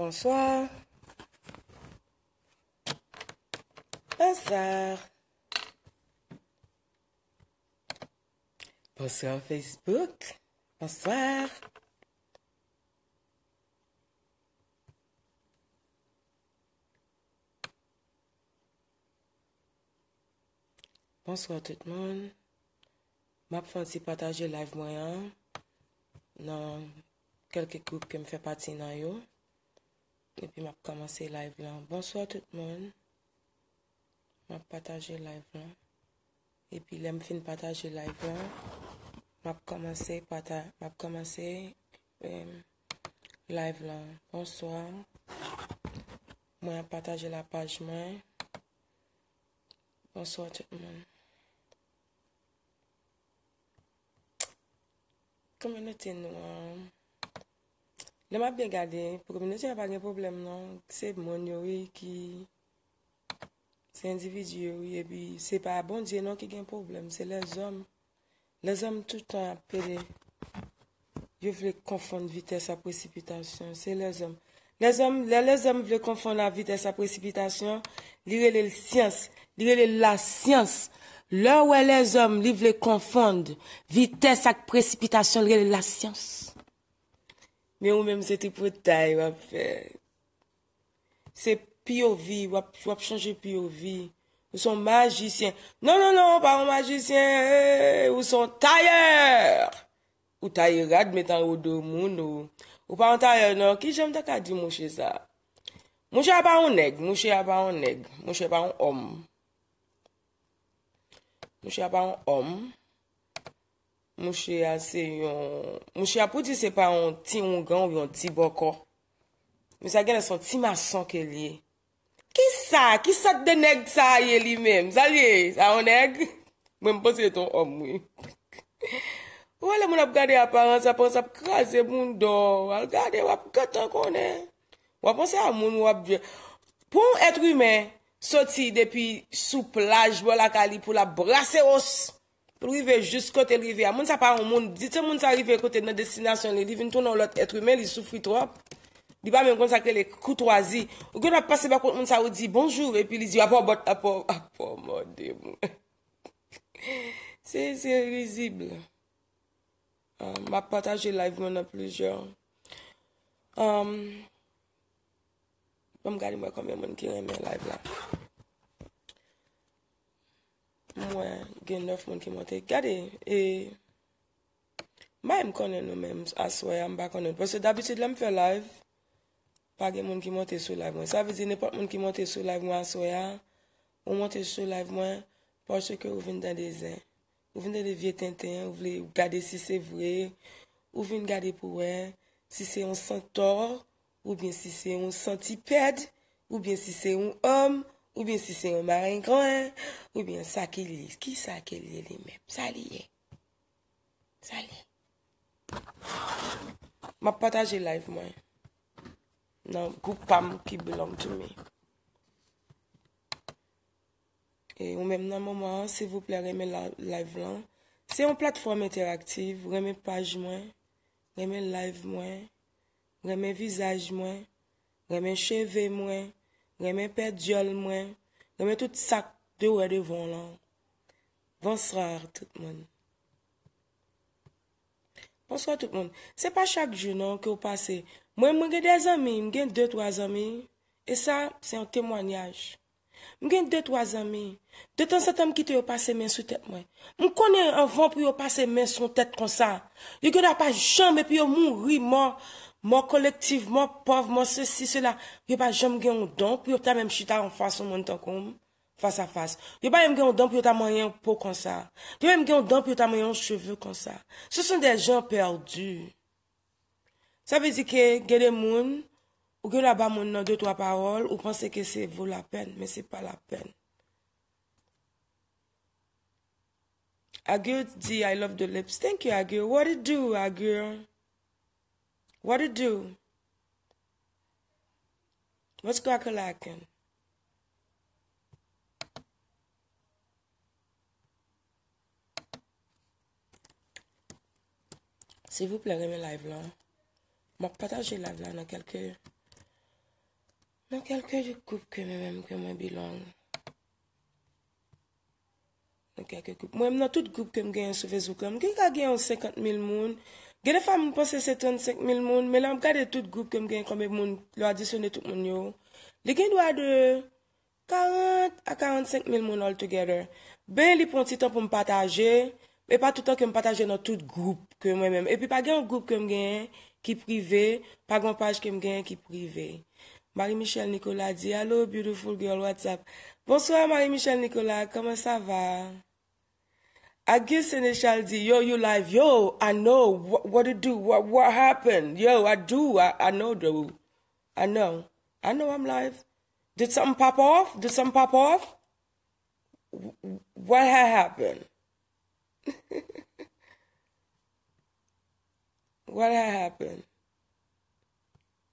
Bonsoir. Bonsoir. Bonsoir Facebook. Bonsoir. Bonsoir tout le monde. Ma partage partager live moyen hein. dans quelques groupes qui me fait partie dans yo. E pi map komanse live lan. Bonsoir tout moun. Map pataje live lan. E pi lem fin pataje live lan. Map komanse live lan. Bonsoir. Mwen pataje la page moun. Bonsoir tout moun. Koman eten nou an. Le m ap bien gade, pou komi nou ti an pa gen problem nan, se moun yo e ki, se individye yo e bi, se pa bon diye nan ki gen problem, se le zom, le zom tout an ap pede, yo vle konfond vites a precipitasyon, se le zom. Le le zom vle konfond la vites a precipitasyon, li re le siyans, li re le la siyans, le we le zom, li vle konfond vites a precipitasyon, li re le la siyans. Mi ou menm se ti pou tay wap fè. Se pi yo vi, wap chanje pi yo vi. Ou son magicien. Non, non, non, ou pa ou magicien. Ou son tayer. Ou tayer rag metan ou do moun ou. Ou pa ou tayer non. Ki jem da ka di mouche sa? Mouche a pa ou neg. Mouche a pa ou neg. Mouche a pa ou om. Mouche a pa ou om. Mwche a se yon... Mwche a pou di se pa yon ti yon gran ou yon ti bokon. Mwche a gen a son ti masan ke liye. Ki sa? Ki sa de neg sa a ye li mem? Sa liye? Sa yon neg? Mwen pwese ton om wye. Wale moun ap gade aparan sa pwese ap krasye moun do. Wale gade wap gata konen. Wap pwese a moun wap... Pon etru men, soti depi souplaj wala kali pou la brase os... pou rive jist kote rive, a moun sa pa an moun, ditè moun sa rive kote nan destinasyon li, li vin ton an lot etre men, li soufri trop, li ba men kon sakle koutwazi, ou kon ap pase bakon moun sa ou di bonjou, epi li di apor bot, apor, apor moun debou, se se rizible, ah, ma pataje live moun an plijon, am, ah, mou gari mwen komye moun ki mwen mwen live la, Mwen gen nef mwen ki mwote gade. E, mwen m konnen nou men aswaya m bakonnen. Pwese d'abitit lèm fè live, pa gen mwen ki mwote sou live mwen. Sa vezi, nepot mwen ki mwote sou live mwen aswaya, ou mwote sou live mwen, poche ke ou vin dè de zè. Ou vin dè de vie ten ten, ou vle gade si se vwe. Ou vin gade pou wè, si se yon sentor, ou bin si se yon sentipèd, ou bin si se yon om, Ou bin si se yon marin kwen, ou bin sa ke li, ki sa ke li li mèp, sa li ye. Sa li. Ma pataje live mwen. Nan, goupam ki blanm tou mè. E ou mèm nan mè mwen, se vouple remè live lan. Se yon platform interaktif, remè page mwen, remè live mwen, remè visaj mwen, remè cheve mwen. Gwè mè pè diol mwen, gwè mè tout sak de wè de von lan. Vans rar tout mwen. Vans rar tout mwen. Se pa chak jounan ke ou pase, mwen mwen gen dè zami, mwen gen dè twa zami. E sa, se yon temwanyaj. Mwen gen dè twa zami, dè tan satan mkite ou pase men sou tèt mwen. Mwen konen avan pou yo pase men sou tèt kon sa. Yo gen apaj chanmè pou yo moun ri mò. Mò kolektiv, mò pov, mò sè si, sè la. Yo pa jèm gen yon don, pou yo ta mèm chita an fason mèm tan kon, fasa-fase. Yo pa jèm gen yon don, pou yo ta mèm yon pou kon sa. Yo pa jèm gen yon don, pou yo ta mèm yon cheve kon sa. Se son de jèm perdu. Sa vè di ke, gen de moun, ou gen la ba moun nan de twa parol, ou panse ke se vò la pen, men se pa la pen. A gè di, I love the lips. Thank you, a gè. What it do, a gè? What do you do? What's got you lacking? S'il vous plaît, gèmè live lan. Mwen patajè live lan nan kelkè. Nan kelkè jè koup kèmè mèm kèmè bilan. Nan kelkè koup. Mwen mèm nan tout koup kèmè gèmè sou vezou kèmè. Mwen kèmè gèmè yon 50.000 moun. Gede fwa mwen pon se 75 mil moun, men la mwen gade tout goup kem gen konbe moun lou adisyone tout moun yo. Li gen dwa de 40 a 45 mil moun all together. Ben li pon ti ton pou m pataje, men pa tout ton kem pataje nan tout goup kem mwen men. E pi pa gen yon goup kem gen ki prive, pa gen yon page kem gen ki prive. Marie-Michelle Nikola di, allo beautiful girl, what's up? Bonsoir Marie-Michelle Nikola, koman sa va? I guess Ishaldi, yo, you live, yo, I know what, what to do, what what happened, yo, I do, I, I know, do, I know, I know I'm live. Did something pop off? Did something pop off? What had happened? what had happened?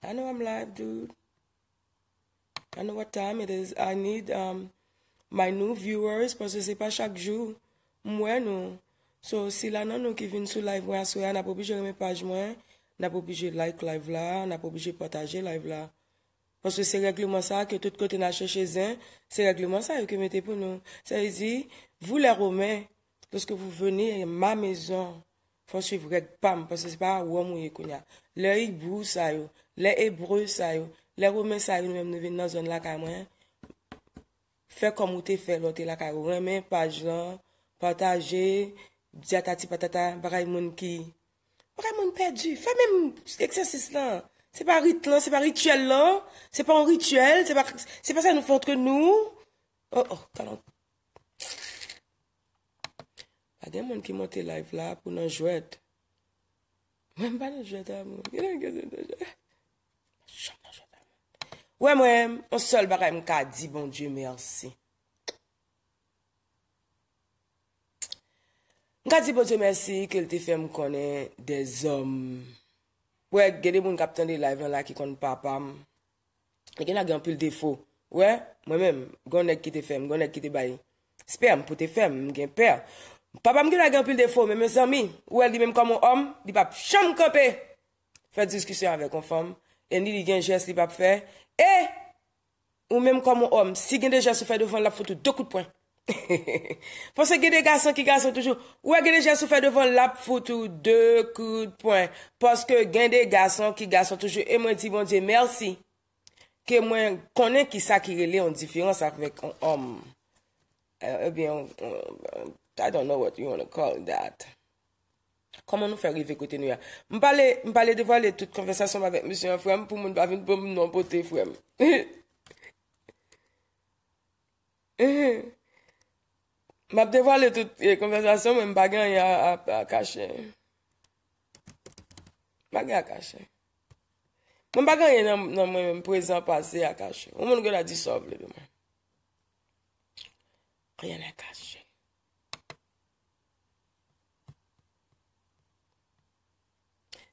I know I'm live, dude. I know what time it is. I need um my new viewers parce pas chaque jour. Mwen nou, sou sila nan nou ki vin sou live mwen, sou ya na poubiji reme page mwen, na poubiji like live la, na poubiji pataje live la. Pwese se regleman sa ke tout kote na chè chè zè, se regleman sa yo ke metè pou nou. Se yè zi, vou lè romen, lòs ke vou veni ma mezon, fòs yè vwèk pam, pwese se pa wè mwen yè kounya. Lè yè bou sa yo, lè yè brou sa yo, lè romen sa yo, mwen veni nan zon lakay mwen, fè komoutè fè lontè lakay, reme page mwen, Pataje, diyatati patata, baray moun ki. Baray moun perdu, fa mèm ekseksis lan. Se pa rit lan, se pa rituel lan. Se pa an rituel, se pa sa nou fonte ke nou. Oh, oh, kalon. Pa dè moun ki monte live la pou nan jwet. Mèm pa nan jwet amou. Mèm pa nan jwet amou. Mèm mèm, monsol baray mkadi, bon diyo mersi. Nkati pou bon te mersi, kel te fem konen de zom. We, geni moun kapten de la evan la ki konen papam, e geni a genpil defo. We, mwen men, gwen nek ki te fem, gwen nek ki te bayi. Sperm, pou te fem, geni per. Papam geni a genpil defo, men men zami, we, di men koman om, di pap chanm kope. Fè diskusyon avè konfom, eni li gen jes li pap fè, e, ou men koman om, si gen de jes se fè devan la fotou, do kout pwen. Fose gen de gason ki gason toujou Ou e gen de jesou fè devon lap foutou De kout point Fose gen de gason ki gason toujou E mwen di mwen diye mersi Ke mwen konen ki sa ki rele An difyans avèk an om Ebyen I don't know what you wanna call that Koman nou fè rive kote nou ya Mpale devon le tout konversasyon Mpale devon le tout konversasyon Mpale devon le tout konversasyon Mpale devon le tout konversasyon Ma pte vo ale tout e konversasyon mwen bagan ya akache. Bagan ya akache. Mwen bagan ya nan mwen prezan pase ya akache. O moun gen la disovle de man. Kwenye nan akache.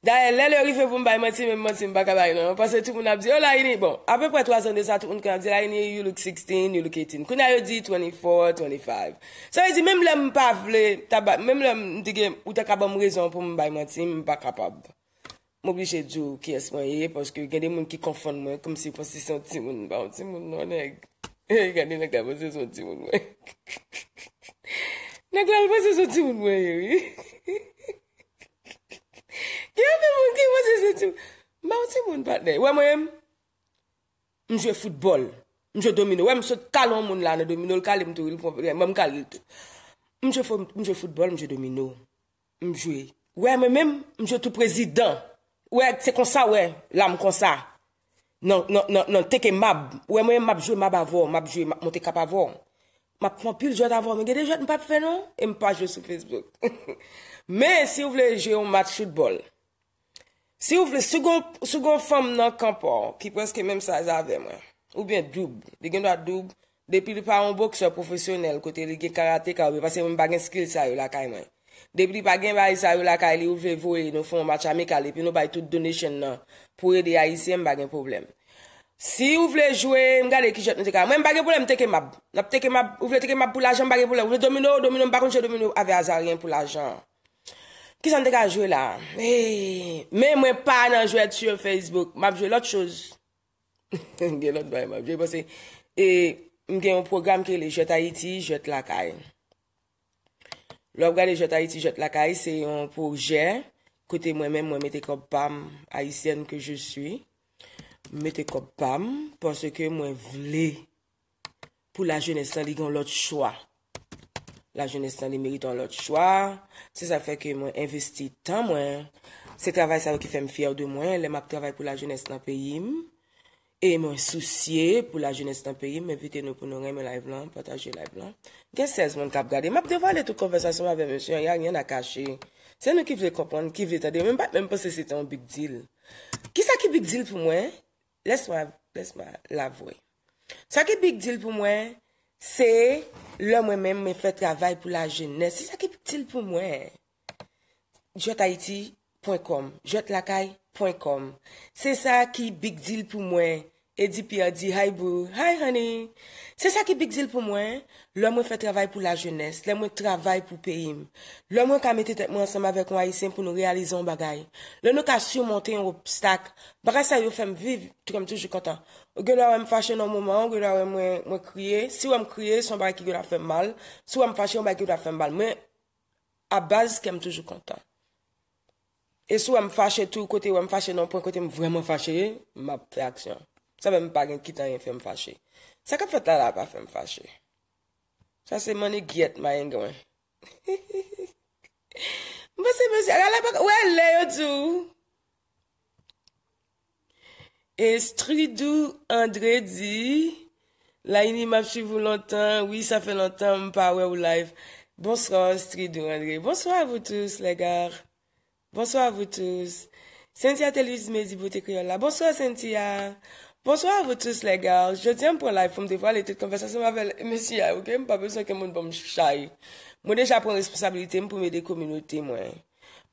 Da ye lè lè yon rifè pou mbè mwen ti mè mwen ti mbè kabay nan, pasè tou moun ap di, yo oh, la yon bon, apèpèpè 3 zande sa tou moun kwen ap di, la yon yon yon yon yon yon yon, kwen a yon di 24, 25. So yon di, mèm lè mpav lè, mèm lè mdike, yon takabam rezon pou mbè mwen ti, mè mpakapab. Mè mwobli chè djou kyes mwen ye, paske gen de moun ki konfon mwen, kom si posi sè yon tim mwen mba, yon tim mwen mwen, yon gen de nèk lè m Gya mwen ki mwen se se tou? Mwen se mwen patne. Mwen jwe futbol. Mwen jwe domino. Mwen jwe futbol, mwen jwe domino. Mwen jwe. Mwen jwe tout prezident. Mwen jwe se konsa wè. Lame konsa. Non, non, non. Tek e mab. Mwen jwe mab avon. Mab jwe mante kap avon. Mab fon pil jote avon. Mwen gede jote mpap fe non? E mpa jwe sou Facebook. Me si oh, ou vle non, je ou mat shootball, si ou vle sugon fom nan kampon ki preske menm sa e zave mwen, ou ben dub, di gen do a dub, depi di pa an bokso profesyonel kote di gen karate ka oube, pase mwen bagen skill sa yo lakay mwen, depi di bagen baye sa yo lakay li ou vle voye nou fon mat amikale, pi nou baye tout donation nan pou ede ya isi mwen bagen problem. Si ou vle je ou mwen bagen problem, teke mab, ou vle teke mab pou l'ajan bagen problem, ou vle domino, domino, mbakonche domino, ave azaryen pou l'ajan. Kis an dek a jwe la? Me mwen pa nan jwe tsyon Facebook. Mab jwe lot chouz. Mgen lot bwa mab jwe. E mgen yon program ke le Jot Haiti, Jot Lakay. Lop gwa le Jot Haiti, Jot Lakay, se yon proje. Kote mwen men mwen metekop bam aisyen ke jou suy. Metekop bam pwase ke mwen vle pou la jwene san ligon lot choua. la jounes nan di merite an lot chwa, se sa fe ke mwen investi tan mwen, se travay sa wè ki fèm fèm fèm do mwen, le map travay pou la jounes nan peyim, e mwen souciye pou la jounes nan peyim, evite nou pou nou reme la vlan, pataje la vlan, gen sez mwen kap gade, map devwa le tou konversasyon mwen ve mwen, yon yon a kache, se nou ki vle kompon, ki vle tade, mwen pa se se tan big deal, ki sa ki big deal pou mwen, les mwen la vwe, sa ki big deal pou mwen, Se lè mwen mèm mè fè travèl pou la jenè. Se sa ki piktil pou mwen. Jotaiti.com Jotlakay.com Se sa ki piktil pou mwen. E di pi a di, hi bro, hi honey. Se sa ki pik zil pou mwen, lè mwen fè travay pou la jenès, lè mwen travay pou peyim. Lè mwen ka mette tek mwen seman vek mwen a isen pou nou realizan bagay. Lè mwen ka surmonte yon obstak, bagay sa yon fèm viv, tou yon toujou kontan. O gwen la wè m fache nan mouman, gwen la wè mwen kriye. Si wè m kriye, son bagay ki gwen la fèm mal. Si wè m fache, son bagay ki gwen la fèm mal. Mwen a baz kèm toujou kontan. E sou wè m fache tou kote wè m fache nan pwen kote m vwèm w Sa mwen pa gen kitan gen fèm fache. Sa kap fèt la la pa fèm fache. Sa se mweni gyet mayen gwen. Mbese mbese. A la baka. Ouè le yo djou. E stridou André di. La ini map chivou lontan. Ouè sa fè lontan mpa ouè ou live. Bonswa stridou André. Bonswa avou tous legar. Bonswa avou tous. Sentia televiz me di bote kriyola. Bonswa Sentia. Bonswa avot tous le gal, je diyan mpon live fom de vwa le tet konversasyon m avel msya, m pa besyon ke moun bon m chay. Mwen deja pon responsabilite m pou m e de kominuti mwen.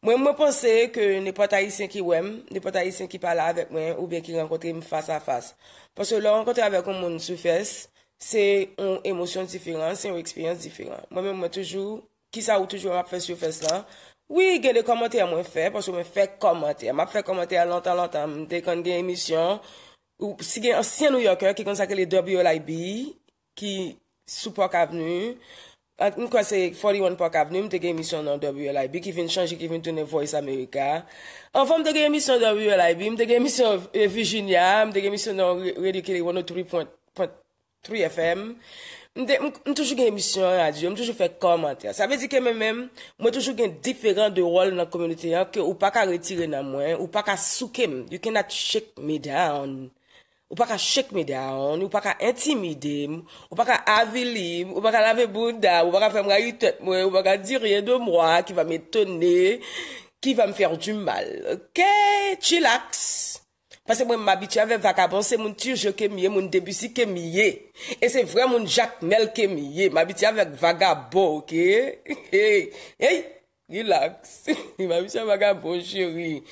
Mwen mwen pense ke ne pot a yi sen ki wem, ne pot a yi sen ki pala avek mwen ou ben ki renkote m fasa fasa. Poso lor renkote avek m moun soufese, se yon emosyon diferan, se yon eksperyans diferan. Mwen mwen toujou, ki sa ou toujou m apre soufese la. Oui, gen de komante a mwen fe, poso mwen fe komante. M apre komante a lontan lontan m dek an gen emisyon. ou si gen ansyen New Yorker ki konsakele WLIB, ki sou Park Avenue, ak mwen kwa se 41 Park Avenue, mwen te gen emisyon nan WLIB, ki ven chanji, ki ven tounen Voice America. An fwa mwen te gen emisyon WLIB, mwen te gen emisyon Virginia, mwen oh te gen emisyon nan Radio Kili 103.3 FM, mwen toujou gen emisyon adyo, mwen toujou fe komant ya. Sa vezi ke mwen mwen mwen toujou gen diferent de rol nan komyonite ya, ke ou pa ka retire nan mwen, ou pa ka souke mwen, you cannot shake me down. Ou pa ka shake me down, ou pa ka intimide m, ou pa ka avili m, ou pa ka lave bouda, ou pa ka fe mga itot mwe, ou pa ka di rye do mwa ki va me tonne, ki va me fer du mal. Ok, chillax. Pase mwen m'abitye avè vagabon, se moun tirjè ke miye, moun debisi ke miye. E se vwè moun jakmel ke miye, m'abitye avè vagabon, ok. Hey, hey, hey, relax. M'abitye avè vagabon, chérie.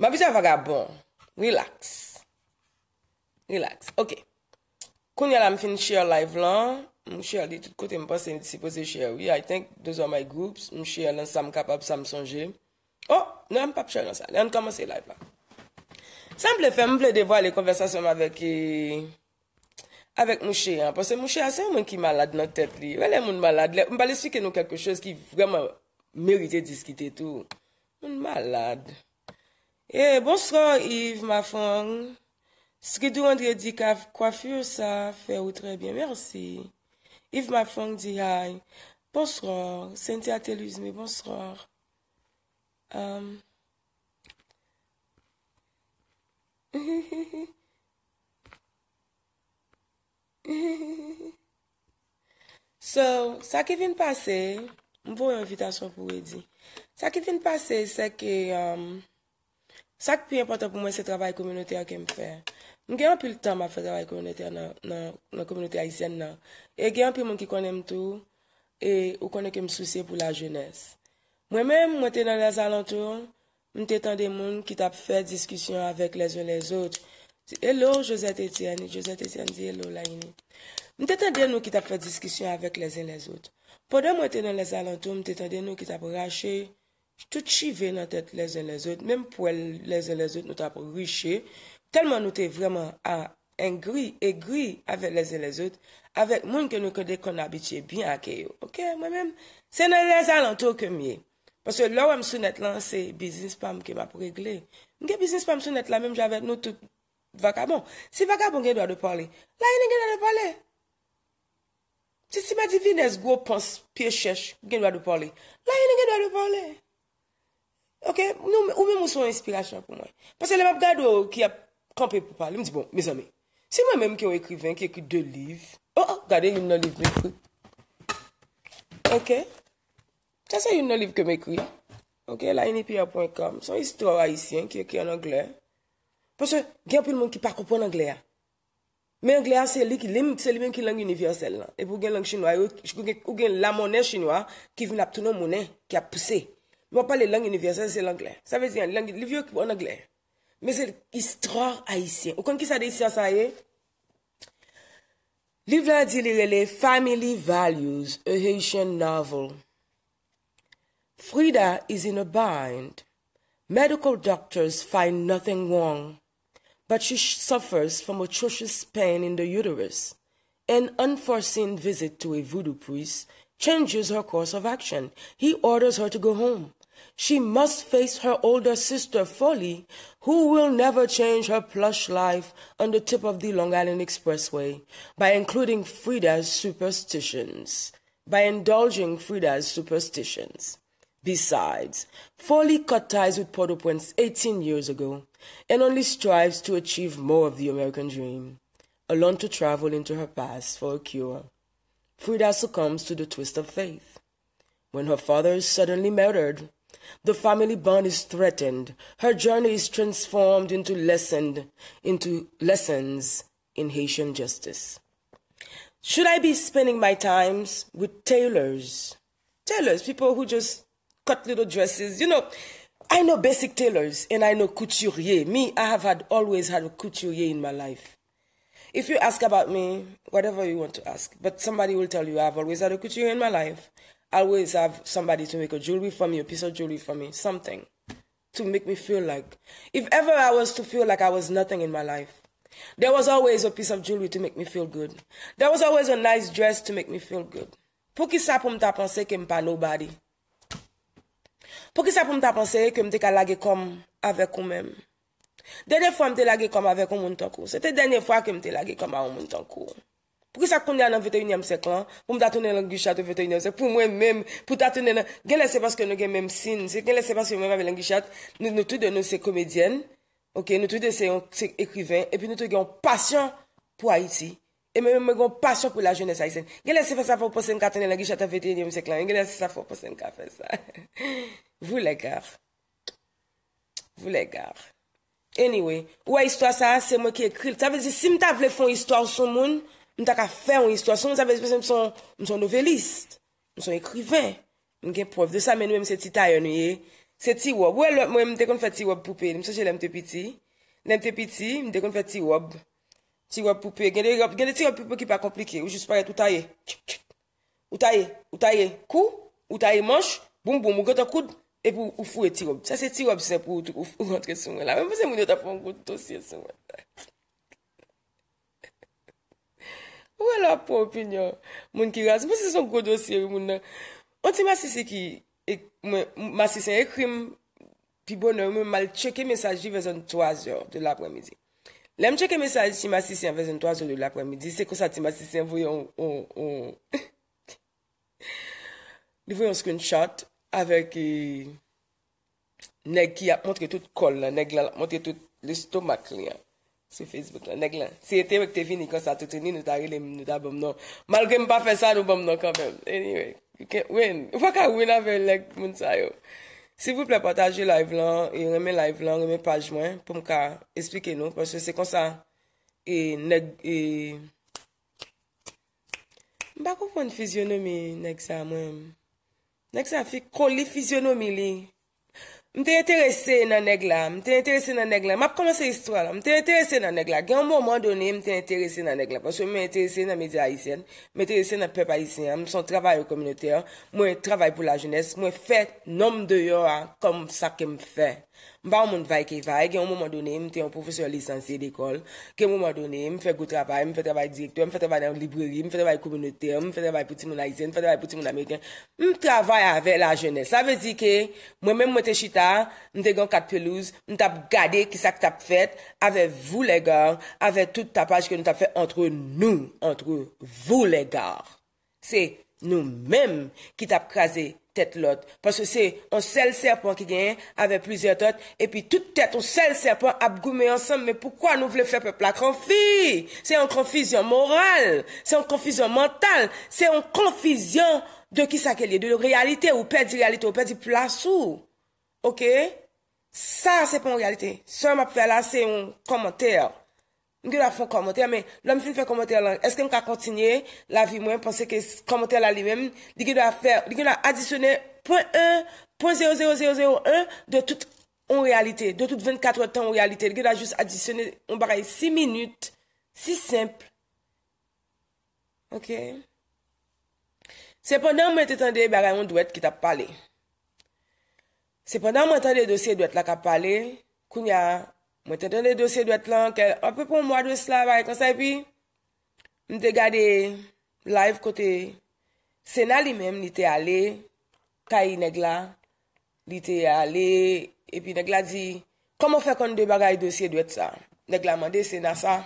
M'abitye avè vagabon, relax. Relax. Ok. Koun ya la m fin chè yon live lan. M chè yon di tout kote m pas se si pose chè yon. Oui, I think, dozo my group, m chè yon lan sa m kapap sa m sonje. Oh, nan, m pap chè yon sa. Nan, an kamanse yon live lan. San m ple fè, m ple de vwa le konversasyon m avek yon. Eh, avek m chè yon. Pase m chè yon, se yon mwen ki malade nan tèp li. Wè lè moun malade. M pal esplike nou kèkè chèz ki vwèman merite diskite tou. Moun malade. E, eh, bonso yon Yves, ma fang. Skidou andre di kav kwa fur sa fe ou trebyen, mersi. Yv ma fonk di hay. Bon sror, senti a telouz mi, bon sror. Um. So, sa ki vin pase, m vou evita so pou edi. Sa ki vin pase se ke... Sak pi important pou mwen se travay koumenote an kem fe. Mwen gen an pi l tan ma fe travay koumenote an nan, nan, nan koumenote ayisen nan. E gen an pi mwen ki konen m tou, e ou konen kem souse pou la jenese. Mwen men mwen te nan lèz alantoun, mwen te tan de moun ki tap fe diskusyon avèk lèz yon lèz out. Elou Josette Etienne, Josette Etienne di elou la ini. Mwen te tan de nou ki tap fe diskusyon avèk lèz yon lèz out. Podè mwen te nan lèz alantoun, mwen te tan de nou ki tap rachè. tout chive nan tet les en les ot, menm pou el les en les ot nou ta pou riche, telman nou te vreman a engri, egri avè les en les ot, avè moun ke nou kode kon abitye byan a keyo, ok, mwen menm, se nan les alantou ke miye, paswe lor wè msou net lan se bizis pam ke ma pou regle, nge bizis pam sou net la menm javè nou tout vakabon, si vakabon gen dwa dò pa le, la yon gen dwa dò pa le, si si ma di vines gwo pons piye chèch gen dwa dò pa le, la yon gen dwa dò pa le, Ok, ou mè mou son inspirasyon pou mwen. Pase lè mè ap gado ki ap kampè pou palè, mè di bon, mè zanmè. Si mè mè mè mè ki yo ekri ven, ki ekri de liv. Oh, oh, gade, yon nan liv mè ekri. Ok. Tase yon nan liv ke mè ekri. Ok, la nipia.com. E son istor ayisyen ki ekri an anglè. Pase, gen pou lè mè ki pakopon anglè ya. Mè anglè ya, se li ki lè mè ki lang univyonsel nan. E pou gen lang chinois, ou gen la mounè chinois ki vin ap tounan mounè ki ap pusey. Moi, pas les langues universelles, c'est l'anglais. Ça veut dire langue, les vieux en anglais. Mais c'est l'histoire haïtienne. Au qui ça dit ça, ça y est? Livre là dit les Family Values, a Haitian novel. Frida is in a bind. Medical doctors find nothing wrong, but she suffers from atrocious pain in the uterus. An unforeseen visit to a voodoo priest changes her course of action. He orders her to go home. She must face her older sister, Folly, who will never change her plush life on the tip of the Long Island Expressway by including Frida's superstitions. By indulging Frida's superstitions. Besides, Folly cut ties with Port-au-Prince 18 years ago and only strives to achieve more of the American dream, alone to travel into her past for a cure. Frida succumbs to the twist of fate. When her father is suddenly murdered, the family bond is threatened. Her journey is transformed into lessened into lessons in Haitian justice. Should I be spending my times with tailors? Tailors, people who just cut little dresses, you know. I know basic tailors and I know couturier. Me, I have had always had a couturier in my life. If you ask about me, whatever you want to ask, but somebody will tell you I've always had a couturier in my life always have somebody to make a jewelry for me, a piece of jewelry for me, something to make me feel like. If ever I was to feel like I was nothing in my life, there was always a piece of jewelry to make me feel good. There was always a nice dress to make me feel good. Pou ki sa pou mta panse ke mpa nobody? Pou ki sa pou mta panse ke mte ka lage kom avek ou mem? Denye fwa mte lage kom avek ou moun tankou. Se te denye fwa ke mte lage kom avek ou moun tankou. Poukè sa konnen nan 21 yam seklan? Pou mwen datounen langishat pou mwen men, pou datounen nan... Gè lè se baske nou gen men sin, gè lè se baske mwen men langishat, nou tout de nou se komedyen, nou tout de se ekriven, epi nou tout de gen passion pou Haiti. E mwen mwen gen passion pou la jeunesse a yisen. Gè lè se baske sa fòposen ka tenen langishat pou mwen men men seklan, gè lè se baske sa fòposen ka fè sa. Vou lè gav. Vou lè gav. Anyway, ou a histò sa, se mwen ki ekri, se mwen se simtav lè fon histò an sou m Mwen tak a fè wè yon istwasyon, mwen san novelist, mwen san ekriven, mwen gen pov. De sa men mwen mwen se ti tayan wè, se ti wòb. Mwen mwen mwen de kon fè ti wòb poupe, mwen sa jè lèm te piti, lèm te piti, mwen de kon fè ti wòb, ti wòb poupe. Gen de ti wòb poupe ki pa komplike, ou just paret ou taye, ou taye, ou taye, kou, ou taye manj, boum boum, ou gote koud, e pou ou fure ti wòb. Sa se ti wòb se pou ou rentre sou mwen la, mwen mwen se mwen yon tapon gote sou mwen la. Wè e la pou opinyon moun ki rase. Moun se son kou dosye moun nan. On ti masisi ki, e, masisi yon ekrim pi bonan moun mal cheke mesaj di vezon 3 jor de lakwe midi. Lèm cheke mesaj si masisi yon vezon 3 jor de lakwe midi, se konsa ti masisi yon voyon... ...yon voyon screenshot avek e, nek ki ap montre tout kol nan, nek la ap montre tout listo mak liyan. Sou Facebook la, neg lan. Si ete wèk te vini, kon sa touteni, nou tari lèm, nou da bom non. Malge m pa fè sa, nou bom non kamèm. Anyway, you can win. Wèk a win avè, neg, moun sa yo. Si wèk plèpata, jè live lan, remè live lan, remè page mwen, pou m ka espike nou, kon se se kon sa, e neg, e... M bak wè kon fèn fèzionomi, neg sa mwèm. Neg sa fè kolè fèzionomi li. Mwen te interese nan neg la, mwen te interese nan neg la, mwen ap komanse istwa la, mwen te interese nan neg la, gen mwen mwen doni mwen te interese nan neg la, pwos yo mwen interese nan media Haitien, mwen interese nan pep Haitien, mwen son travay yo komynotye yo, mwen travay pou la jenese, mwen fe nom de yo a kom sa ke mwen fe. M ba ou moun vay ke vay, gen m wou m wadone, m te yon profesyon lisansye de ekol, gen m wou m wadone, m fe gout travay, m fe travay direktor, m fe travay nan librerye, m fe travay koumounote, m fe travay pou ti moun aizene, m fe travay pou ti moun Ameriken. M travay ave la jenese. Sa ve di ke, mwen mèm mwete chita, m te gant kat pelouse, m tap gade ki sa ki tap fet, ave vou legar, ave tout tapaj ke nou tap fet entre nou, entre vou legar. Se nou mèm ki tap krasi ekon. l'autre. Parce que c'est un seul serpent qui vient avec plusieurs têtes. Et puis tout tête, un seul serpent a ensemble. Mais pourquoi nous voulons faire peuple la C'est une confusion morale. C'est une confusion mentale. C'est une confusion de qui ça qu'elle est. De réalité. Ou perdre réalité. Ou perdre de place où. Ok? Ça, c'est pas une réalité. ça m'a fait là, c'est un commentaire. Nge la fon komote. Ame, lom fin fè komote lan. Eske m ka kontinye la vi mwen. Pense ke komote la li men. Dike la fè. Dike la adisyonè .1 .0001 De tout ou realite. De tout 24 tan ou realite. Dike la jous adisyonè. Ou bagay 6 minute. 6 simple. Ok. Se ponan mwen te tende. Bagay moun dwet ki ta pale. Se ponan mwen tende dosye dwet la ka pale. Kou nye a. Mwen te don de dosye dwet lan, ke anpe pou mwa dwes la, bay kon sa, epi, mwen te gade, live kote, sena li menm, ni te ale, kayi negla, ni te ale, epi negla di, koman fe kon de bagay dosye dwet sa? Negla mande, sena sa.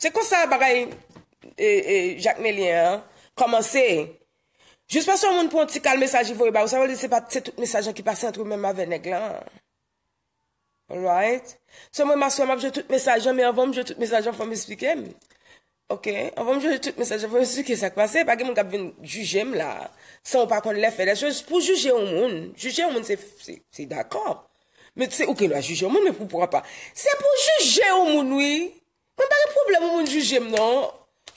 Se kon sa, bagay, e, e, jak me li an, koman se, jous pason moun pon ti kal mesaj yi vwe, ba ou sa, wou li se pa, se tout mesaj an ki pase, an trou menm avè negla. Alright? Se mwen maswaman jote tout mesajan, me avan m jote tout mesajan fwa m espikem. Ok, avan m jote tout mesajan fwa m espikem sakpase, pakem m wakab ven jujem la. San wapakon le fwe les jose pou juje ou moun. Juje ou moun se d'akor. Me tse ouke la juje ou moun, me pou pouwa pa. Se pou juje ou moun wii, m wakab pou blam m woun jujem nan.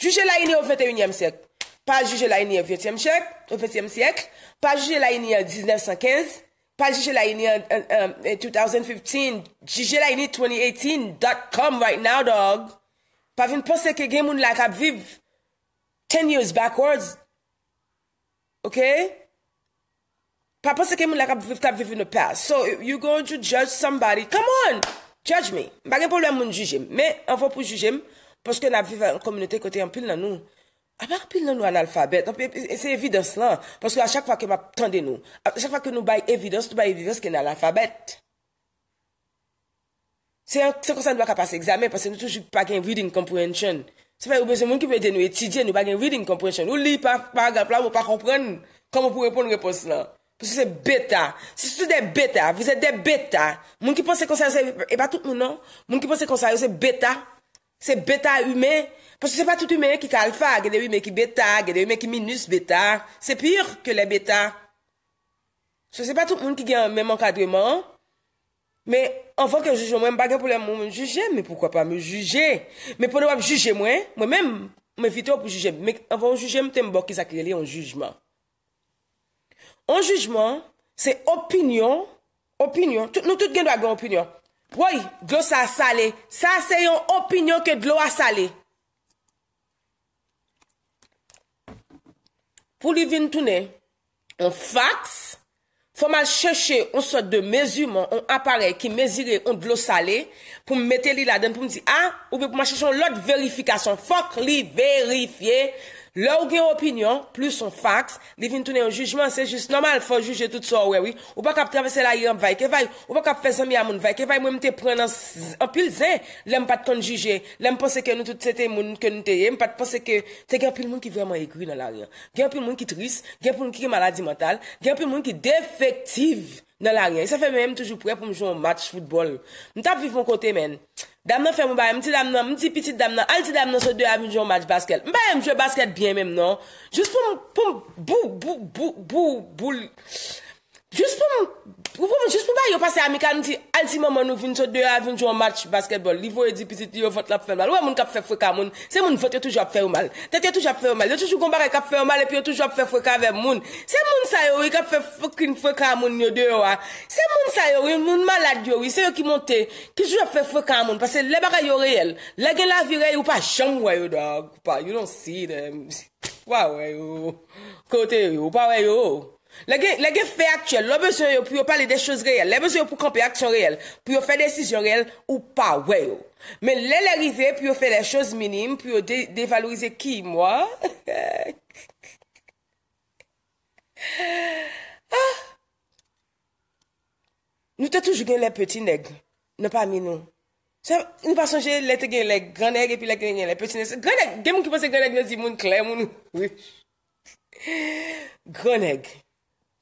Juje la yoni ou 21e sekl. Pa juje la yoni ou 8e sekl, ou 20e sekl. Pa juje la yoni ou 1915. Pa jije la inye 2015, jije la inye 2018.com right now, dog. Pa vin pose ke gen moun la kapviv ten years backwards, ok? Pa pose ke gen moun la kapviv, kapviv in the past. So, you go to judge somebody, come on, judge me. M bagen pou lwen moun jujim, me anvo pou jujim, poske nan viv an komunite kote yon pil nan nou. A pa rpil nan nou an alfabet, e se evidens lan, poske a chak fwa ke map tende nou. A chak fwa ke nou bay evidens, tou bay evidens ke nan alfabet. Se konsen nou ak apase examen, poske nou toujou pa gen reading comprehension. Se fwa yon bezon moun ki pwede nou etidye, nou ba gen reading comprehension. Ou li pa, paragampla, mou pa kompren, kom mou pou repon nou repons lan. Poske se beta. Se sou de beta, vous ete de beta. Moun ki pon se konsen, e pa tout moun nan. Moun ki pon se konsen, yo se beta. Se beta yume, Se se pa tout yon men yon ki kalfa, gade yon men ki beta, gade yon men ki minus beta, se pyr ke lè beta. Se se pa tout yon men ki gen men man kadreman, me an fon ke jujou mwen bagan pou lè mwen jujè, me poukwa pa mwen jujè. Me pou lè mwen jujè mwen, mwen men mwen fitou pou jujè, me an fon jujè mwen tembok ki sak lè yon jujman. An jujman, se opinyon, opinyon, nou tout gen do a gen opinyon. Woy, glos a salè, sa se yon opinyon ke glos a salè. pou li vin toune, an fax, fò ma chèche an sò de mezumon, an aparey ki mezire an dlo sale, pou mète li la den, pou m di, ah, a, ou pe pou ma chèche an lot verifikasyon, fò k li verifiye, Lou gen opinyon, plus son fax, li vin toune yon jujman, se jist normal fò juje tout so wewi, ou bak ap travese la yon vay, ke vay, ou bak ap fè zèm yon moun vay, ke vay mwen mte pren an pil zè, lèm pat kon juje, lèm posè ke nou tout sete moun, ke nou te ye, m pat posè ke te gen pil moun ki vèman egri nan la yon, gen pil moun ki tris, gen pil moun ki maladi mental, gen pil moun ki defektiv. Nan la ryen, se fe mè mèm toujou prè pou mjou an match foudbol. Nou tap viv mwen kote men. Dam nan fe mou baye, mti dam nan, mti piti dam nan, al ti dam nan se dè avy mjou an match basket. M baye mjou basket byen mèm nan. Just pou m... Just pou m... Ou pou moun, jist pou ba yo pase amikan niti alti maman ou vint so 2 a vint jou an match basketbol, livo e di pizit, yo vot la pfe formal, ou a moun kap fe fweka moun, se moun vot yo toujwa pfe formal, tete yo toujwa pfe formal, yo toujwa gombare kap fe formal epi yo toujwa pfe fweka ve moun, se moun sayo wey kap fe fwekin fweka moun yo deyo a, se moun sayo wey moun malad yo wey, se yo ki monte, ki toujwa pfe fweka moun, pase le bagay yo reyel, le gen la viray ou pa chan woy yo da, ou pa, you don't see them, woy woy yo, kote yo, woy woy yo, Lè gen fè aktyèl, lè bezèyo pou yo pale de chòz reyèl, lè bezèyo pou kompe aktyon reyèl, pou yo fè desisyon reyèl ou pa, weyo. Men lè lè rive, pou yo fè de chòz minime, pou yo devalorize ki, mwa? Nou te touj gen lè peti neg, nou pa minou. Nou pa sonje lè te gen lè, gran neg, epi lè gen gen lè peti neg. Gran neg, gen moun ki posè gran neg, nou zi moun kler moun. Gran neg.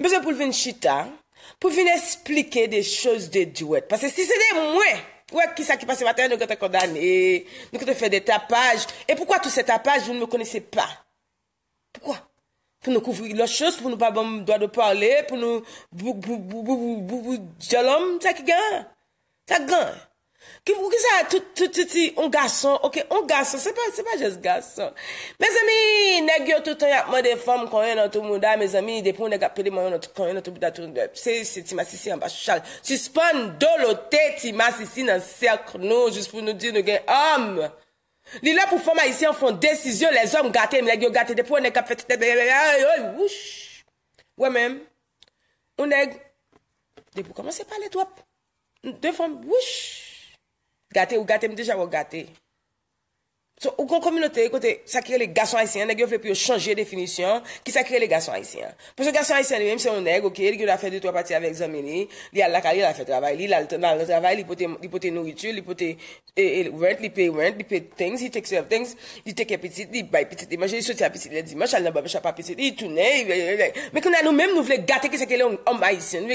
Mbeze pou vin chita, pou vin esplike de chos de diwet. Pase si sede mwen, mwen ki sa ki pase vaten, nou kote kondane, nou kote fè de tapaj. E poukwa tout se tapaj, nou mwen kone se pa? Poukwa? Pou nou kouvri lò chos, pou nou pa bom doa de pale, pou nou jolom, sa ki gen? Sa gen? Ki pou ki sa tout, tout, touti, un gason, ok, un gason, se pa, se pa jes gason. Me zami, negyo toutan yapman de fom konwen an tou moun da, me zami, depon neg ap pedi moun an tou konwen an tou moun da tou moun da. Se, se, ti masisi an bas chal. Si spon do lo te, ti masisi nan serk nou, jis pou nou di nou gen, am. Li la pou foma isi an fon desisyon, les om gate, me legyo gate, depon neg ap feti te, be, be, be, be, yo, yo, wush. Wè men, un neg, depon koman se pale to ap, de fom, wush. gate ou gate mdeja ou gate. So, ou kon kominote, kote, sa kre le gason haisyen, negyo vle pyo chanje definisyon ki sa kre le gason haisyen. Po se gason haisyen li men, se moun neg, ok, li gyo la fe de to a pati avek zomeni, li al la kari la fe travay, li la le travay, li pote nouritur, li pote e, e, rent, li pay rent, li pay things, li take serve things, li take epitit, li buy epitit, li manjè li soti apitit, li la di manjè, al nan babesha pa apitit, li toune, li vle, vle, vle, vle. Mek ou nan nou men, nou vle gate kese kele om haisyen,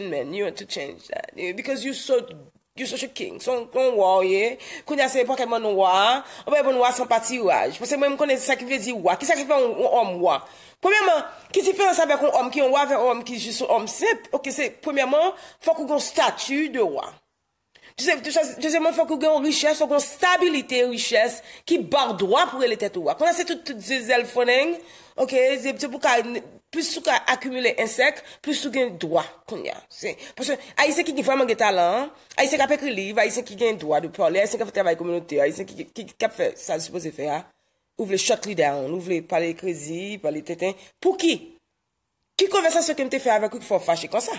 men, you want to change that. Because you're such a king. Son kon waw ye, koun yase eponkeman waw, wabay bon waw son pati waj. Pwese mwen m konen sa ki vezi waw, ki sa ki fe yon om waw. Pweme man, ki si fe yon sa vek yon om ki yon waw vek yon om ki jisou om sep, ok, se pweme man fokou kon statu de waw. Jese mwen fokou kon riches, fokou kon stabilite riches ki bar dwa pou e le tete waw. Koun yase tout ze zel foneng, ok, ze pte pou ka yon plus sou akumule ensek, plus sou gen doa konya. Pou se, a yi se ki gen fwa man gen talan, a yi se ka pekri liv, a yi se ki gen doa dupo, a yi se ka pekri travay komyonote, a yi se ki kapfe sa dispose fe, ha? Ou vle chokli deran, ou vle pale krezi, pale teten. Pou ki? Ki konversasyon ki mte fe ava kouk fwa fache kon sa?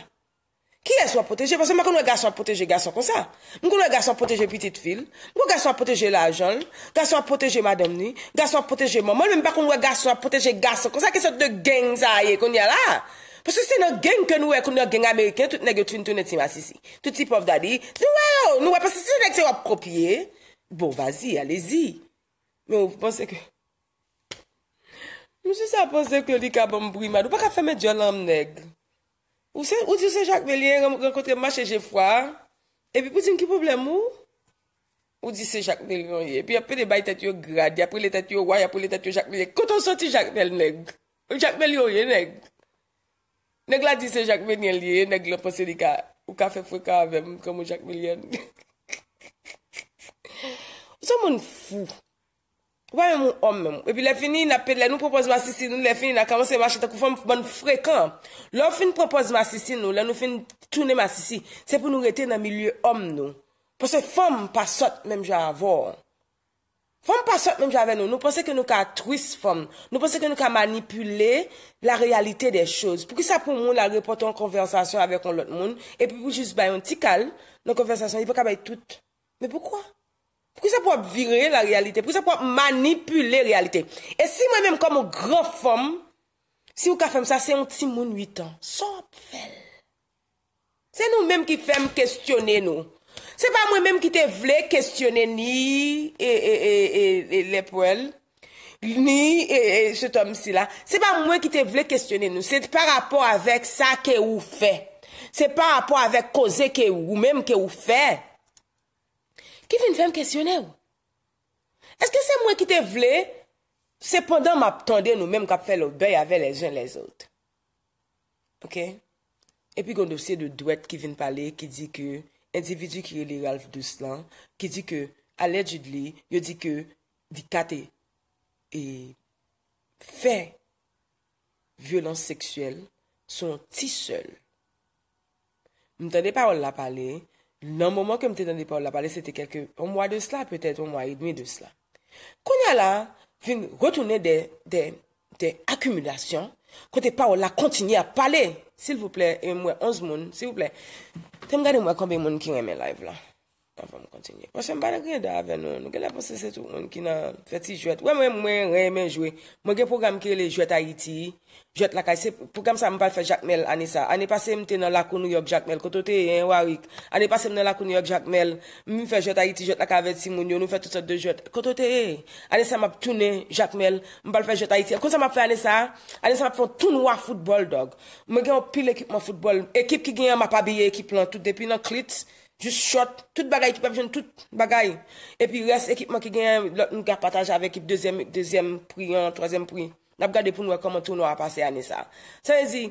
Ki eswa poteje? Pense mwen kon wè gason poteje gason kon sa. Mwen kon wè gason poteje pitit fil. Mwen kon wè gason poteje la jol. Gason poteje madem ni. Gason poteje mwen. Mwen men mwen kon wè gason poteje gason kon sa. Kesa de geng sa a ye kon yara. Pense se nou geng kon wè kon nou geng Ameriken. Tout neg yo trin trin etim asisi. Tout tip of daddy. Nou wè yo. Nou wè. Pense se nou neg se wè propye. Bo vazi alezi. Men wè pou pense ke. Mwen jisè a pense klo li ka bon brouman. Ou baka feme diolam Ou se, ou di se Jacques Méliès renkontre ma che Jeffroy, epi pou ti nki problem ou? Ou di se Jacques Méliès, epi api de bay tati yo grad, api le tati yo woy, api le tati yo Jacques Méliès. Kouton soti Jacques Méliès, neg? Ou Jacques Méliès, oh, neg? Neg la di se Jacques Méliès, neg le posé di ka, ou ka fe fwe ka avèm, kèm ou Jacques Méliès. Ou sa moun fou? Ouwa moun om mè moun. E pi le fini, le nou propose mwasy si, nou le fini, la kamanse mwasy takou fèm bon frekan. Lou fin propose mwasy si nou, lou fin toune mwasy si, se pou nou rete nan milye om nou. Pwese fèm pasot mèm javò. Fèm pasot mèm javò nou. Nou pwese ke nou ka tris fèm. Nou pwese ke nou ka manipule la realite de chouz. Pwese sa pou moun la repote an konversasyon avek an lot moun. E pi pou jous bayon tikal, nan konversasyon, yi pou kabay tout. Mè pou kwa? pou ki sa pou ap vire la realite, pou ki sa pou ap manipule realite. E si mwen mèm kòm ou gro fòm, si ou ka fèm sa, se yon timoun 8 an, so ap fèl. Se nou mèm ki fèm kèstyonè nou. Se pa mwen mèm ki te vlè kèstyonè ni lèpòl, ni se tom si la. Se pa mwen mèm ki te vlè kèstyonè nou, se pa rapport avèk sa ke ou fè. Se pa rapport avèk kozè ke ou, mèm ke ou fè. Kivin fèm kèsyonè ou? Eske se mwen ki te vle? Sepondan m ap tondè nou mèm kap fè lò bèy avè lè zyon lè zout. Ok? Epi kon dosye de dwet kivin palè ki di ke individu ki yo lè yalv dous lan, ki di ke alè djid li, yo di ke di kate e fè violans seksuel son ti sel. M tè de parol la palè, Nan mouman kem te tande pa ou la pale, se te kelke, ou mwa deus la, petet, ou mwa idmi deus la. Konya la, fin retoune de akumulasyon, kote pa ou la kontinye a pale, s'il vouple, e mwen 11 moun, s'il vouple, tem gade mwen konbe moun ki mwen men live la. Afan mwen kontinye. Mwen se mbade kwenye dave nou. Nou gen la pou se se tou mwen ki nan feti jwet. Mwen mwen mwen mwen mwen jwet. Mwen gen program ki le jwet Haiti. Jwet la kayse. Program sa mwen pal fe Jack Mel anisa. Ani pase mte nan lakou New York Jack Mel. Koto te e yon wawik. Ani pase mte nan lakou New York Jack Mel. Mwen fe jwet Haiti jwet la kayse Simonyo. Mwen fe tout sa de jwet. Koto te e. Ani sa mwen ap tune Jack Mel. Mwen pal fe jwet Haiti. Koto sa mwen ap fwe anisa. Ani sa mwen ap fwe t Jus shot, tout bagay ki pa vjen, tout bagay. E pi res, ekipman ki gen, nou ka pataj avèk ekip, dezem pri, an, trozem pri. Nap gade pou nou wè koman tou nou apase anè sa. Se wè zi,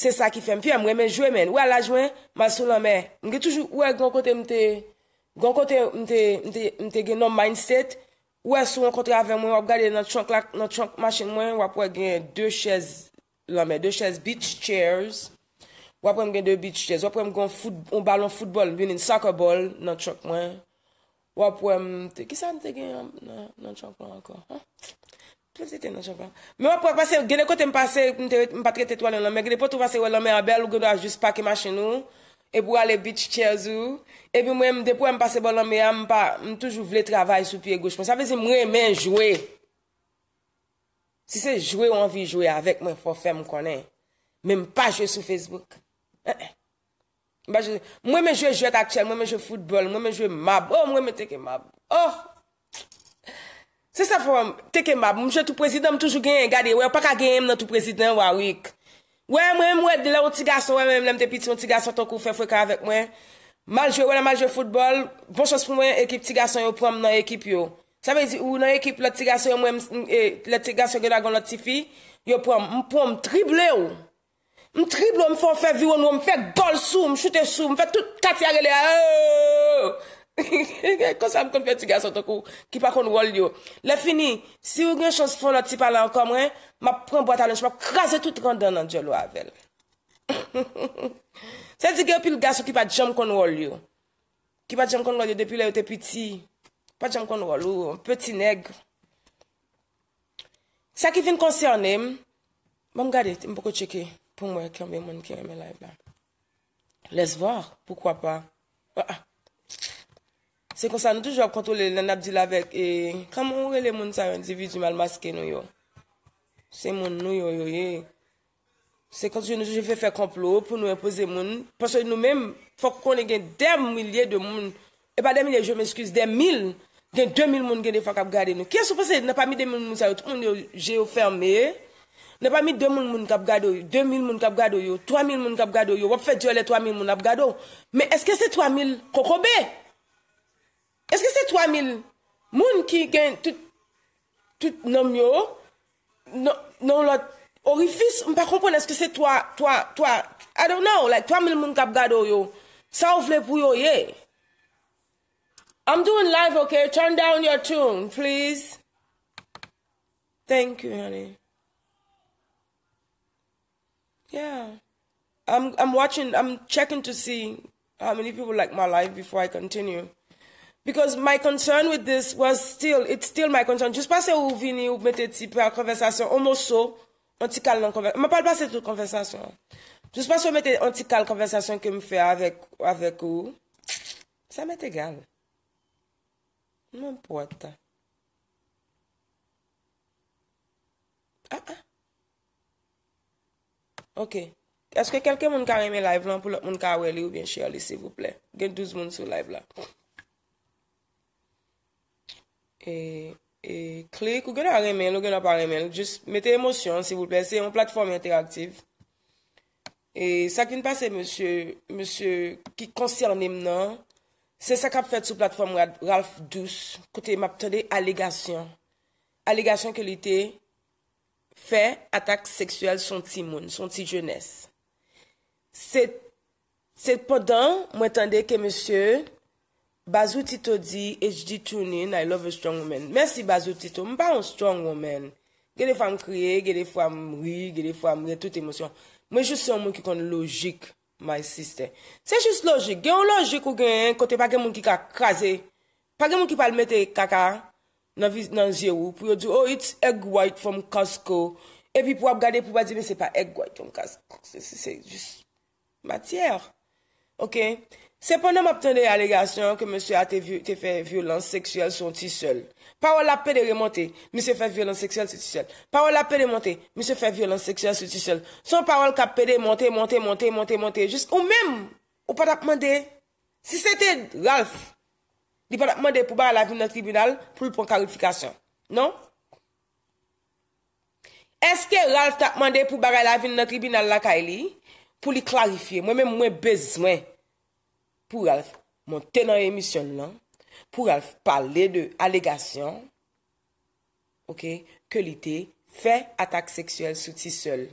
se sa ki fèm, fèm, wè men jwè men. Wè la jwè, masou lò mè. Mwen gen toujou, wè, gwan kote mte, gwan kote mte gen nou mindset. Wè, sou wè kontre avè mwen, wè gade nan chonk lak, nan chonk machin mwen, wè pou wè gen dè chèz lò mè, dè chèz beach chairs. Wap wèm gen dè bit chèz, wap wèm gen un balon futbol, bè nin sakobol nan chok mwen. Wap wèm, te, ki sa an te gen nan chok mwen anko? Plè zite nan chok mwen. Mè wap wèm pase, genè kote m pase, m patre tetwale nan mè, genè pot wase wèm nan mè a bel ou genwa jous pakima chen nou, e pou wale bit chèz ou, e bi mwèm depwèm pase bon nan mè a, m pa, m toujou vle travay sou piye goch bon, mwen, sa vè zè mwè mè jwè. Si se jwè anvi jwè avèk mwen, fò fè m konè, Eh, eh. Mwen men jwe jet aktyel, mwen men jwe football, mwen men jwe map Oh mwen men teke map Oh Se sa fòm, teke map Mwen jwe tou prezidan, mwen tou jwe genye gade Ouè, pak a genye mnen tou prezidan wawik Ouè, mwen mwen dile ou tigasan Ouè, mwen mèm depi ti ou tigasan ton kou fe fweka avèk mwen Mal jwe, ouè, mal jwe football Bon chos pou mwen ekip tigasan yo pròm nan ekip yo Sa vezi, ou nan ekip lè tigasan Yo mwen mwen e eh, lè tigasan genya kon lè tifi Yo pròm, mwen pròm, trible yo Ou M triblo, m fò fè viwon wò, m fè gol sou, m chute sou, m fè tout kati a rele a. Kwa sa m kon fè ti gaso tokou ki pa kon wòl yo. Le fini, si yon gen chans fò lò tipa lan komwen, eh, ma pren bwa talon, jwa krasè tout randon nan djel wò avèl. Sa ti ge yo pil gaso ki pa djam kon wòl yo. Ki pa djam kon wòl yo depi lè yote piti. Pa djam kon wòl yo, pèti neg. Sa ki fin konsè anem, m gade, m poko tcheki. pou mwen kembe mwen kembe la e ba. Lese vwa, poukwa pa. Wa a. Se konsan nou toujou ap kontole lè nan abdi la vek e kam ouwe lè moun sa yon individu mal maske nou yo. Se moun nou yo yo ye. Se kontou nou jen fè fè komplo pou nou repose moun. Pasou nou mèm, fòk konè gen dè mouliè de moun. E pa dè mouliè, jè mè eskuse, dè mil. Gen dè mil moun gen defak ap gade nou. Kè sou posè nè pa mi dè mil moun sa yon? On yon jè yo ferme e. Ne pa mi 2 mil moun kab gado yo, 2 mil moun kab gado yo, 3 mil moun kab gado yo, wap fe jole 3 mil moun kab gado yo. Me eske se 3 mil kokobe? Eske se 3 mil moun ki gen, tu, tu nom yo? No, no lot, orifis, mpa kompon eske se 3, 3, 3, I don't know, like 3 mil moun kab gado yo. Sa ou vle pou yo ye? I'm doing live, ok, turn down your tune, please. Thank you, yoni. Yeah. I'm I'm watching I'm checking to see how many people like my life before I continue. Because my concern with this was still, it's still my concern. Just passé ou vini ou mette ti pe a konversasyon, ou moso, an ti kal nan konversasyon. Ma pas pase tout konversasyon. Jous passé ou mette an ti kal konversasyon ke m fe avèk ou, sa mette egal. Mwen pou ata. Ah, ah. Ok, eske kelke moun ka reme live lan pou lop moun ka wele ou benshe ali se vouple. Gen 12 moun sou live la. E, e, kli, kou gen a reme, nou gen a pa reme, jist mette emosyon se vouple, se yon platform interaktif. E, sakvin pa se monsye, monsye ki konser anem nan, se sakap fet sou platform Ralph Douce, kote map tade aligasyon. Aligasyon ke li te... Fè atak seksuel son ti moun, son ti jounes. Sè, sè podan, mwen tende ke monsye, bazou tito di, e jdi tou nin, I love a strong woman. Mersi bazou tito, mwen pa an strong woman. Gede fwa m kriye, gede fwa m mwi, gede fwa m mwi, tout emosyon. Mwen jous son moun ki kon logik, my sister. Sè jous logik, gen ou logik ou gen, kote pa gen moun ki ka kaze, pa gen moun ki pa lmete kaka, nan zye ou pou yo di, oh, it's egg white from Costco. Epi pou ap gade pou pa di, me se pa egg white from Costco. Se se se, jist, matyèr. Ok? Se pou nan ap tande alegyasyon ke mè se a te fè violans seksyèl son ti sèl. Parol ap pèdè remontè, mè se fè violans seksyèl son ti sèl. Parol ap pèdè remontè, mè se fè violans seksyèl son ti sèl. Son parol ap pèdè remontè, remontè, remontè, remontè, remontè, jist ou mèm, ou pat ap mandè. Si se te, ralf Li pa tak mande pou baray la vin nan tribunal pou li pon karifikasyon. Non? Eske Ralph tak mande pou baray la vin nan tribunal la ka e li pou li klarifiye. Mwen men mwen bezwen pou Ralph monten an emisyon lan, pou Ralph pale de alegasyon, ok, ke li te fe atak seksuel sou ti sol.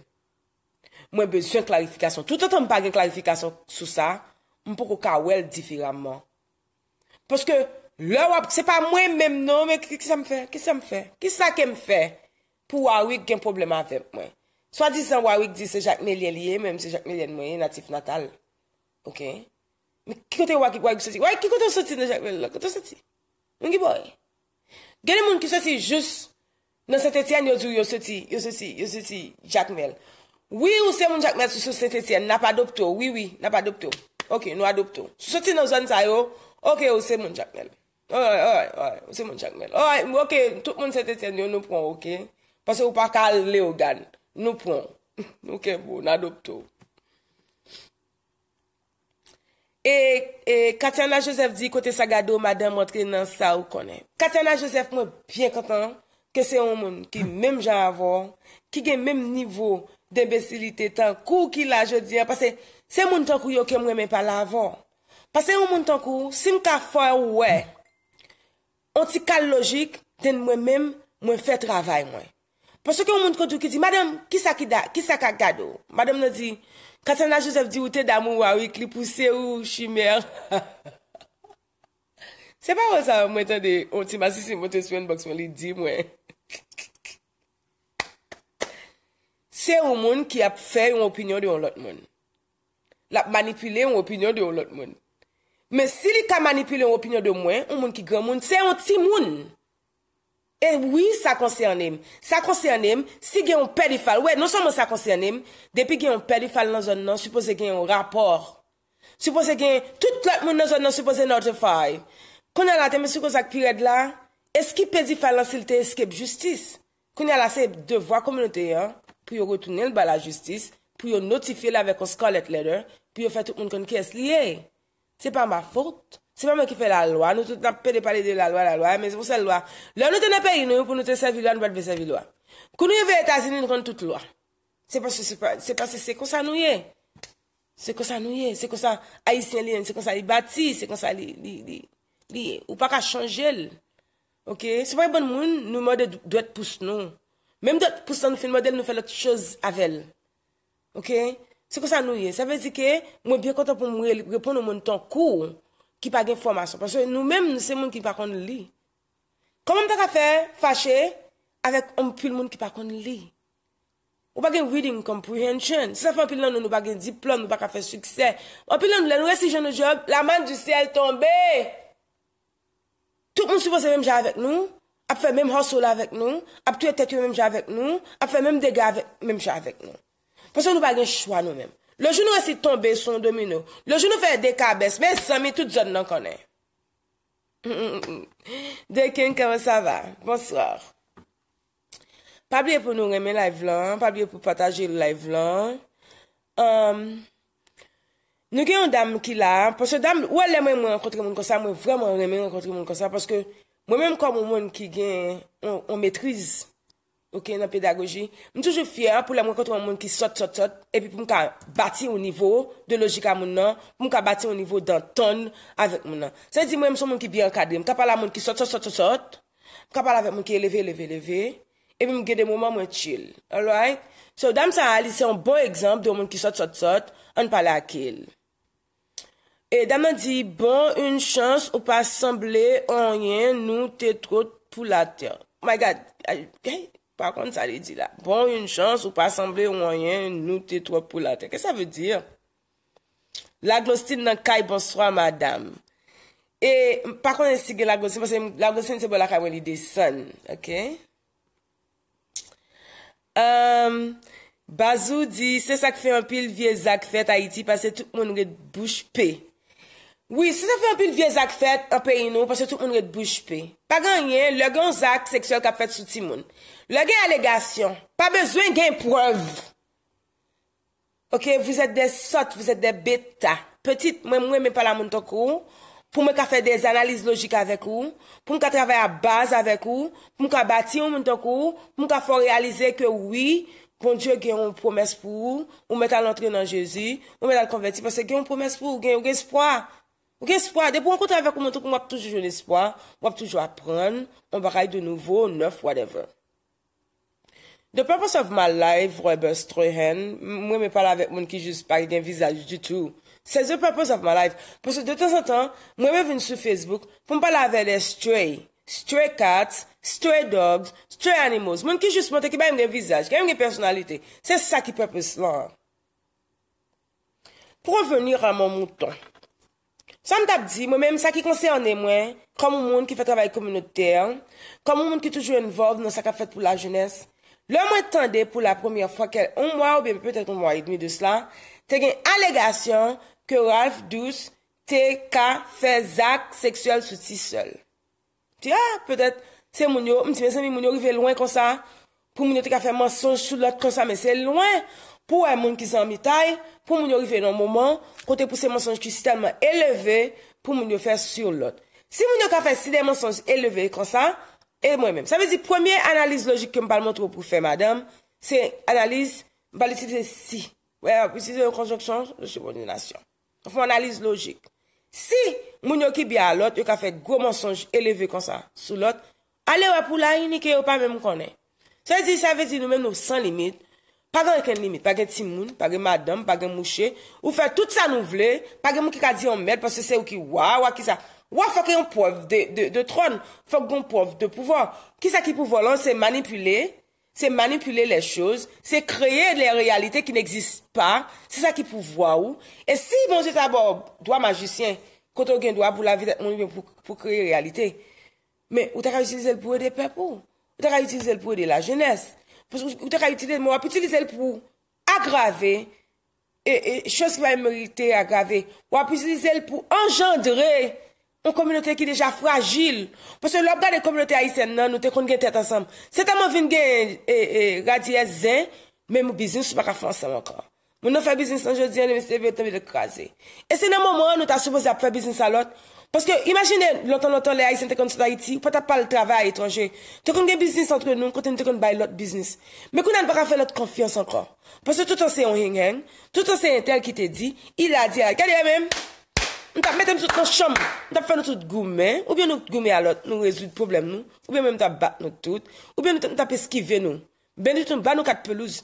Mwen bezwen klarifikasyon. Tout an tan mwen pari klarifikasyon sou sa, mwen pou kawel difiramman. Poske, lò wap, se pa mwen menm nou, men kis sa m fe, kis sa m fe, kis sa ke m fe, pou wawik gen problem avèm, mwen. Swa di san wawik di se jakmel yè liye, mèm se jakmel yè mwen, yè natif natal. Ok? Mè kikote wakik, wakik soti, wakik kikote soti nan jakmel lò, kato soti? Mwen ki boy? Geni moun ki soti jous, nan sotetian yo zou yo soti, yo soti, yo soti, jakmel. Oui ou se moun jakmel sou sotetian, na pa adopto, oui, oui, na pa adopto. Ok Ok, ou se moun chakmel. Ou, ou, ou, ou, se moun chakmel. Ou, ou, ou, tout moun se teten yo, nou proun, ok? Pase ou pa kal le bon, ou dan. Nou proun. Ok, bou, nadop tou. E, e, Katiana Joseph di kote Sagado, madan motre nan sa ou konen. Katiana Joseph mwen pye katan ke se yon moun ki mèm jan avon, ki gen mèm nivou de besilite tan kou ki la jodi. Pase se moun tan kou yo ke mwen men pal avon. Pasè ou moun tankou, sim ka fwa ou wè, onti ka logik ten mwen mèm mwen fè travay mwen. Pasè ki ou moun kontou ki di, madèm, ki sa ki da, ki sa ka gado? Madèm nou di, katèm na josef di ou te damou wawik, li pousse ou chimèl. Se pa wè sa mwen tè de, onti masi si mwen te swenboks mwen li di mwen. Se ou moun ki ap fè yon opinyon di yon lot moun. Lap manipile yon opinyon di yon lot moun. Men si li ka manipile yon opinyon de mwen, yon moun ki gwen moun, se yon ti moun. E wii sa konsey anem. Sa konsey anem, si gen yon perifal, wey, non somo sa konsey anem, depi gen yon perifal nan zon nan, supose gen yon rapor. Supose gen, tout lak moun nan zon nan, supose yon orte fay. Koun yon la teme soukouzak pi red la, eski perifal nan silte eskep justis? Koun yon la sep devwa komenote yon, pou yo rotounen l bala justis, pou yo notifiye la vek o scarlet letter, pou yo fetou moun kon kes liyey. Se pa ma fote, se pa me ki fe la lwa, nou te pede pale de la lwa, la lwa, mè se pou se lwa. Lè, nou te ne pe inou pou nou te sevi lwa, nou bat be sevi lwa. Kou nou yon ve etazini, nou kon tout lwa. Se pas se se kon sa nou ye. Se kon sa nou ye, se kon sa a yi sen lè, se kon sa yi bati, se kon sa yi liye. Ou pa ka chanjè lè. Ok? Se pou yon bon moun, nou mode dwet pousse nou. Mèm dwet pousse nou, nou fin mode lè, nou fè lòt chòz avèl. Ok? Ok? Se kon sa nou ye, se vezi ke mwen biye kontan pou mwen ye li, pou yo pon nou moun ton kou, ki pa gen formasyon. Paswe nou menm nou se moun ki pa kon li. Koman mwen ta ka fe fache, avek anpil moun ki pa kon li. Ou pa gen reading comprehension. Se se fwe anpil nan nou bagen diplon, ou pa ka fe suksè. Anpil nan nou lè nou resi jen nou job, la man du sèl tombe. Tout moun sou fose mèm jè avèk nou, ap fwe mèm hòso la avèk nou, ap fwe mèm jè avèk nou, ap fwe mèm dega avèk nou. Ponsè nou bagen chwa nou menm. Lojou nou esi tombe son domino. Lojou nou fè dekabès, men sami tout zon nan konè. Dèkè, kèmè, sa va? Bonsor. Pabè pou nou remè live lan. Pabè pou patajè live lan. Nou gen yon dam ki la. Ponsè dam, ou alè mwen mwen ankontre moun konsa. Mwen vreman remè ankontre moun konsa. Ponsè mwen mèm kom ou moun ki gen, mwen mètriz. Ok, nan pedagogi. Mwen toujou fiyan pou la mwen kont wè mwen ki sot sot sot, epi pou mwen ka bati ou nivou de logika moun nan, pou mwen ka bati ou nivou dan ton avèk moun nan. Se di mwen, mwen son mwen ki bi an kade, mwen ka pala mwen ki sot sot sot sot, mwen ka pala mwen ki eleve, eleve, eleve, epi mwen gede mouman mwen chile. Alright? So, dam sa a li, se yon bon ekzamp de wè mwen ki sot sot sot, an pala akil. E dam nan di, bon, yon chans ou pa semble, an yen nou te trot pou la tè. Par kon, sa li di la. Bon, yon chans ou pa asemble wanyen, nou te twa pou la te. Kè sa vè di? La glostin nan kay bon swa, madame. E, par kon, ensige la glostin, pasè la glostin sebo la kawelide san. Ok? Ehm, Bazou di, se sak fe anpil vie zak fet a iti, pasè tout moun wèd bouch pe. Oui, se sak fe anpil vie zak fet, apè ino, pasè tout moun wèd bouch pe. Par kon, yon, lò gen zak seksyol kap fet souti moun. Le gen allegasyon. Pa bezwen gen preuve. Ok, vous êtes des sottes, vous êtes des bêtas. Petite, mwen mwen mwen pala moun tokou, pou mwen ka fè des analise logik avek ou, pou mwen ka travè a baz avek ou, pou mwen ka bati moun moun tokou, pou mwen ka fò realize ke woui, pou mwen diò gen yon promès pou ou, mwen mwen tan lantri nan Jezi, mwen mwen tan konverti, mwen se gen yon promès pou ou, gen yon gen espoir, gen espoir, de pou mwen kontre avek moun tokou, mwen wap toujou l'espoir, mwen wap toujou The purpose of my life, webe stroi hen, mwen me pale avek moun ki jous pa gen vizaj du tou. Se the purpose of my life, pwese de ton son tan, mwen me ven sou Facebook pou m pale avek de stroi. Stroi cats, stroi dogs, stroi animals, moun ki jous mwote ki ba gen vizaj, ki ba gen personalite. Se sa ki purpose lan. Provenir a moun mouton. Sam tap di, mwen menm sa ki konsey ane mwen, kom moun ki fe travay kominotean, kom moun ki toujou envolv nan sa ka fet pou la jenese. Lò mwen tande pou la premiye fwa kel on mwa ou bebe peutet on mwa idmi de slan, te gen allegasyon ke Ralph Douce te ka fè zak seksuel sou ti sol. Ti ya, peutet, se moun yo, mwen se mè san mi moun yo rive lwen kon sa, pou moun yo te ka fè monsonj sou lot kon sa, men se lwen pou wè moun ki san mitay, pou moun yo rive nan mouman, kote pou se monsonj ki si talman eleve pou moun yo fè sur lot. Se moun yo ka fè si de monsonj eleve kon sa, E mwen men. Sa vezi, premier analiz logik ke m pal montrou pou fè, madame, se analiz, m pal iti de si. Ouè, prezize yo konjonk chanj, yo sou bon dinasyon. Fon analiz logik. Si, moun yo ki bi alot, yo ka fè gwo monsonj eleve konsa sou lot, ale wapou la inike yo pal men m konen. Sa vezi, sa vezi, nou men nou san limit. Pagan ek en limit. Pagan timoun, pagan madame, pagan mouché, ou fè tout sa nou vle, pagan mou ki ka di yon mèd, pwase se ou ki waw, waki sa... Ou faut qu'il y ait un preuve de, de, de trône, faut qu'il y ait une preuve de pouvoir. Qui c'est qui pouvoir là C'est manipuler, c'est manipuler les choses, c'est créer des réalités qui n'existent pas. C'est ça qui pouvoir ou Et si bon Dieu d'abord doit magicien, quand on gagne doit pour la vie pour, pour, créer réalité. Mais où t'as utilisé utiliser le pouvoir des peuples Où t'as utilisé utiliser le pouvoir de la jeunesse Parce que où t'as utiliser, utiliser le pouvoir aggraver et, et choses qui va mériter aggraver. Ou utiliser le pouvoir engendrer Mwen kominote ki deja fragil. Pwese lop gade kominote Aisen nan nou te kon gen tete ansam. Seta mwen vin gen radye zin, men mwen biznis sou baka franse mwen kon. Mwen nou fè biznis anjou di, ane mwen sebe te mwen dekwaze. E se nan moun moun nou ta soubouze ap fè biznis alot. Pwese imagine lontan lontan le Aisen te kon sot Aiti, pou ta pal travay etranje. Te kon gen biznis antre nou, konten te kon bay lot biznis. Mwen kon nan baka fè lot konfiyans ankon. Pwese tout an se yon gen, tout an se yon tel ki te di, il la di a kade yon Nou tap mette msout nou chom, nou tap fè nou tout goumè, oubyen nou goumè alot nou rezout problem nou, oubyen nou tap bat nou tout, oubyen nou tap eskive nou. Ben dit nou bat nou kat pelouz,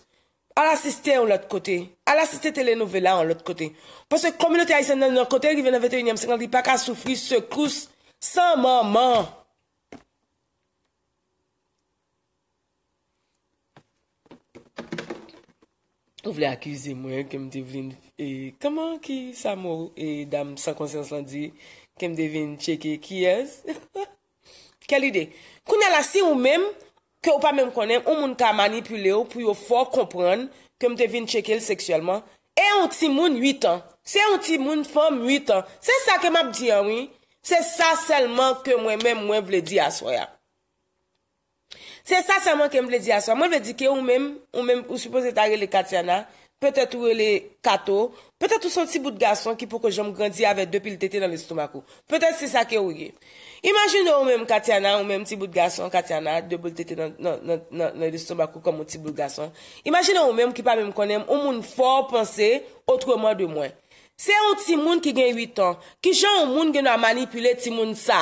ala siste an lout kote, ala siste telen nou vela an lout kote. Pwese komilote a isen nan lout kote, rive nan 21 yam 50, di pa ka soufri, se kous, san man man. Ou vle akize mwen kem devin, e, kaman ki sa mou e dam sa konsens lan di, kem devin cheke ki es? Kel ide? Kou nye la si ou men, ke ou pa men konen, ou moun ka manipule ou pou yo for kompran kem devin cheke l seksualman, e ou ti moun 8 an, se ou ti moun fom 8 an, se sa kem ap di anwi, se sa selman ke mwen men mwen vle di aswaya. Se sa sa man kem ble di aswa. Mwen ve di ke ou mèm, ou mèm ou suposè tage le katyana, petèt ou e le kato, petèt ou son ti bout gason ki pou ko jom grandye avè depil tete nan listomakou. Petèt se sa ke ou ye. Imagin nou ou mèm katyana, ou mèm ti bout gason, katyana, debil tete nan listomakou kom ou ti bout gason. Imagin nou ou mèm ki pa mèm konèm, ou moun for ponsè, otwè mò de mwen. Se ou ti moun ki gen 8 an, ki jò ou moun gen wè manipule ti moun sa,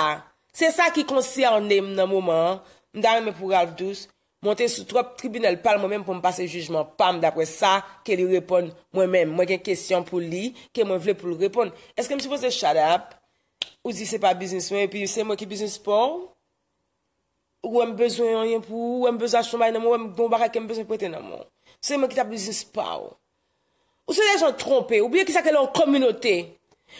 se sa ki konsè anèm nan mò mò an, Mda mwen pou ralv douz, monten sou trope tribunal, pal mwen men pou m passe jujman. Pam, dapwe sa, ke li repon mwen men. Mwen gen kestyon pou li, ke mwen vle pou l repon. Eske mse fose chadap, ou di se pa biznis mwen, epi se mwen ki biznis pou, ou mwen bezwen yon yon pou, ou mwen bezwen chomay nan mwen, ou mwen gombarek, mwen bezwen pwete nan mwen. Se mwen ki ta biznis pou. Ou se dejan trompe, ou bie ki sa ke lor kominote.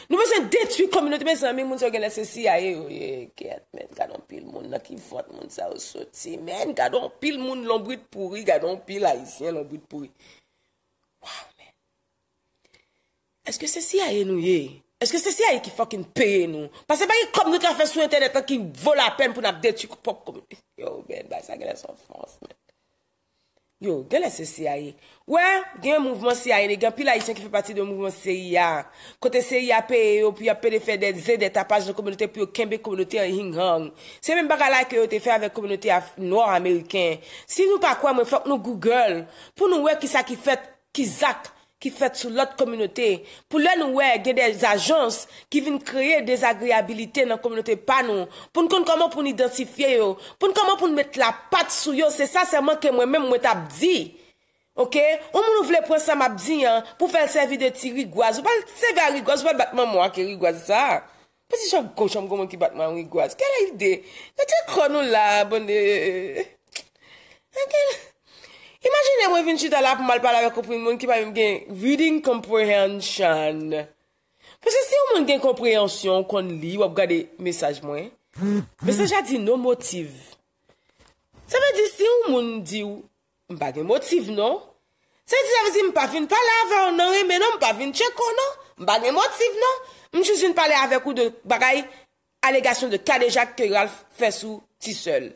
Nou mwen se detu kominoti men, se an mi moun se genè se si a ye, yo ye, ket men, gadan pil moun nan ki vot moun sa ou soti, men, gadan pil moun lombri de pouri, gadan pil a isen lombri de pouri. Waw men, eske se si a ye nou ye, eske se si a ye ki fokin peye nou, pase bagi kominoti a fe sou internet an ki vol apen pou nap detu pou kominoti, yo men, ba sa genè son fons men. Yo, gen lè se si a ye. Wè, gen mouvment si a ye, ne gen pi la yishen ki fè pati do mouvment si a ye. Kote si a ye, pe yo, pi ya pe de fè de zè, de tapaj, de komonite, pi yo kenbe komonite yon hing hang. Se men baga la, ke yo te fè avè komonite yon noor Ameriken. Si nou pa kwa, mwen fòk nou Google, pou nou wè ki sa ki fèt, ki zak, ki fet sou lot komyonote, pou lè nou wè gè de l'ajons ki vin kreye desagriabilite nan komyonote pa nou, pou n kon kon moun pou n identifiye yo, pou n kon moun pou n mette la pat sou yo, se sa seman ke mwen mwen mwen tap di, ok? Ou moun nou vle pwen sa map di, an, pou fè l'sevi de ti rigouaz, ou pa l'sevi a rigouaz, ou pa l'batman mwen ake rigouaz sa? Po si chan kouchan mwen ki batman a rigouaz, kè la ide? Gè te kronou la, bon de, an kè lè? Imagine mwen vin chit ala pou mal pala ve kouprin mwen ki pa vin gen reading comprehension. Pwese si ou mwen gen komprehensyon kon li wap gade mesaj mwen, mwen seja di no motive. Sebe di si ou mwen di ou, mba gen motive non? Sebe di sebe si mwen pa vin pala ve onore menon, mwen pa vin cheko non? Mba gen motive non? Mwen chousin pale avek ou de bagay alegasyon de kadejak ke ralf fesou ti sol.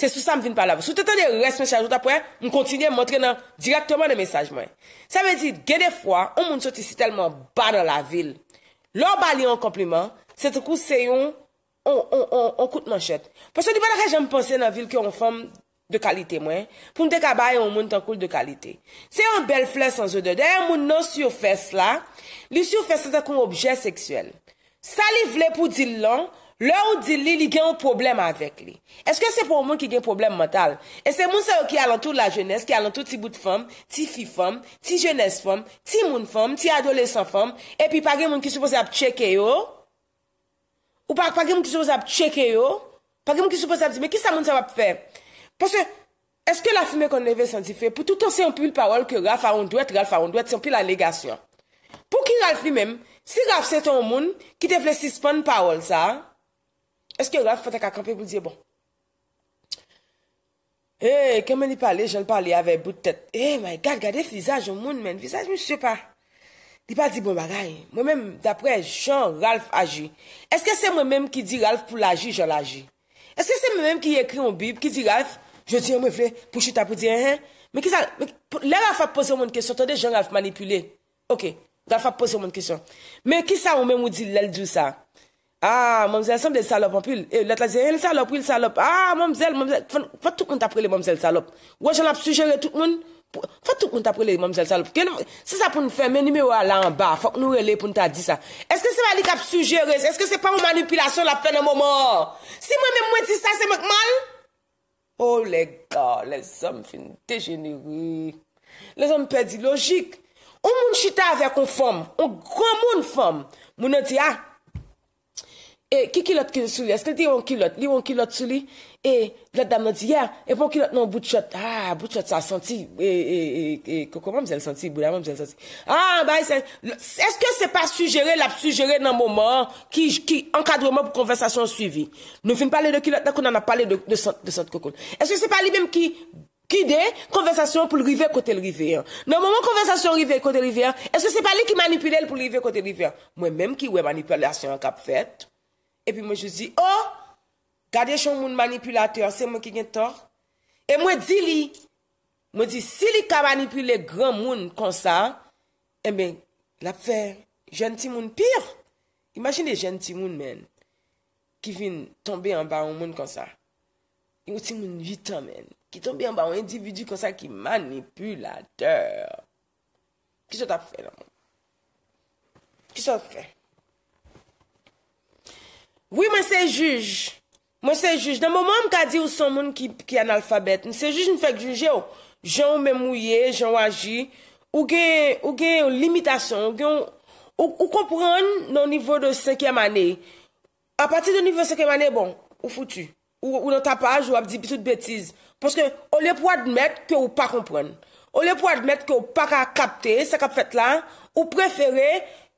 Se sou sa m vin pa la vo. Sou te tande resme chajout apwen, m kontinye m montre nan direktoman nan mesaj mwen. Sa me di, gen defwa, moun sot isi telman ba nan la vil. Lon bali an kompliment, se te kou seyon an kout manchet. Pwè se di ban akaj jen m ponsen nan vil ki an fom de kalite mwen. Pwè m dekabaye, moun tan koul de kalite. Seyon bel fles an zo de dey, moun nan syo fes la. Li syo fes sa ta kon obje seksuel. Salive le pou di lan. Lou di li li gen ou problem avek li. Eske se pou ou moun ki gen problem mental? Eske moun se ou ki alantou la jenese, ki alantou ti bout fom, ti fi fom, ti jenese fom, ti moun fom, ti adole san fom, epi pa gen moun ki soupoze ap cheke yo? Ou pa gen moun ki soupoze ap cheke yo? Pa gen moun ki soupoze ap di, me kis sa moun se wap fe? Pase, eske la fume kon neve santi fe? Pou toutan se yon pi l parol ke raf a on dwet, raf a on dwet, se yon pi la legasyon. Pou ki ral fi mem, se raf se ton moun, Est-ce que Ralph fait être pour dire bon? Eh, hey, quand il parle, je parle avec bout de tête. Eh, my God, regardez le visage le monde, man. Visage, je ne sais pas. Il pas dit bon Moi-même, d'après Jean, Ralph agit. Est-ce que c'est moi-même qui dis Ralph pour l'agir, Jean l'agis Est-ce que c'est moi-même qui écrit mon Bible, qui dit Ralph, je dis un mauvais, pour chuter pour dire, hein? Mais qui ça? Là, Ralph a poser une question. des Jean Ralph manipulé. Ok. Ralph a poser une question. Mais qui ça, moi-même, où dit, l'elle dit ça? A, mamzèl, som de salop wapil. E, lè ta di, e l salop, e l salop. A, mamzèl, mamzèl, fòt tout kon ta prele, mamzèl salop. Wè chan ap sujere tout moun. Fòt tout kon ta prele, mamzèl salop. Se sa pou nou fè, meni mè wè la an ba. Fòk nou rele pou nou ta di sa. Eske se ma li kap sujere? Eske se pa moun manipilasyon la pwè nan mou mò? Se mwen mè mwè di sa, se mèk mal? O, lè gò, lè som fin te geni wè. Lè som pè di logik. O moun chita avè kon fò Et eh, qui qui l'autre lui? Est-ce que tu as un kilote? lui un lui? Et la dame a dit, yeah, et pour kilote, non, bout de Ah, bout de ça a senti. Et, eh, eh, comment vous avez senti? Bout de senti. Ah, bah, c'est, est-ce que c'est pas suggéré, l'a suggéré dans le moment, qui, qui, encadrement pour conversation suivie? Nous finissons parler de kilote, d'accord, on a parlé de, de, de cette cocotte. Est-ce que c'est pas lui-même qui, guide dé, conversation pour le river côté le non hein? Dans moment, conversation river côté rivière hein, est-ce que c'est pas lui qui manipule pour le river côté le hein? Moi-même qui, ouais, manipulation cap fait. E pi mwen jou zi, oh, gade chon moun manipulateur, se mwen ki gen tor. E mwen zi li, mwen zi, si li ka manipule gran moun konsa, e eh men, la fè, jenti moun pyr. Imagine de jenti moun men, ki vin tombe an ba moun konsa. E mwen ti moun jita men, ki tombe an ba moun individu konsa ki manipulateur. Ki sot ap fè nan moun? Ki sot ap fè nan moun? Oui, mwen se juj. Mwen se juj. Dan mwen mwen mwen ka di ou son moun ki analfabet. Mwen se juj, mwen fek juj. Je ou mwen mouye, je ou aji. Ou gen, ou gen ou limitasyon. Ou gen ou, ou kompran nan nivou de sekye manye. A pati de nivou de sekye manye, bon, ou foutu. Ou nan tapaj ou ap di bitou de betiz. Poske, ou le pou admet ke ou pa kompran. Ou le pou admet ke ou pa ka kapte se kap fet la. Ou preferi.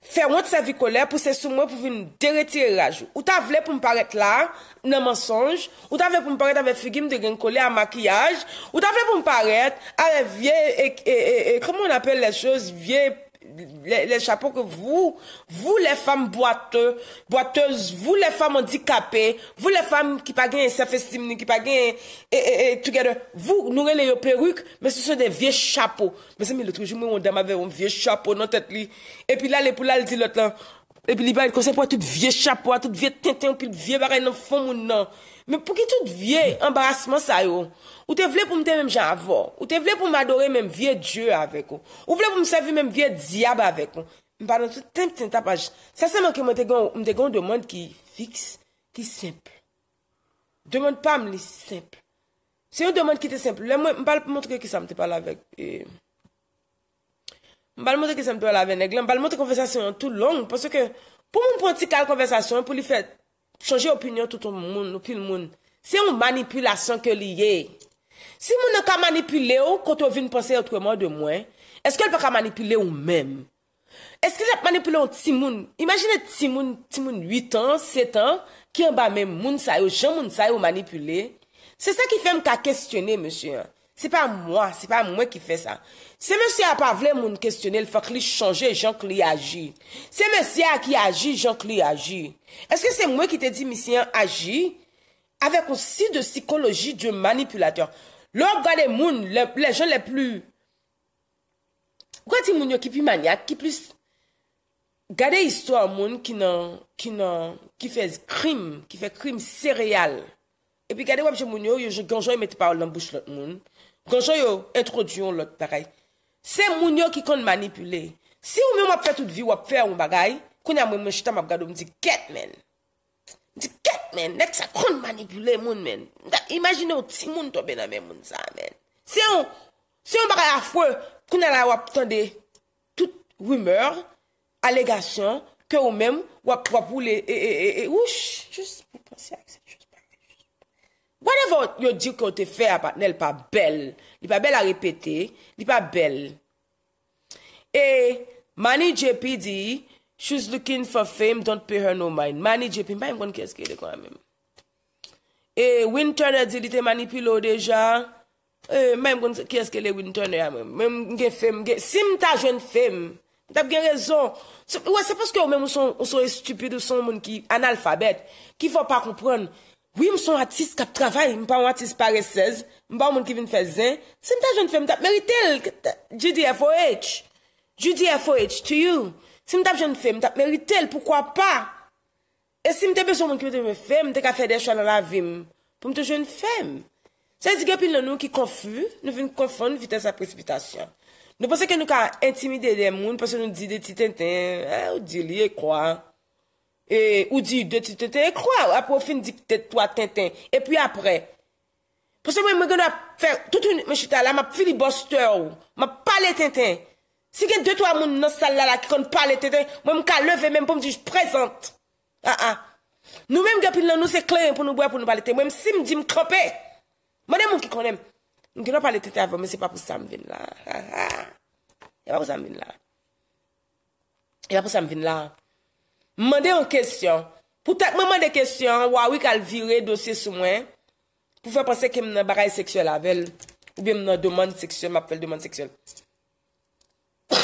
Fè wèd sa vi kolè pou se soum wè pou vin diretir lajou. Ou ta vle pou mparet la, nan mensonj, ou ta vle pou mparet avè figim de gen kolè a makiyaj, ou ta vle pou mparet, alè, vie, e, e, e, e, e, komon apel le chòs vie, e, e, e, e, Les chapeaux que vous, vous les femmes boiteuses, vous les femmes handicapées, vous les femmes qui pagaient un service-stime, qui pagaient un tout gareur, vous nourellez vos perruques, mais ce sont des vieilles chapeaux. Mais c'est même l'autre jour, moi, on dame avait un vieil chapeau nan tête-lis. Et puis là, l'époux-là, il dit l'autre-là... E pi li baye kon se po a tout vie chapwa, tout vie tenten, ou pi vie baray nan fon moun nan. Men pou ki tout vie, ambaraseman sa yo. Ou te vle pou mte menm jan avor. Ou te vle pou m adore menm vie djew avek. Ou vle pou m sevi menm vie diyaba avek. M pa nan tout ten ten tapaj. Sese man ke m te goun, m te goun domande ki fix, ki simple. Domande pa m li simple. Se yo domande ki te simple, m pa m montre ki sa m te palavek. E, Balmote kesem do la vene glam, balmote konversasyon an tou long, pwese ke pou moun pwenti kal konversasyon, pou li fè chanje opinyon tout ou moun, ou pil moun, se yon manipulasyon ke li ye. Se moun an ka manipule ou, koto vin pwense yon twe moun de mwen, eske l pa ka manipule ou men? Eske l ap manipule ou ti moun? Imagine ti moun 8 an, 7 an, ki an ba men moun sayo, jen moun sayo manipule. Se sa ki fèm ka kestyone, monsyen. Se pa mwen, se pa mwen ki fe sa. Se mwen se a pa vle moun kestyonel, fwa ki li chanje, jank li aji. Se mwen se a ki aji, jank li aji. Eske se mwen ki te di misyen aji, avek osi de psikoloji di yon manipulator. Lò gade moun, le jen le plu. Gade moun yo ki pi manyak, ki plis gade histwa moun ki nan, ki nan, ki fe krim, ki fe krim sereyal. E pi gade wapje moun yo, yo genjwa yon meti pa ou lan bouch lot moun. Gansho yo, entrodyon lot paray. Se moun yo ki kon manipule, si ou mè mwap fè tout vi wap fè ou bagay, koun ya mwen mwen chita mwap gado mdiket men. Diket men, nek sa kon manipule moun men. Imaginè ou ti moun tobe nan mè moun sa men. Se ou, se ou bagay a fwe, koun ya la wap tande tout wimeur, alegasyon, ke ou mè mwap wap wule e, e, e, e, ouch, jist mwen pensi akse. Whatever yo dik ki yo te fe apat nel pa bel, li pa bel a repete, li pa bel. E, Manny J.P. di, she's looking for fame, don't pay her no mind. Manny J.P. mi mwen kon ke eske de kon amem. E, Wyn Turner di li te manipulo deja, mi e, mwen kon ke eske le Wyn Turner amem. Mwen gen fame gen, sim ta jwen fame, tap gen rezon. Ouwe, se poske ou men ou son estupid ou son moun ki analfabet, ki fo pa koupronn. Oui, m son atis kap travay, m pa m atis paresez, m pa m moun ki vin fe zin. Si m te jen fèm, m tap merite l, judi F.O.H. Judi F.O.H. to you. Si m te jen fèm, m tap merite l, poukwa pa. E si m te beso moun ki vin fèm, m te ka fè desha nan la vim. Poum te jen fèm. Se yon zige pilon nou ki konfu, nou vin konfon nou vite sa precipitasyon. Nou pwese ke nou ka intimide de moun, pwese nou di de ti tenten, eh, ou di li e kwa. E, ou di, de ti te te, kwa? Apo fin dik te to a ten ten. E pi apre. Pwese mwen mwen gono a fè, tout un, mwen chita la, mwen fi li boste ou. Mwen pale ten ten. Si gen de to a moun nan sal la la ki kon pale ten ten, mwen mwen ka leve men pou mdi j prezante. Ha ha. Nou men mwen gapil nan nou se kle yon pou nou bwe pou nou pale ten. Mwen mwen si mdi m kropè. Mwen mwen ki konen. Mwen gono pale ten ten avon, men se pa pou sa m vin la. Ha ha. E pa pou sa m vin la. E pa pou sa m vin la. Mande ou kèsyon. Poutèk mè mè de kèsyon, wawik al vire dosye sou mwen. Pou fè pase ke mè nan baray seksuel avèl. Ou bè mè nan doman seksuel, mè ap fèl doman seksuel.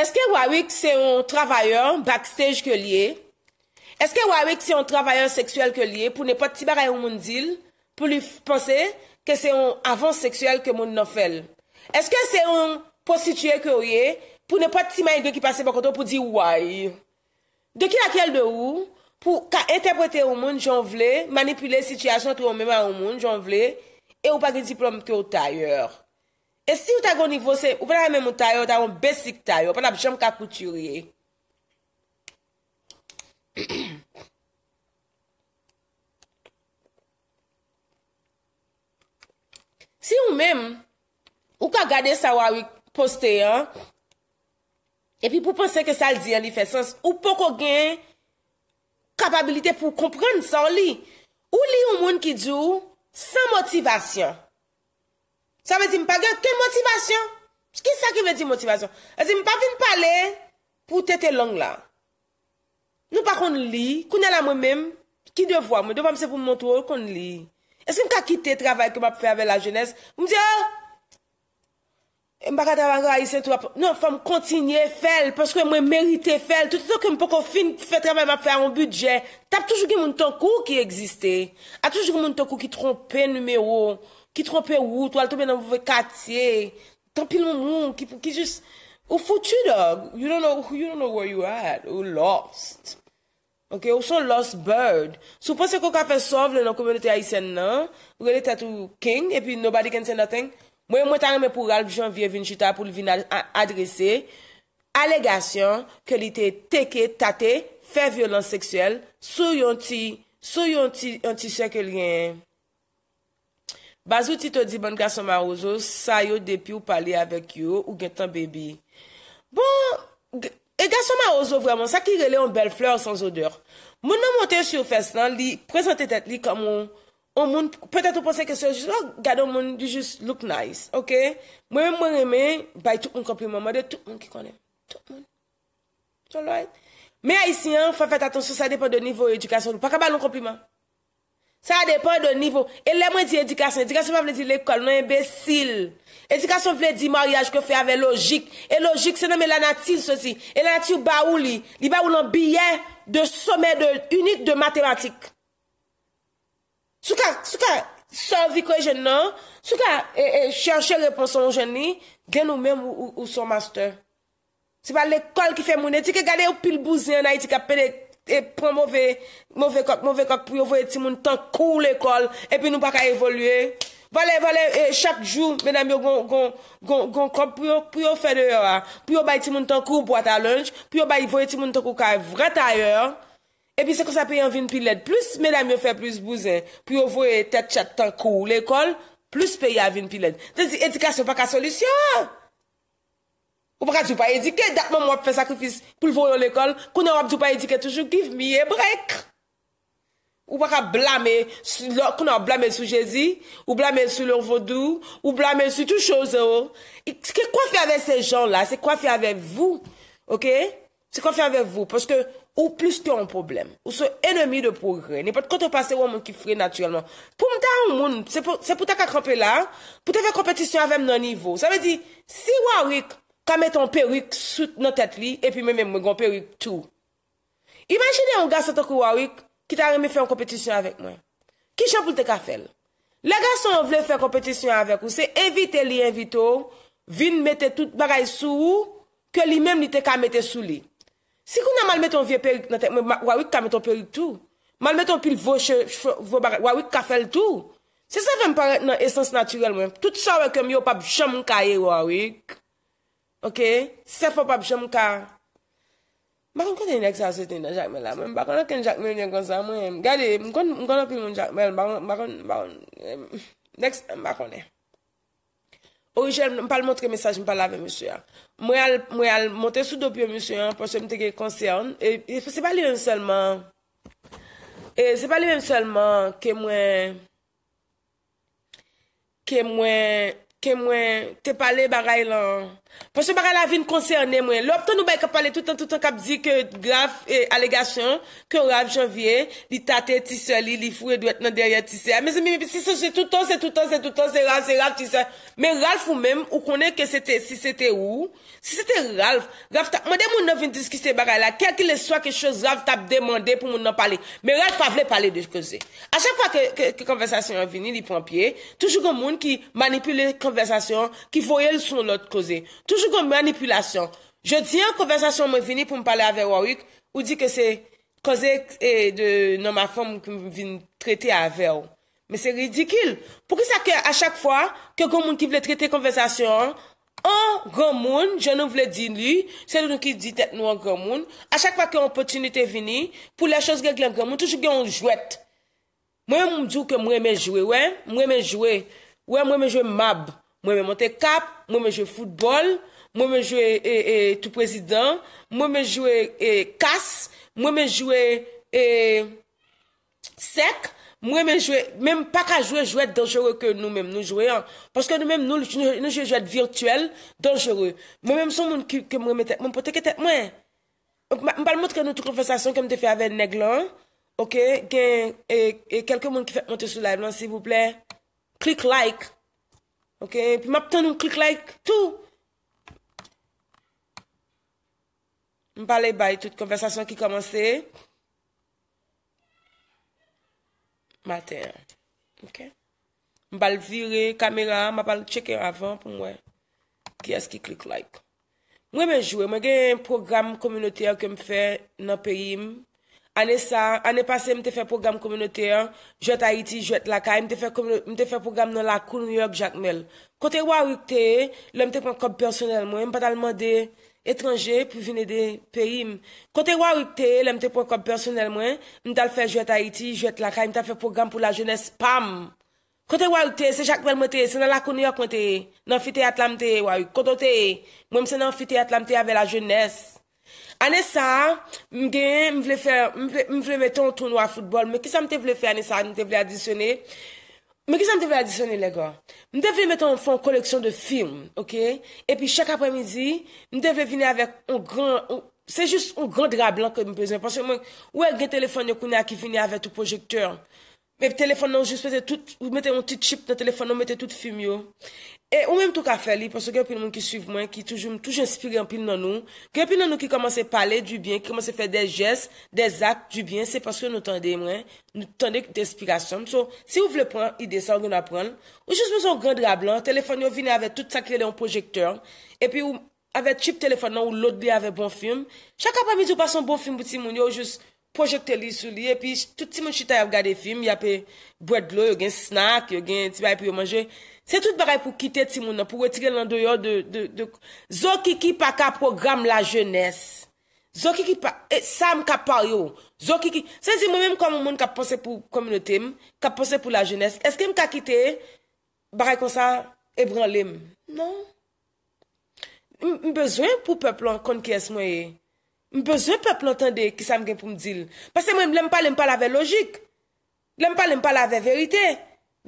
Eske wawik se yon travayor backstage ke liye? Eske wawik se yon travayor seksuel ke liye pou ne pati baray ou moun dil? Pou li pase ke se yon avans seksuel ke moun nan fèl? Eske se yon prostituye ke liye? pou ne pa ti maye de ki pase mwen koto pou di woy. Dekil akel de ou, pou ka entepwete ou moun janvle, manipule sityasyon tou ou mèman ou moun janvle, e ou pa gen diplom ke ou tayor. E si ou ta gounivose, ou vè la mèmen moun tayor, ta yon besik tayor, pa la bjèm ka kouturye. Si ou mèm, ou ka gade sa wawik poste yon, ou ka gade sa wawik poste yon, E pi pou pense ke sal di an li fè sens, ou pou kon gen kapabilite pou komprende san li. Ou li yon moun ki djou, san motivasyon. Sa vezi m pa gen, ke motivasyon? Ki sa ki vezi motivasyon? E zi m pa vin pale pou tete long la. Nou pa kon li, kounen la mwen mèm, ki devwa, mè devwa mse pou mwontou kon li. Eske m ka kite travay ke m ap fè avè la jènes, m oh, di yo, Mbaka ta baga ayisen tou ap, nou fèm kontinye fèl, pès kwen mwen merite fèl, touti tou ke mpoko fin fèt ramèm ap fè a mwen budget, tap toujou gen moun tankou ki egziste. A toujou gen moun tankou ki trompe numero, ki trompe wout, wal tombe nan mwen katye, tampil moun moun, ki jist... Ou foutu dog? You don't know where you are at. Ou lost. Ou son lost bird. Sou pwese kou ka fè sovle nan koumenite ayisen nan, ou gweni tatou king, e pi nobody can say nothing? Mwen mwen ta reme pou ral janvye vin chita pou li vin adrese. Alegasyon ke li te teke, tate, fe violans seksuel, sou yon ti, sou yon ti, yon ti seke lyen. Bazou tito di bon Gasson Marozo, sayo depi ou pale avek yo ou getan bebi. Bon, e Gasson Marozo vwaman, sa ki rele yon bel fleur sans odeur. Mwen mwen mwote sou yo fes lan, li prezante tet li kamon. Moun moun, petè tou ponsè kèso, jilò gado moun di jous look nice, ok? Mwen mwen mè, bay tout moun kompliment, mwen dè tout moun ki konè. Tout moun. Tout lòè. Mè a y si yon, fè fè t'atonsou, sa depon de nivou edikasyon. Fè kaba loun kompliment? Sa depon de nivou. E lè mwen di edikasyon. Edikasyon mwen vle di l'ekol, nou embesil. Edikasyon vle di moryaj ke fè avè logik. E logik, se nan mè lan atil sozi. E lan atil ba ou li. Li ba ou nan biyè de somè de, unik de matematik Sou ka sorvi kwen jen nan, sou ka e, e, chanche reponson ou jen ni, gen nou men ou sou master. Se pa l'ekol ki fe moun etik, e gade ou pil bouzi anay etik apen e pran mouve kok, mouve kok pou yo voye ti moun tan kou l'ekol epi nou pa ka evolye. Vale, vale, e, chak jou menam yo gon kop pou yo fede yo a. Ah. Pou yo bay ti moun tan kou bwa talonj, pou yo bay voye ti moun tan kou ka vrat a yo a. Et puis c'est comme ça paye en vin pile plus mesdames yo fait plus bousin puis vous voyez tête chat tant cou l'école plus paye en vin cest à Tu l'éducation n'est pas la solution. Ou ne tu pas éduqué dak mon moi faire sacrifice pour à l'école ne pouvez pas éduquer toujours give me a break. Ou pas blâmer qu'on on blâme sur Jésus ou blâmer sur le vaudou ou blâmer sur toutes choses. Oh. C'est quoi faire avec ces gens là, c'est quoi faire avec vous OK C'est quoi faire avec vous parce que Ou plus te an problem, ou se enemi de progrè. Nè pat kote pase wè mwen ki fre naturelman. Pou mta an moun, se pou ta ka krepe la, pou te fe kompetisyon avèm nan nivou. Sa mè di, si wawik ka met an perwik soute nan tèt li, e pi mè mè mwen kon perwik tou. Imanjene an gase tok wawik ki ta reme fe an kompetisyon avèk mwen. Ki chan pou te ka fel? La gase an vle fe kompetisyon avèk ou se evite li evito, vin mette tout bagay sou ou, ke li mèm ni te ka mette sou li. Si kou nan mal meton vie perik nan tekme, wawik ka meton perik tou. Mal meton pil voche, wawik ka fel tou. Se se fèm paret nan esans natyrel mwen, tout sa wèkèm yo pa bjèm kaye wawik. Ok? Se fèm pa bjèm kaye. Mwen kon tenye ek sa sè tenye nan jakmel la mwen. Mwen bakon nan ken jakmel yon konsan mwen. Gade, mwen kon nan pil mwen jakmel, bakon, bakon, bakon. Neks, mwen bakon e. Ouje, oh, m pal montre mesaj, m pal lave mè sè ya. Mwen al montè sou dopyo mè sè ya, pò se m te ge konsè an, e se pali wèm selman, e se pali wèm selman, ke mwen, ke mwen, ke mwen te palè baray lan, Poche baral avin konser ne mwen, lop ton nou bay kap pale tout an tout an kap di ke graf eh, e alegasyon ke ralv janvye, li tate tise li, li fure dwek nan derye tise. Me zemimi, si se se tout an, se tout an, se tout an, se ralv, se ralv, ti se, me ralv ou men, ou konen ke se te, se se te ou, se se te ralv, ralv ta, mwen de moun nan vin diskise baral la, kel ki le soa ke chos ralv ta ap demande pou moun nan pale, me ralv pa vle pale de kose. A chakwa ke konversasyon avini li pampye, toujou goun moun ki manipule konversasyon ki voyel son lot kose. Toujou gwen manipulasyon. Je di an konversasyon mwen vini pou m pale ave wawik, ou di ke se koze e eh, de nomafon mwen vini trete ave wawik. Men se ridikil. Pou ki sa ke a chak fwa, ke gwen moun ki vle trete konversasyon, an gwen moun, jen nou vle di li, se nou ki di tet nou an gwen moun, a chak fwa ke an potinite vini, pou la chos gen gwen gwen moun, toujou gen an jwet. Mwen mwen djou ke mwen mwen jwé, mwen mwen jwé, mwen mwen jwé mab. Mwen mwen mwente kap, mwen mwen jwè foutbol Mwen mwen jwè e, e, tou prezident Mwen mwen jwè e, kas Mwen mwen jwè Sek Mwen mwen jwè, mwen pa ka jwè jwè d'anjere ke nou mwen, nou jwè Paske nou mwen nou, nou jwè jwè d'anjere mwen mwen mwen potèk mwen Mwen pal mwote ke nou tou konfesasyon ke mwen te fè ave nè glan e kelke mwen ki fè mwente sou live nan si vous plè klik like Ok, pou m ap ton nou klik like tout. M pale bay tout konversasyon ki kamanse. Ma ten. Ok. M pale vire kamera, ma pale cheke avan pou mwen. Ki as ki klik like. Mwen mwen jwe, mwen gen program kominote ak m fe nan perim. Anè sa, anè pase mte fè program komyonote, jwèt Haiti, jwèt laka, mte fè program nan la koun New York, Jacquemelle. Kote wawouk te, lèm te pou an kop personel mwen, mpa talman de etranje pou vine de perim. Kote wawouk te, lèm te pou an kop personel mwen, mta l fè jwèt Haiti, jwèt laka, mta fè program pou la jwènes, pam! Kote wawouk te, se Jacquemelle mwen te, se nan la koun New York mwen te, nan fite atlam te, wawouk. Kote wawouk te, mwen se nan fite atlam te avè la jwènes, pam! Anè sa, m gè, m vlè fè, m vlè, m vlè mètè an tonnwa foutbol, mè ki sa m tè vlè fè anè sa, m tè vlè adisyonè, mè ki sa m tè vlè adisyonè lè gò, m dè vlè mètè an fon koleksyon de film, ok, epi chèk apre midi, m dè vlè vinè avèk an gran, cè jous an gran dra blan ke m bezè, panse mwen, wè gè telefon yo kounè a ki vinè avè tout projekteur, epi telefon nou jous pètè tout, ou mètè an tit chip nan telefon nou, mètè tout film yo, E ou mèm tou ka fè li, pòso genpil nan moun ki suiv mwen, ki toujou m touj inspire anpil nan nou, genpil nan nou ki komanse pale du byen, ki komanse fè de jès, de zak, du byen, se pòske nou tende mwen, nou tende de inspirasyon. So, se ou vle pran, i desan, ou gen ap pran, ou jous mè son grand drablan, telefon yo vine avè tout sa krele an projekteur, epi ou avè chip telefon nan, ou lot bi avè bon film, chak ap amiz ou pas an bon film bouti moun yo, ou jous projekte li sou li, epi touti moun chita Se tout baray pou kite ti moun nan, pou weti gen nan doyo de, de, de... Zou ki ki pa ka programe la jenese. Zou ki ki pa... E, sa m ka par yo. Zou ki ki... Se zi mou mèm kon moun ka ponsè pou komynotèm, ka ponsè pou la jenese. Eske m ka kite, baray kon sa, ebran lèm. Non. M bezwen pou peplon kon ki es mwenye. M bezwen peplon tande ki sa m gen pou m dil. Pase mwen m lèm palèm palave logik. Lèm palèm palave verite.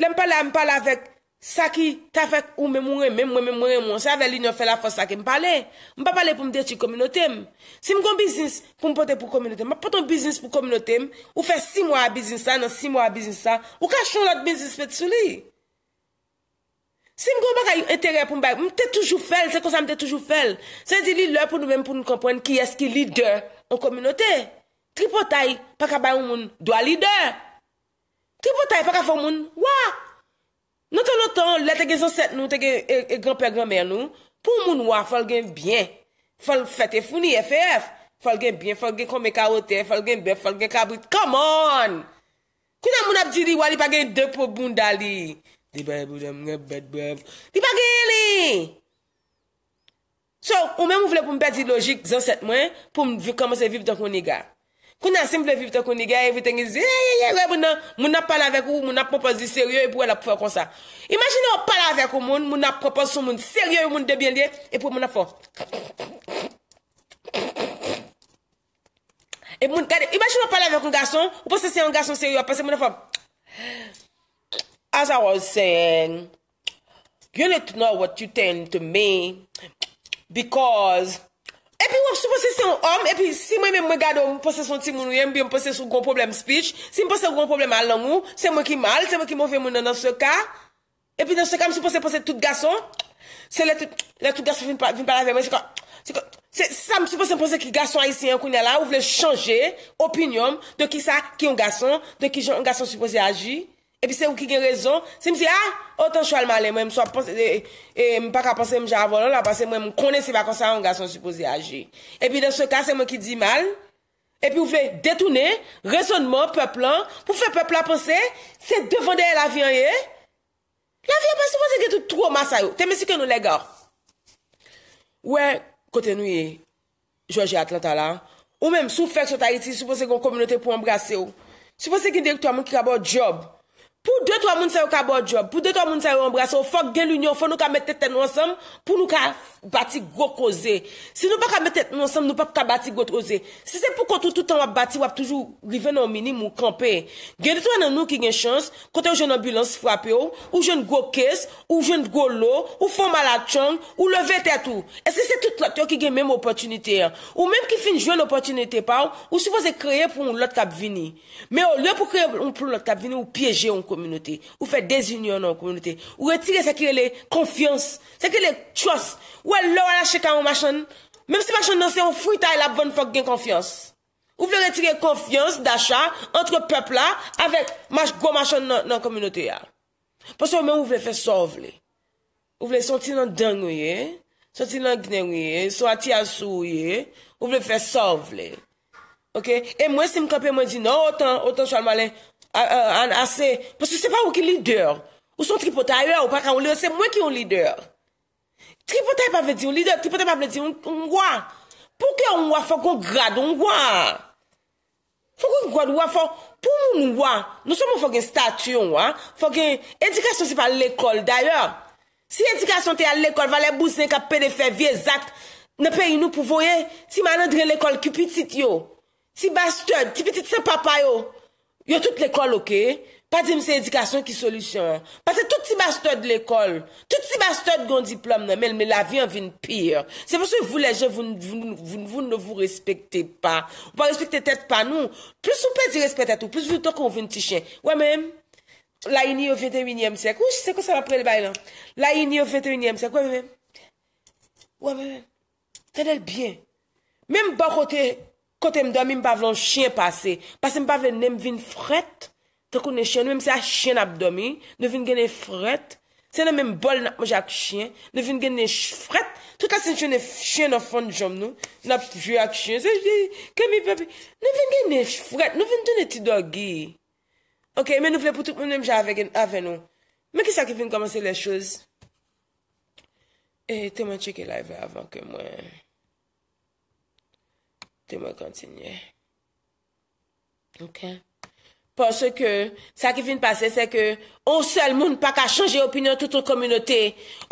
Lèm palèm palave... Sa ki ta fèk ou mè moure mè, mè moure moure mou, sa ve li nou fè la fò sa ki m'pale. M'pa pale pou m'de chik kominote m. Si m'kon bisnis pou m'pote pou kominote m, ma pote m'bisnis pou kominote m, ou fè si mwa bisnis sa, nan si mwa bisnis sa, ou ka chon lòt bisnis fèt sou li. Si m'kon baka yon etere pou m'bèk, m'te toujou fèl, se kon sa m'te toujou fèl. Se di li lòt pou nou mèm pou nou kompwen ki eski lider an kominote. Tripotay pa ka bay moun, dwa lider. Tripotay pa ka fò moun, w Non ton non ton, le te gen zanset nou, te gen e granpe, granme nou, pou moun wap fòl gen byen. Fòl fète founi FF. Fòl gen byen, fòl gen kome kaote, fòl gen bev, fòl gen kabwit. Come on! Koutan moun ap di li wali pa gen dek pou bunda li. Di bev, di bev, di bev, di bev. Di bev li! So, ou men moun vle pou mbe di logik zanset mwen pou mbe vye kamosen viv don kon niga. Koun nan simple vivte kon nige, evite nge zi, yeyeye, moun ap pale avek ou, moun ap propose di seryo, epou el ap fwa kon sa. Imagine wap pale avek ou moun, moun ap propose sou moun seryo, epou moun ap fwa. E moun gade, imagine wap pale avek ou gason, ou pose se yon gason seryo ap pase, moun ap fwa. As I was saying, you let know what you tell to me, because... Epi wap sou posè se yon om, epi si mwen mwen mwen gado mwen posè son tim moun yem, bi mwen posè sou goun problem speech, si mwen posè goun problem al nan mou, se mwen ki mal, se mwen ki mou ve moun nan nan se ka, epi nan se ka mwen sou posè posè tout gason, se lè tout gason vin pa la ve mwen, se kon, se kon, se sa mwen sou posè mwen posè ki gason a yisi yon koun yala ou vle chanje opinyon de ki sa ki yon gason, de ki yon gason sou posè aji. Epi ah, se ou ki gen rezon, se mse a, o tan chal male, mwen mswa pense, mwen pa ka pense mwen jan avonan la, parce mwen mwen kone se vakansa an, an gason suppose agi. Epi den se ka, se mwen ki di mal, epi ou fe detounen, rezonman, peplan, ou fe peplan pose, se devande la viyan ye, la viyan pa suppose gen toutou o masayou, teme si ke nou lega. Ou en kote nou ye, Joji Atlantala, ou men msou fek sotayiti, suppose gen komunote pou embrase ou, suppose gen direktou a moun ki kabo job, pou 2-3 moun se yo ka board job, pou 2-3 moun se yo embrase, ou fok gen l'union, ou fok nou ka mette ten onsam, pou nou ka bati go koze. Si nou pa ka mette ten onsam, nou pa pou ka bati go troze. Si se pou kontou toutan wap bati, wap toujou riven nan mini mou kampe, gen ditwa nan nou ki gen chans, kote ou jen ambulans fwape ou, ou jen go kes, ou jen go lo, ou fom ala chan, ou leve te atou. Eske se tout lòt yo ki gen mèm oppotunite ya. Ou mèm ki fin jen lòt oppotunite pa ou, ou sou fose kreye ou fe dezinyon nan ou komyonite, ou retire sekele konfiyans, sekele chos, ou el lor alache ka ou machan, mèm se machan nan se ou fuitay la bon fok gen konfiyans. Ou vle retire konfiyans d'achat antre pepla avèk gwo machan nan komyonite ya. Pòsè ou mèm ou vle fe sovle. Ou vle son ti nan deng ou ye, son ti nan gnen ou ye, son ati asou ou ye, ou vle fe sovle. Ok, e mwen se m kapè mwen di nan, ou tan chalman le, an ase, pou se se pa ou ki lider, ou son tripotay ou pa ka ou lider, se mwen ki ou lider, tripotay pa ve di ou lider, tripotay pa ve di ou mwa, pou ke ou mwa fok ou grad ou mwa, fok ou grad ou mwa, pou mwen mwa, nou se mwen fok en statyon ou an, fok en edikasyon se pa l'ekol dayor, si edikasyon te a l'ekol, valè bousen ka pè de fè viezak, ne pè inou pou voye, si manè dre l'ekol ki pitit yo, si bastèd ki pitit sen papa yo, y Yo toute l'école, ok? Pas dire c'est éducation qui solution. Parce que tout petit master de l'école, tout petit master de diplôme, mais, mais la vie en vient pire. C'est parce que vous, les gens, vous, vous, vous, vous, ne vous respectez pas. Vous ne respectez peut être pas nous. Plus vous respect à tout, plus vous tant qu'on vient petit chien. Ouais, même. La INI au 21e siècle. Ouh, c'est quoi ça va prendre le bail là? La INI au 21e siècle. Ouais, même. Ouais, même. Tenez bien. Même pas côté Kote m do mi, m pa vlon chien pase. Pase m pa venen m vin fret. Tekou ne chen, m se a chen ap do mi. Ne vin gen ne fret. Se nan men bol nan m jak chen. Ne vin gen ne fret. Tout asen chen ne chen nan fon jom nou. Nan pjou ak chen. Se jdi, ke mi pepe. Ne vin gen ne fret. Ne vin ton ne ti do gi. Ok, men nou vle pou tout m nem jave gen aven nou. Men kisa ki vin komanse le chouz? E, te man cheke la evè avan ke mwen. mwen kontinye. Ok. Pon se ke, sa ki vin pase, se ke ou sel moun pak a chanje opinyon tout ou komunote.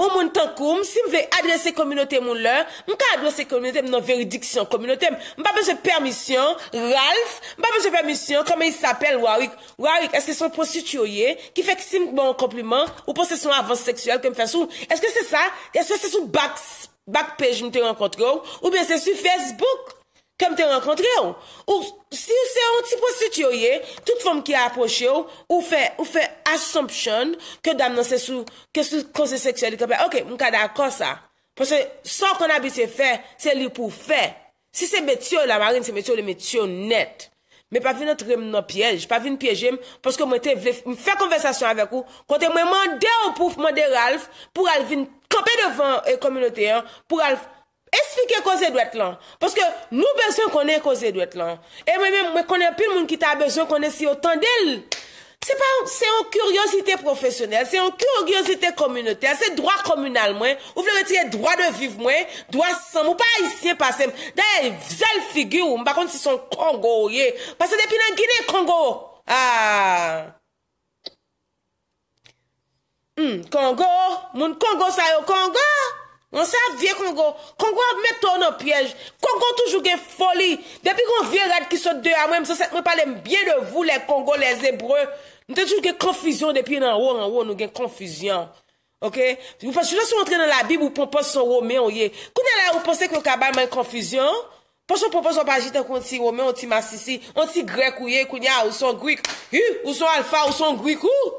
Ou moun tankoum, si mwen adrese komunote moun lè, mwen ka adrese komunote mwen nan veridiksyon komunote mwen. Mwen pa bezè permisyon Ralph, mwen pa bezè permisyon kome yi sa apel Warwick. Warwick, eske son prostituoye ki feksim mwen bon kompliment ou posesyon avans seksuel ke mwen fensou. Eske se sa, eske se sou back page mwen te renkontrou ou ben se su Facebook. kem te renkontre ou. Ou si ou se yon tipo sityo ye, tout fom ki aposhe ou, ou fe assomption ke dam nan se sou, ke sou konse seksyon li kapè. Ok, mkada akon sa. Pwese, son kon abise fè, se li pou fè. Si se beti ou la marine, se beti ou le beti ou net. Me pa vi nòt rem nou pjel, j pa vi nòt pjel jem, pwese ke mwen te vle fè konversasyon avek ou, kontè mwen mwende ou pouf mwende ralf, pou al vin kapè devan e eh, kominote yon, eh, pou al... Espike koze dwet lan. Poske nou bezon konen koze dwet lan. E mwen mwen mwen konen pi moun ki ta bezon konen si otan del. Se pa, se yon kuryosite profesyonel. Se yon kuryosite komunitel. Se droa komunal mwen. Ou vle veti yon droa de viv mwen. Dwa san mwen pa isye pasen. Da yon zel figi ou mba konti son Kongo ye. Pasen depi nan Gine Kongo. Aaaaaa. Kongo. Moun Kongo sayo Kongo. An sa vie Kongo, Kongo an met ton an piyej. Kongo toujou gen foli. Depi kon vie, gade ki sot de a mwen, mwen pale m bien de vou, le Kongo, le Zebron. Mwen te toujou gen konfizyon depi nan wou, nan wou nou gen konfizyon. Ok? Sou la sou rentre nan la bib ou ponponson wou men woye. Kounen la ou ponsen kon kaban men konfizyon? Ponsen ponponson pa jiten kon ti wou men, kon ti masisi, kon ti grek woye, kon ya ou son gwek. Ou son alfa, ou son gwek ou?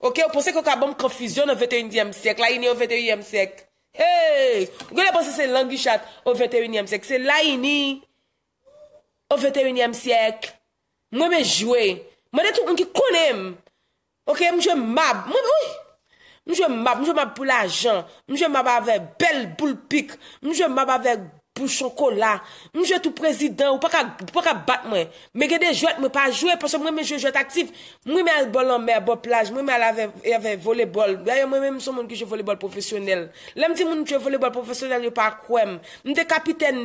Ok, ou ponsen kon kaban konfizyon nan 21e sek, la yi ni yo 21e sek. Hey! Gwene pwese se langi chat o veteriniyem siyek? Se la ini o veteriniyem siyek. Mwen me jwe. Mwen etou mwen ki konem. Ok? Mwen jwe mab. Mwen mwen! Mwen jwe mab. Mwen jwe mab pou la jan. Mwen jwe mab ave bel boulpik. Mwen jwe mab ave gwa. pou chokola. Mwen jote ou prezident ou pa ka bat mwen. Mwen gade jote mwen pa jowe. Mwen jote jote aktif. Mwen mè al bol an mè bo plaj. Mwen mè al avè volébol. Mwen mè mè mson moun ki jò volébol profesyonel. Lè m ti moun ki jò volébol profesyonel yo pa kouèm. Mwen te kapiten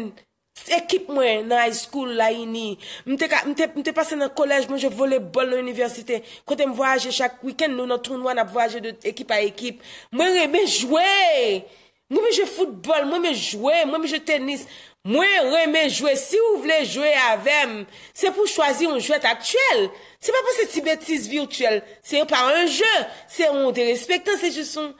ekip mwen nan high school la ini. Mwen te pase nan kolèj mwen jò volébol nan universite. Kote mwen voyaje chak wikènd nou nan trounou an ap voyaje ekip a ekip. Mwen jote mwen jowe. Mwen mi je futbol, mwen mi je joue, mwen mi je tenis, mwen reme joue, si ou vle joue avem, se pou chwazi yon jouet aktuel. Se pa pou se ti betis virtuel, se yo pa yon je, se yon de respekta, se je son,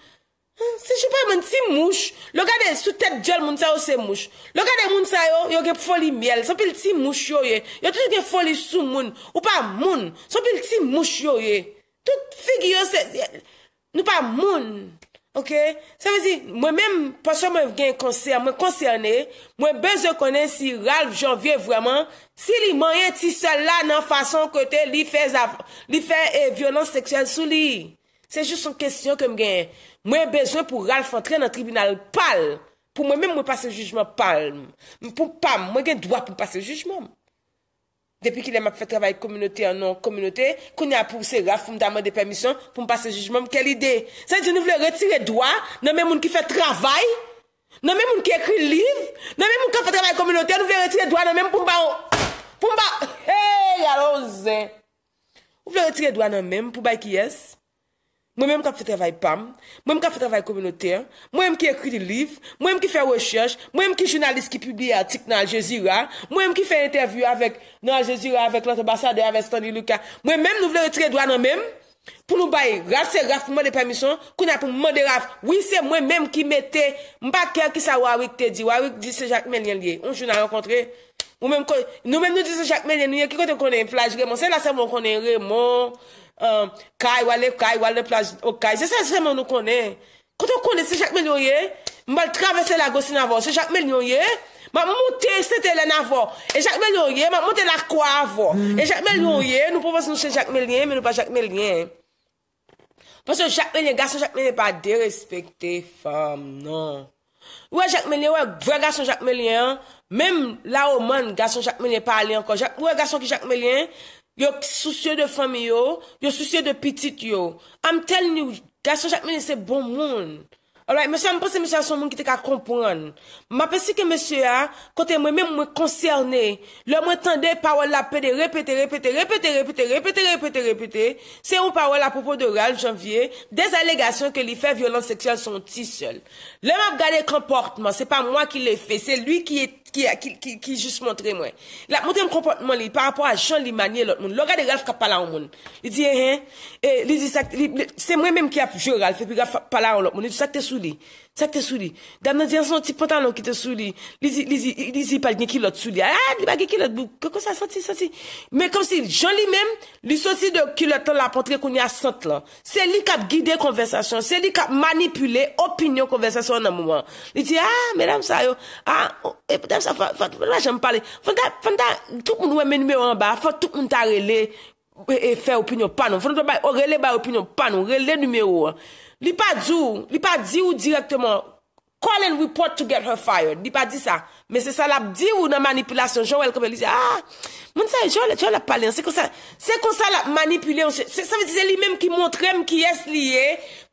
se je pa yon ti mouche, lo gade sou tet djol moun sa yo se mouche. Lo gade moun sa yo, yo gep foli miel, se pil ti mouche yo ye, yo tout gen foli sou moun, ou pa moun, se pil ti mouche yo ye. Tout figi yo se, nou pa moun. Ok, sa vezi, mwen men, paswa mwen gen konser, mwen konser ne, mwen bezo konen si Ralph jan vie vweman, si li mwen yon ti sol la nan fason kote li fez avan, li fez e violans seksual sou li. Se jous son kesyon ke mwen gen, mwen bezo pou Ralph antre nan tribunal pal, pou mwen men mwen pase jujman pal, pou pal, mwen gen dwa pou pase jujman. Depi ki lèm ap fè travay komyonote an nan komyonote, koun ya pou sè raf pou mda mè de permisyon pou mpa se juj mèm. Kè l'ide? Sè di nou vle retire dwa nan mè moun ki fè travay? Nan mè moun ki ekri liv? Nan mè moun ki fè travay komyonote an nou vle retire dwa nan mèm pou mba... Pou mba... Hey, yalo zè! Nou vle retire dwa nan mèm pou mba ki yes? Mwen mèm kap fè trevay pam, mwen mèm kap fè trevay kominote, mwen mèm ki ekri di liv, mwen mèm ki fè rechèj, mwen mèm ki jounalist ki publi atik nan Jezira, mwen mèm ki fè intervyu nan Jezira avèk lantobasade avèk Stanley Lucas, mwen mèm nou vle retire dwa nan mèm pou nou baye raf, se raf pou mèm de permisyon, kou na pou mèm de raf. Oui, se mwen mèm ki mette, mwen pa kèr ki sa wawik te di, wawik di se jacmen lien liye, mwen jounal rencontre, mwen mèm nou di se jacmen lien liye ki kote konen flage remon, se la Euh, kaj wale kaj wale plaj o kaj, se se seman nou kone kote nou kone se jak me lyo ye mbal travese la gosi na vò, se jak me lyo ye mba mwote sete le na vò e jak me lyo ye, mba mwote la kwa vò e jak me lyo ye, nou pou vase nou se jak me lye men nou pa jak me lye pwese jak me lye, gason jak me lye pa de respecte fam nan, wè jak me lye wè, wè gason jak me lye men la oman, gason jak me lye pa li ankon, wè gason ki jak me lye Yo soucye de fami yo, yo soucye de pitit yo. Am tel nou, gason chakmen se bon moun. Alright, monsieur, je pense que monsieur son monde qui te comprendre. Je pense que monsieur a, côté moi-même, moi concerné, le moi tendais parole la paix de répéter, répéter, répéter, répéter, répéter, répéter, répéter, c'est une parole à propos de Ralph Janvier, des allégations que les faits violences sexuelles sont tissus seuls. Le m'a regardé comportement, c'est pas moi qui l'ai fait, c'est lui qui est, qui, a, qui, qui, juste montré moi. Il a un comportement, lui, par rapport à Jean Limanier, l'autre monde. Le regard de Ralph qui a parlé au monde. Il dit, hein, hein. et il dit ça, c'est moi-même qui a joué Ralph, et puis il à l'autre monde. Il dit ça que sou li. te sou li. Dam nan son ti pantalon qui te souli. lisi Lizi, lizi, lizi pal gen kilot sou li. A, ah, ah que ça kilot bou. mais comme si j'en Men même, si sorti de men, li santi de qu'on la a kon là, c'est lui qui a guidé conversation, c'est lui qui a manipulé opinion conversation en un moment. Il dit ah, medam ça yo. A, ah, e, medam sa, fwa, fwa, fwa, jen parler. fanta fanta tout moun ouais men numero an ba. tout moun ta rele. E, e, fè pas, panon. Fwanda, ba, rele ba opinyon panon. Rele numero hein. Li pa di ou, li pa di ou direktman. Call and report to get her fired. Li pa di sa. Men se sa la di ou nan manipilasyon. Jowel kome li se, ah! Mwen sa e jowel, jowel la palen. Se kon sa, se kon sa la manipile. Se sa ve di ze li menm ki montre m ki yes li e.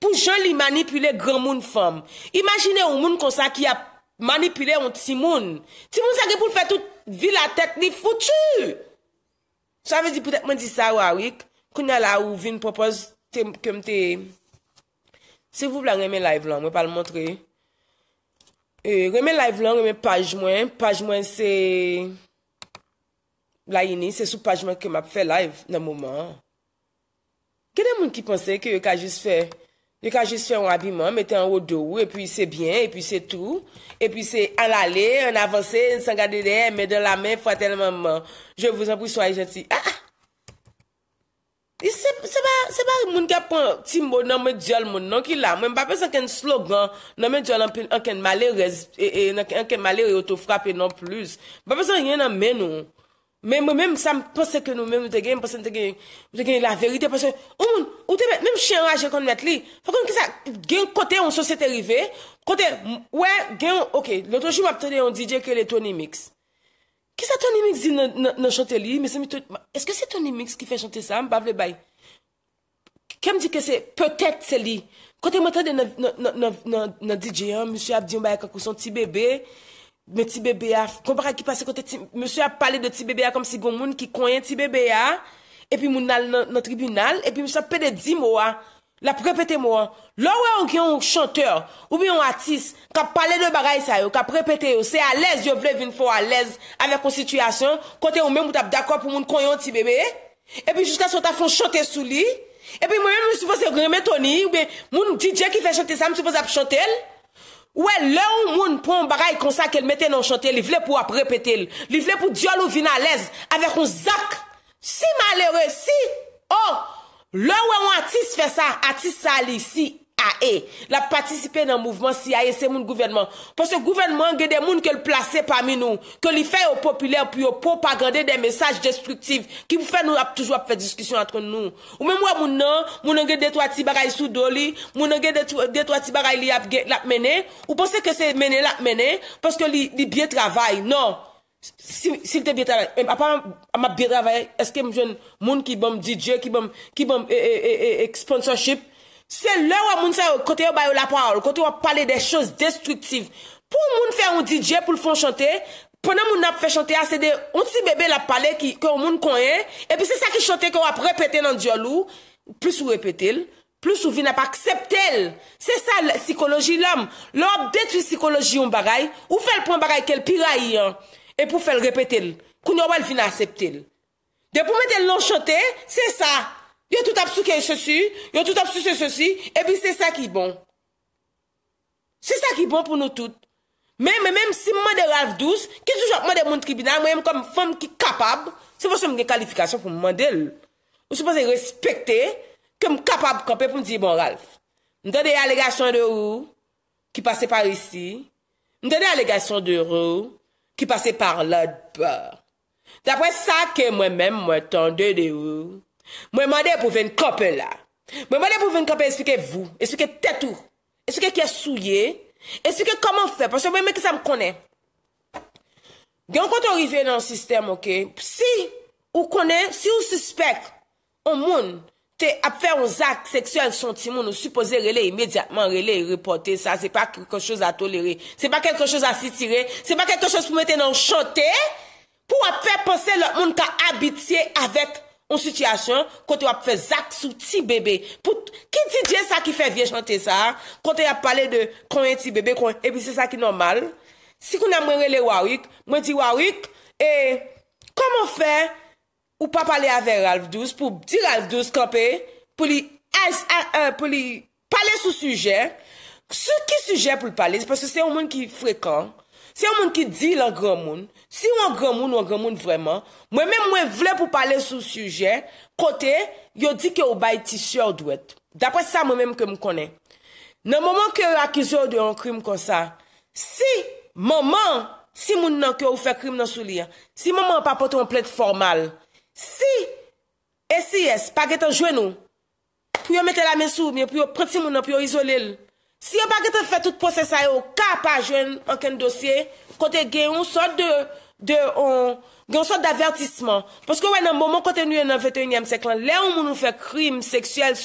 Pou jowel li manipile gran moun fom. Imajine ou moun kon sa ki a manipile ont si moun. Si moun sa ge pou l'fetout, vi la tek ni foutu. Sa ve di pou l'fetout, mwen di sa wawik. Koun ya la ou vi n'propoz kem te... Se vou bla reme live lan, mwen pa l'montre. Euh, reme live lan, reme page mwen. Page mwen se... La ini, se sou page mwen ke map fe live nan mouman. Ke den moun ki pense ke yo ka jist fe? Yo ka jist fe an aviman, mette an o do, e pi se bien, e pi se tou. E pi se an ale, an avanse, san gade de, men de la men, fwa tel mouman. Je vous en pou soye, je ti... Ah ah! Se ba moun gap pran timbo nan men diyal mon nan ki la? Mwen papese anken slogan nan men diyal anken male reotou frape nan pluz. Papese anken yon nan men ou. Men mwen men msa mposeken nou men mwen mwen mwen mwen mwen mwen mwen mwen mwen mwen mwen mwen mwen mwen mwen mwen mwen. Mwen mwen mwen mwen mwen mwen mwen mwen mwen mwen mwen mwen mwen mwen mwen. Fakon ki sa gen kote an sosete rive? Kote, we, gen, ok, lato jim ap tene yon DJ ke le Tony Mix. Ki sa Tony Mix zi nan chante li? Eske se Tony Mix ki fe chante sa? Mbavle bay. Kem di ke se? Potet se li. Kote mwen te de nan DJ, Monsi ap di yon bay akakousan, Tibebe, Monsi ap pale de Tibebe a kom si gomoun, Ki kwenye Tibebe a, Epi moun al nan tribunal, Epi monsi ap peded di mwa. La prepete mou an, lò wè an ki an chanteur, ou bi an atis, kap pale de bagay sa yo, kap prepete yo, se alèz yo vle vin fò alèz avè kon situasyon, kote ou mè mout ap d'akwa pou moun konyon ti bebe, e pi justa sot ap fò chante sou li, e pi mwen moun sou fò se grèmè toni, ou bi moun DJ ki fè chante sa moun sou fò ap chante l. Wè lè ou moun pou an bagay konsa ke l meten an chante, li vle pou ap prepete l, li vle pou diol ou vin alèz avè kon zak, si malère, si, oh! Lò wè wè wè atis fè sa, atis sa li si ae, la patisipe nan mouvman si ae se moun gouvenman. Pò se gouvenman gè de moun ke l plase pami nou, ke li fè ou popüler, pi ou pou pagande de mesaj destruktiv ki mou fè nou ap toujwa ap fè diskisyon atre nou. Ou mè mwen moun nan, moun an gè detwa tibaray sou do li, moun an gè detwa tibaray li ap mene, ou pò se ke se mene lak mene, pò se li biye travay, nan. Si te bitara, apan a ma bidra vaye, eske mwen moun ki bom DJ, ki bom eksponsorship, e, e, e, se lè wè moun sa kote wè bayo la pa ou, kote wè pale de chos destruktiv. Pou moun fè un DJ pou l'fon chante, pwè nan moun ap fè chante a sè de, on si bebe lè pale ki kè ou moun konye, e pi sè sa ki chante kè wè ap repete nan diolou, plus ou repete lè, plus ou vi nè pa akseptel. Sè sa psikoloji lèm, lè wè ap detwi psikoloji ou bagay, ou fè lè pou an bagay ke l'piray yon. mè pou fèl repètèl, kou nou wèl fina asèptèl. De pou mè tèl non chante, sè sa, yo tout ap sou kèy sè si, yo tout ap sou sè sè si, e bi sè sa ki bon. Sè sa ki bon pou nou tout. Mè mè mèm si mwen de Ralph Douce, ki soujòp mwen de moun tribunal, mwen mèm kom fèm ki kapab, se mwen sèm gen kalifikasyon pou mwen de l. Ou se mwen sèm respektè, kom kapab kompè pou mwen di bon Ralph. Mè mèm dè alègasyon de rou, ki pase par isi, mè mèm dè alèg ki pase par la d'ba. D'apwe sa ke mwen men mwen tonde de ou, mwen mwade pou ven kope la. Mwen mwade pou ven kope espeke vou, espeke tetou, espeke ki a souye, espeke koman fe, pwese mwen men ki sa m konen. Gen konta orife nan sistem, ok, si ou konen, si ou suspek, ou moun, ap fè an zak seksyon an sentimon nou suppose rele imediatman, rele e repote sa, se pa kèlkochòs a tolere se pa kèlkochòs a sitire, se pa kèlkochòs pou mette nan chante pou ap fè panse lò moun ka abitye avèk an sityasyon kote wap fè zak sou ti bebe pou ki di diè sa ki fè vie chante sa kote wap pale de konye ti bebe konye, epi se sa ki normal si konye mwen rele wawik, mwen di wawik e komon fè ou pa pale avè ralv 12 pou di ralv 12 kapè pou li pale sou sujè. Sou ki sujè pou pale? Se pwese se yon moun ki frekant, se yon moun ki di lan gran moun, si yon gran moun, yon gran moun vreman, mwen mwen mwen vle pou pale sou sujè, kote, yon di ke ou bay tisye ou dwet. Dapwè sa mwen mwen ke mwen konè. Nan moun moun ke akizè ou de yon krim kon sa, si moun moun si moun nan ke ou fe krim nan sou liya, si moun moun pa pote ou plet formal, Si e SIS pa getan jwen ou, pou yo mette la men sou, pou yo preti moun an, pou yo izole l. Si yo pa getan fè tout posè sa yo, ka pa jwen anken dosye, kote gen yon sot de, gen yon sot d'avertisman. Poske wè nan mouman kote nou yon nan 21è seklan, lè ou moun nou fè krim seksuel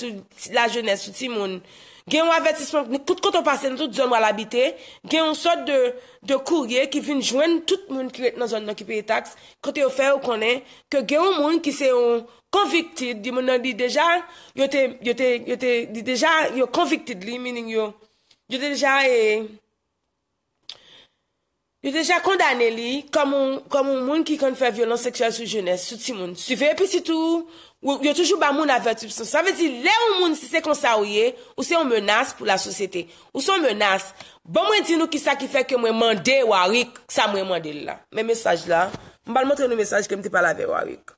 la jenè souti moun. gen ou avetisman, kout kout ou pase nan tout zon mwal abite, gen ou sot de kourye ki vin jwen tout moun ki let nan zon n'okipi e taks, kote ou fe ou konen, ke gen ou moun ki se ou konviktid, di moun an di deja, yo te, yo te, yo te, di deja, yo konviktid li, meaning yo, yo te deja e, yo te deja kondane li, komon, komon moun ki kon fè violon seksuel sou jounes, sou ti moun, si ve, pi si tou, Ou yo toujou ba moun avertib son. Sa vezi, le ou moun si se kon sa ou ye, ou se yon menas pou la sosete. Ou se yon menas, bon mwen ti nou ki sa ki fe ke mwen mande wawik, sa mwen mande li la. Me mesaj la, mbal montre nou mesaj ke mte pale ave wawik.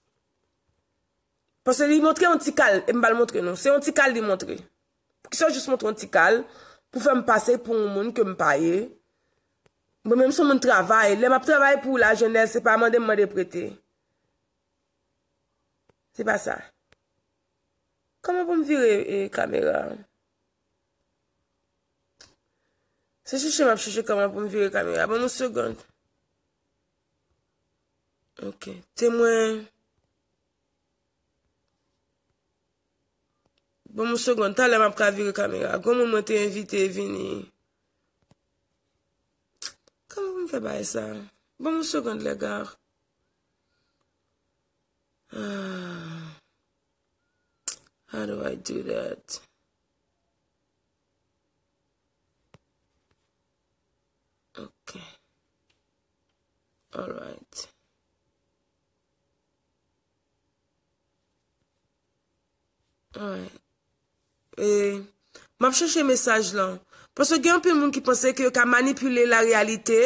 Pwese li montre yon ti kal, mbal montre nou. Se yon ti kal li montre. Ki sa jous montre yon ti kal, pou fe m pase pou ou moun ke m paye. Bon mwen mson moun travay, le m ap travay pou la jenel, se pa mwen de m mande prete. Se pa sa. Kama pou m vire kamera? Se chuche map chuche kama pou m vire kamera? Bon mou segonde. Ok. Te mwen. Bon mou segonde. Talè map kwa vire kamera. Gon m wote evite vini. Kama pou m fe bay sa? Bon mou segonde le gar. Ah. How do I do that? Ok. Alright. Alright. Eh, m ap chanche mesaj lan. Pwese gen yon pi moun ki pwese ki yo ka manipule la realite.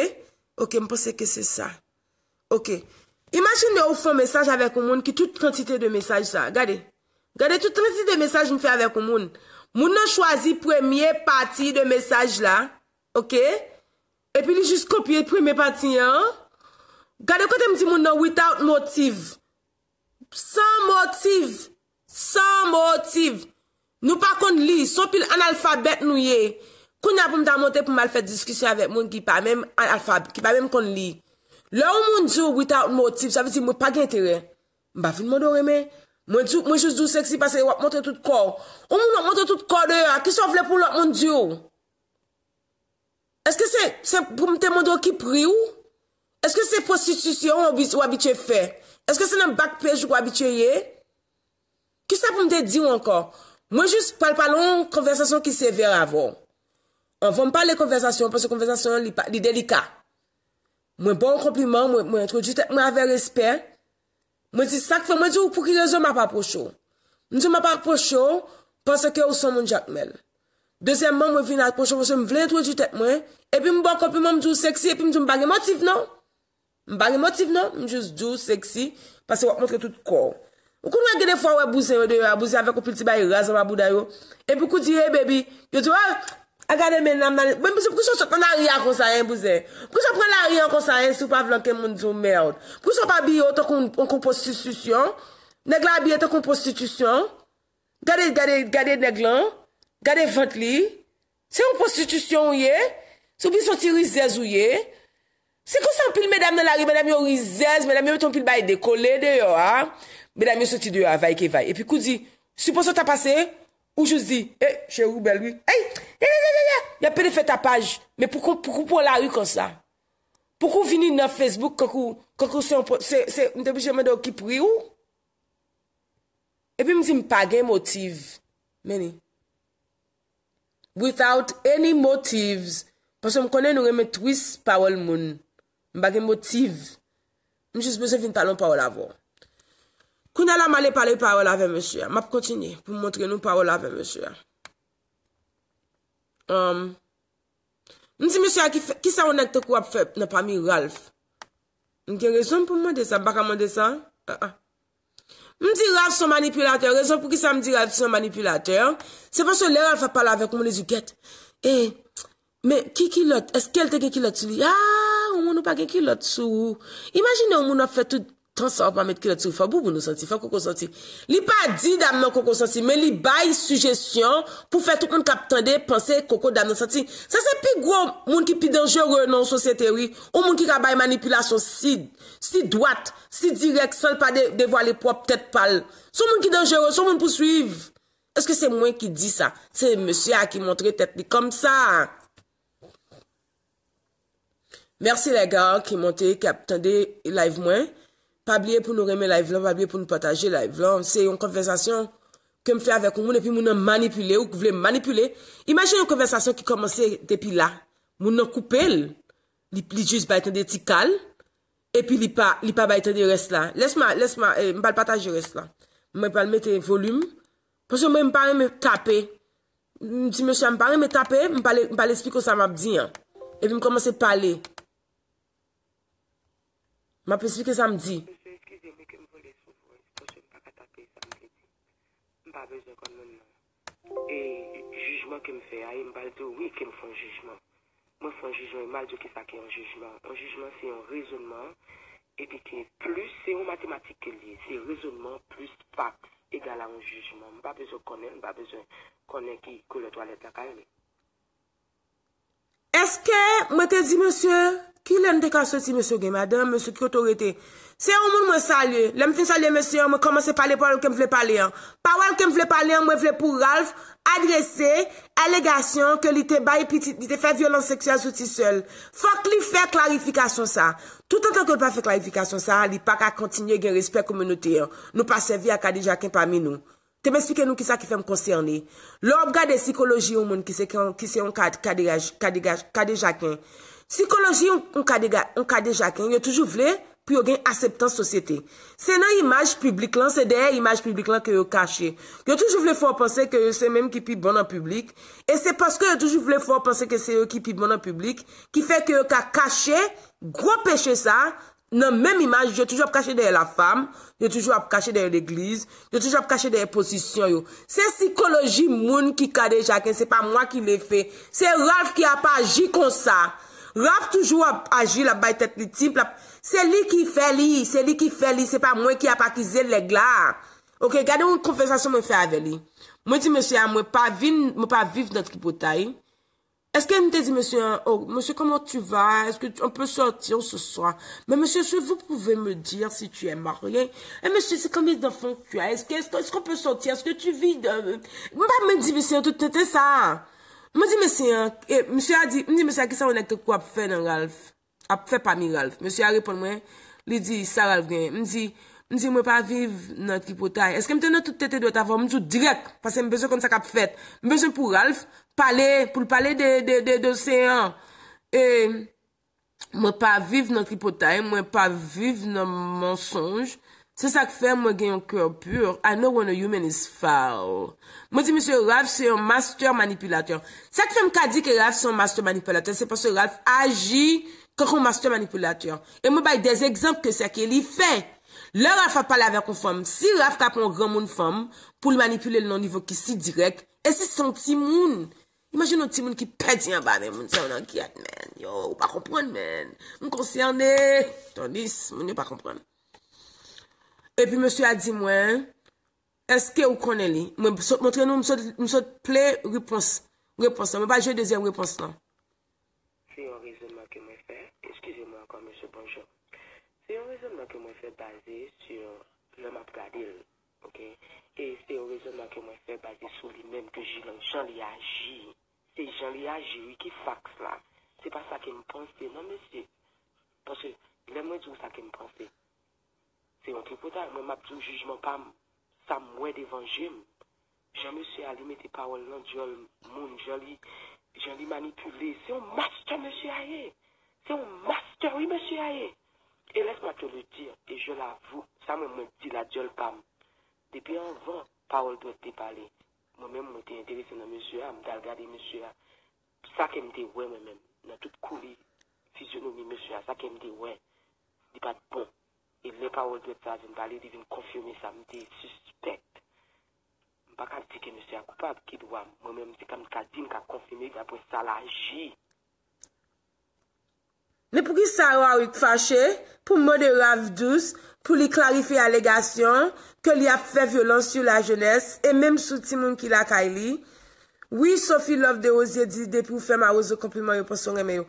Ok, m pwese ki se sa. Ok. Imagine de ouf an mesaj avek ou moun ki tout kantite de mesaj sa. Gade, gade tout kantite de mesaj mou fè avek ou moun. Moun nan chwazi premye pati de mesaj la. Ok? E pi li jis kopye premye pati ya. Gade kote m di moun nan without motive. San motive. San motive. Nou pa kon li, son pil an alfabet nou ye. Kon ya pou m da montè pou mal fè diskusyon avek moun ki pa men kon li. Lè ou moun diyo without motive, sa vezi mwen pa gen tere? Mba fin moun do reme? Mwen diyo, mwen jous dou seksi pase wap montre tout kor. Ou moun wap montre tout kor de ya? Kis wap vle pou lop moun diyo? Eske se, se pou mwen te moun do ki pri ou? Eske se prostitusyon wabitye fe? Eske se nan bak pej wabitye ye? Kis sa pou mwen te diyo ankor? Mwen jous pal palon konversasyon ki sever avon. An voun pal konversasyon, panse konversasyon li delika. Mwen bon kompliment, mwen entrojitek mwen ave respet. Mwen di sakfe, mwen di ou pou ki rezon mwen apaposho. Mwen di mwen apaposho, panse ke ou son mwen diakmel. Dezyenman mwen vin aposho, mwen se mwen vle entrojitek mwen, epi mwen bon kompliment, mwen di ou seksi, epi mwen di mwen bagi motif nan. Mwen bagi motif nan, mwen di ou seksi, pase wak mwen kre tout kou. Ou kou mwen gede fwa wè bouse, wè dè wè bouse avè kou pilti bayi razan wè boudayou. Epi kou di, hey baby, yo di wè, A gade men nam nan... Ben mouze, pouk sou pran la ri an konsayen mouze? Pouk sou pran la ri an konsayen sou pa vlan kem moun zo mèrd? Pouk sou pa bi yo to kon postistisyon? Negla bi yo to kon postistisyon? Gade neglan? Gade vant li? Se yon postistisyon ou ye? Sou pi soti rizez ou ye? Se konsan pil men dam nan la ri, men dam yo rizez, men dam yo meton pil bay de kole de yo a? Men dam yo soti de yo a, vay ke vay. E pi kou di, sou poso ta pase? Ou jous di, e, chèrou belwi, e, ye, ye, ye, ye, yapè de fè ta paj, mè poukou pou la wè kon sa? Poukou vini nan Facebook kakou, kakou se mpon, se, se, mte bè jèmè de okip wè ou? E pi msi mpagè motive, mè ni. Without any motives, pòsè m konè nou remè twist pa wè l moun, mbagè motive, msi jous bè se vin talon pa wè la vò. Koun ala male pale parola ve monsu ya. Map kontini pou montre nou parola ve monsu ya. Um, mdi monsu ya ki sa onek te kou ap fep nan pa mi Ralf. Mdi rezon pou mwende sa? Baka mwende sa? Ah, ah. Mdi Ralf son manipilater. Rezon pou ki sa mdi Ralf son manipilater? Se pa so le Ralf ap pale ave kou mwenez yu get. E, me ki kilot? Eske el te gen kilot sou? Ya, ah, ou mounou pa gen kilot sou. Imagine ou mounou ap fe tout Tansan, pa met ki la ti, fa bou bou nou santi, fa koko santi. Li pa di dam nan koko santi, men li bay sujestyon pou fè tout moun kapitande, panse koko dam nan santi. Sa se pi gwo moun ki pi denjore nan sou se tewi, ou moun ki kabay manipilasyon si, si dwat, si direk, sol pa devwa le pwa ptet pal. Sou moun ki denjore, sou moun pou suiv. Eske se moun ki di sa? Se monsi a ki montre tèt mi kom sa. Mersi le gwa ki montre kapitande live mwen. Pabliye pou nou reme live lan, pabliye pou nou pataje live lan. Se yon konversasyon kem fe avek ou moun epi moun nan manipule ou kou vle manipule. Imajene yon konversasyon ki komanse depi la. Moun nan koupe l, li pli jous bayten de ti kal, epi li pa bayten de res la. Lesma, lesma, e, eh, mba l pataje res la. Mwen pal mette volum. Pwosyo mwen mpare mwen tape. Si mwen chan mpare mwen tape, mba l espliko sa m ap di an. Epi m komanse pale. M ap espliko sa m di an. E jujman kem fe, ay mbaldo, wè kem fon jujman. Mwen fon jujman, mbaldo ki sa ki an jujman. An jujman, se yon rezonman, epi ki nè plus se yon matematik ke li. Se yon rezonman plus pat, egal an jujman. Mba bezon konen, mba bezon konen ki kou le toalet la kayen li. Eske mwen te di monsye, ki lende ka soti monsye gen madan, monsye ki otorite? Se yon moun mwen salye, lende mwen salye monsye, mwen komanse pale pawal kem vle pale an. Pawal kem vle pale an, mwen vle pou Ralf adrese allegasyon ke li te bayi piti, li te fe violans seksual soti sol. Fok li fe klarifikasyon sa. Tout anton ke l pa fe klarifikasyon sa, li pa ka kontinyo gen respek koumenote an. Nou pa sevi akade jakem pami nou. Te m'esplike nou ki sa ki fèm konsey ane. Lò ob gade psikoloji yon moun ki se yon kade jaken. Psikoloji yon kade jaken, yo toujou vle pou yon gen aseptan sosyete. Se nan imaj publik lan, se der imaj publik lan ke yo kache. Yo toujou vle fòp konsey ke yo se menm ki pi bon an publik. E se paske yo toujou vle fòp konsey ke se yo ki pi bon an publik. Ki fè ke yo ka kache, gwo peche sa... Nan menm imaj, yo toujou ap kache deyè la fam, yo toujou ap kache deyè l'eglize, yo toujou ap kache deyè posisyon yo. Se psikoloji moun ki kade jaken, se pa mwen ki le fe, se Ralph ki ap aji kon sa. Ralph toujou ap aji la bay tet li tim, se li ki fe li, se li ki fe li, se pa mwen ki ap akize leg la. Ok, gade moun konfesasyon mwen fe ave li. Mwen di monsi amwe, mwen pa viv not kipotayi. Eske m te di, msè, oh, msè, koman tu va? Eske, on peut sortir se soit? Mais, msè, se vous pouvez me dire si tu es marié? Et, msè, se combien d'enfants tu as? Eske, est-ce qu'on peut sortir? Eske, tu vis? M pa mè di, msè, tout t'était ça. Mè di, msè, msè a dit, msè, a qui ça en est de quoi? A p'fait dans Ralph? A p'fait pas mi Ralph? Msè a répond moi, l'i dit, ça Ralph n'est. M sè, msè, mwè pas vive notre hypothèse. Eske, m te nou tout t'était doit avoir m sou direk. Pasè m bezou pale, pou pale de dosyen, e, mwen pa vive nan tripotaye, mwen pa vive nan mensonj, se sak fe mwen genyon kèw pur, anou wè nou yomen is faw. Mwen di, msè Raph, se yon master manipulator. Sak fe mka di ke Raph se yon master manipulator, se pas se Raph agi, kakon master manipulator. E mwen bay dez exemple ke se ke li fe. Le Raph a pale avè kon fèm, si Raph ka pon gèmoun fèm, pou l manipule l nan nivou ki si direk, e si santi moun. Imagin nou ti moun ki pedi an ba men, moun sa ou nan ki at men, yo, ou pa kompron men, moun konsyande, ton dis, moun yo pa kompron. E pi monsyo a di mwen, eske ou konen li, moun sot moun sot moun sot ple repons, repons nan, moun pa jye dezyen repons nan. Se yon rezonman ke mwen fe, eskize moun akon monsyo bonjou, se yon rezonman ke mwen fe baze sur loma pkadele, ok, e se yon rezonman ke mwen fe baze sou li menm ke jilan chan li aji, c'est Jean-Léa Jury qui fax là. C'est pas ça qui me pense. Non, monsieur. Parce que, aime moins tout ça qui me pensait. C'est un truc pour toi. Moi, ma jugement, pas ça, moi, d'évangile. Jean monsieur a paroles parole dans le monde. Jean-Léa, manipulé. C'est un master, monsieur Aye. C'est un master, oui, monsieur Aye. Et laisse-moi te le dire, et je l'avoue, ça me dit la Dieu le Pam. Depuis avant, parole doit te parler. Mwen mwen mwen te interese nan mwen sewa, mwen dal gade mwen sewa, sa ke mwen te we mwen mwen mwen, nan tout kou li fizyonomi mwen sewa, sa ke mwen te we, di pat bon, e vle pa wadwe pa zin bali li vin konfimi sa mwen te suspect, mwen pa ka ti ke mwen sewa koupa ki dwa mwen mwen mwen sewa, kan mwen ka di mwen konfimi dwa pou salaji. Ne pou ki sa wawik fache pou mode rav douz pou li klarifi alegasyon ke li ap fe violans yo la jenese e mem sou ti moun ki lakay li. Oui, Sophie love de oziye di de pou fèm a ozo kompliment yo pou son reme yo.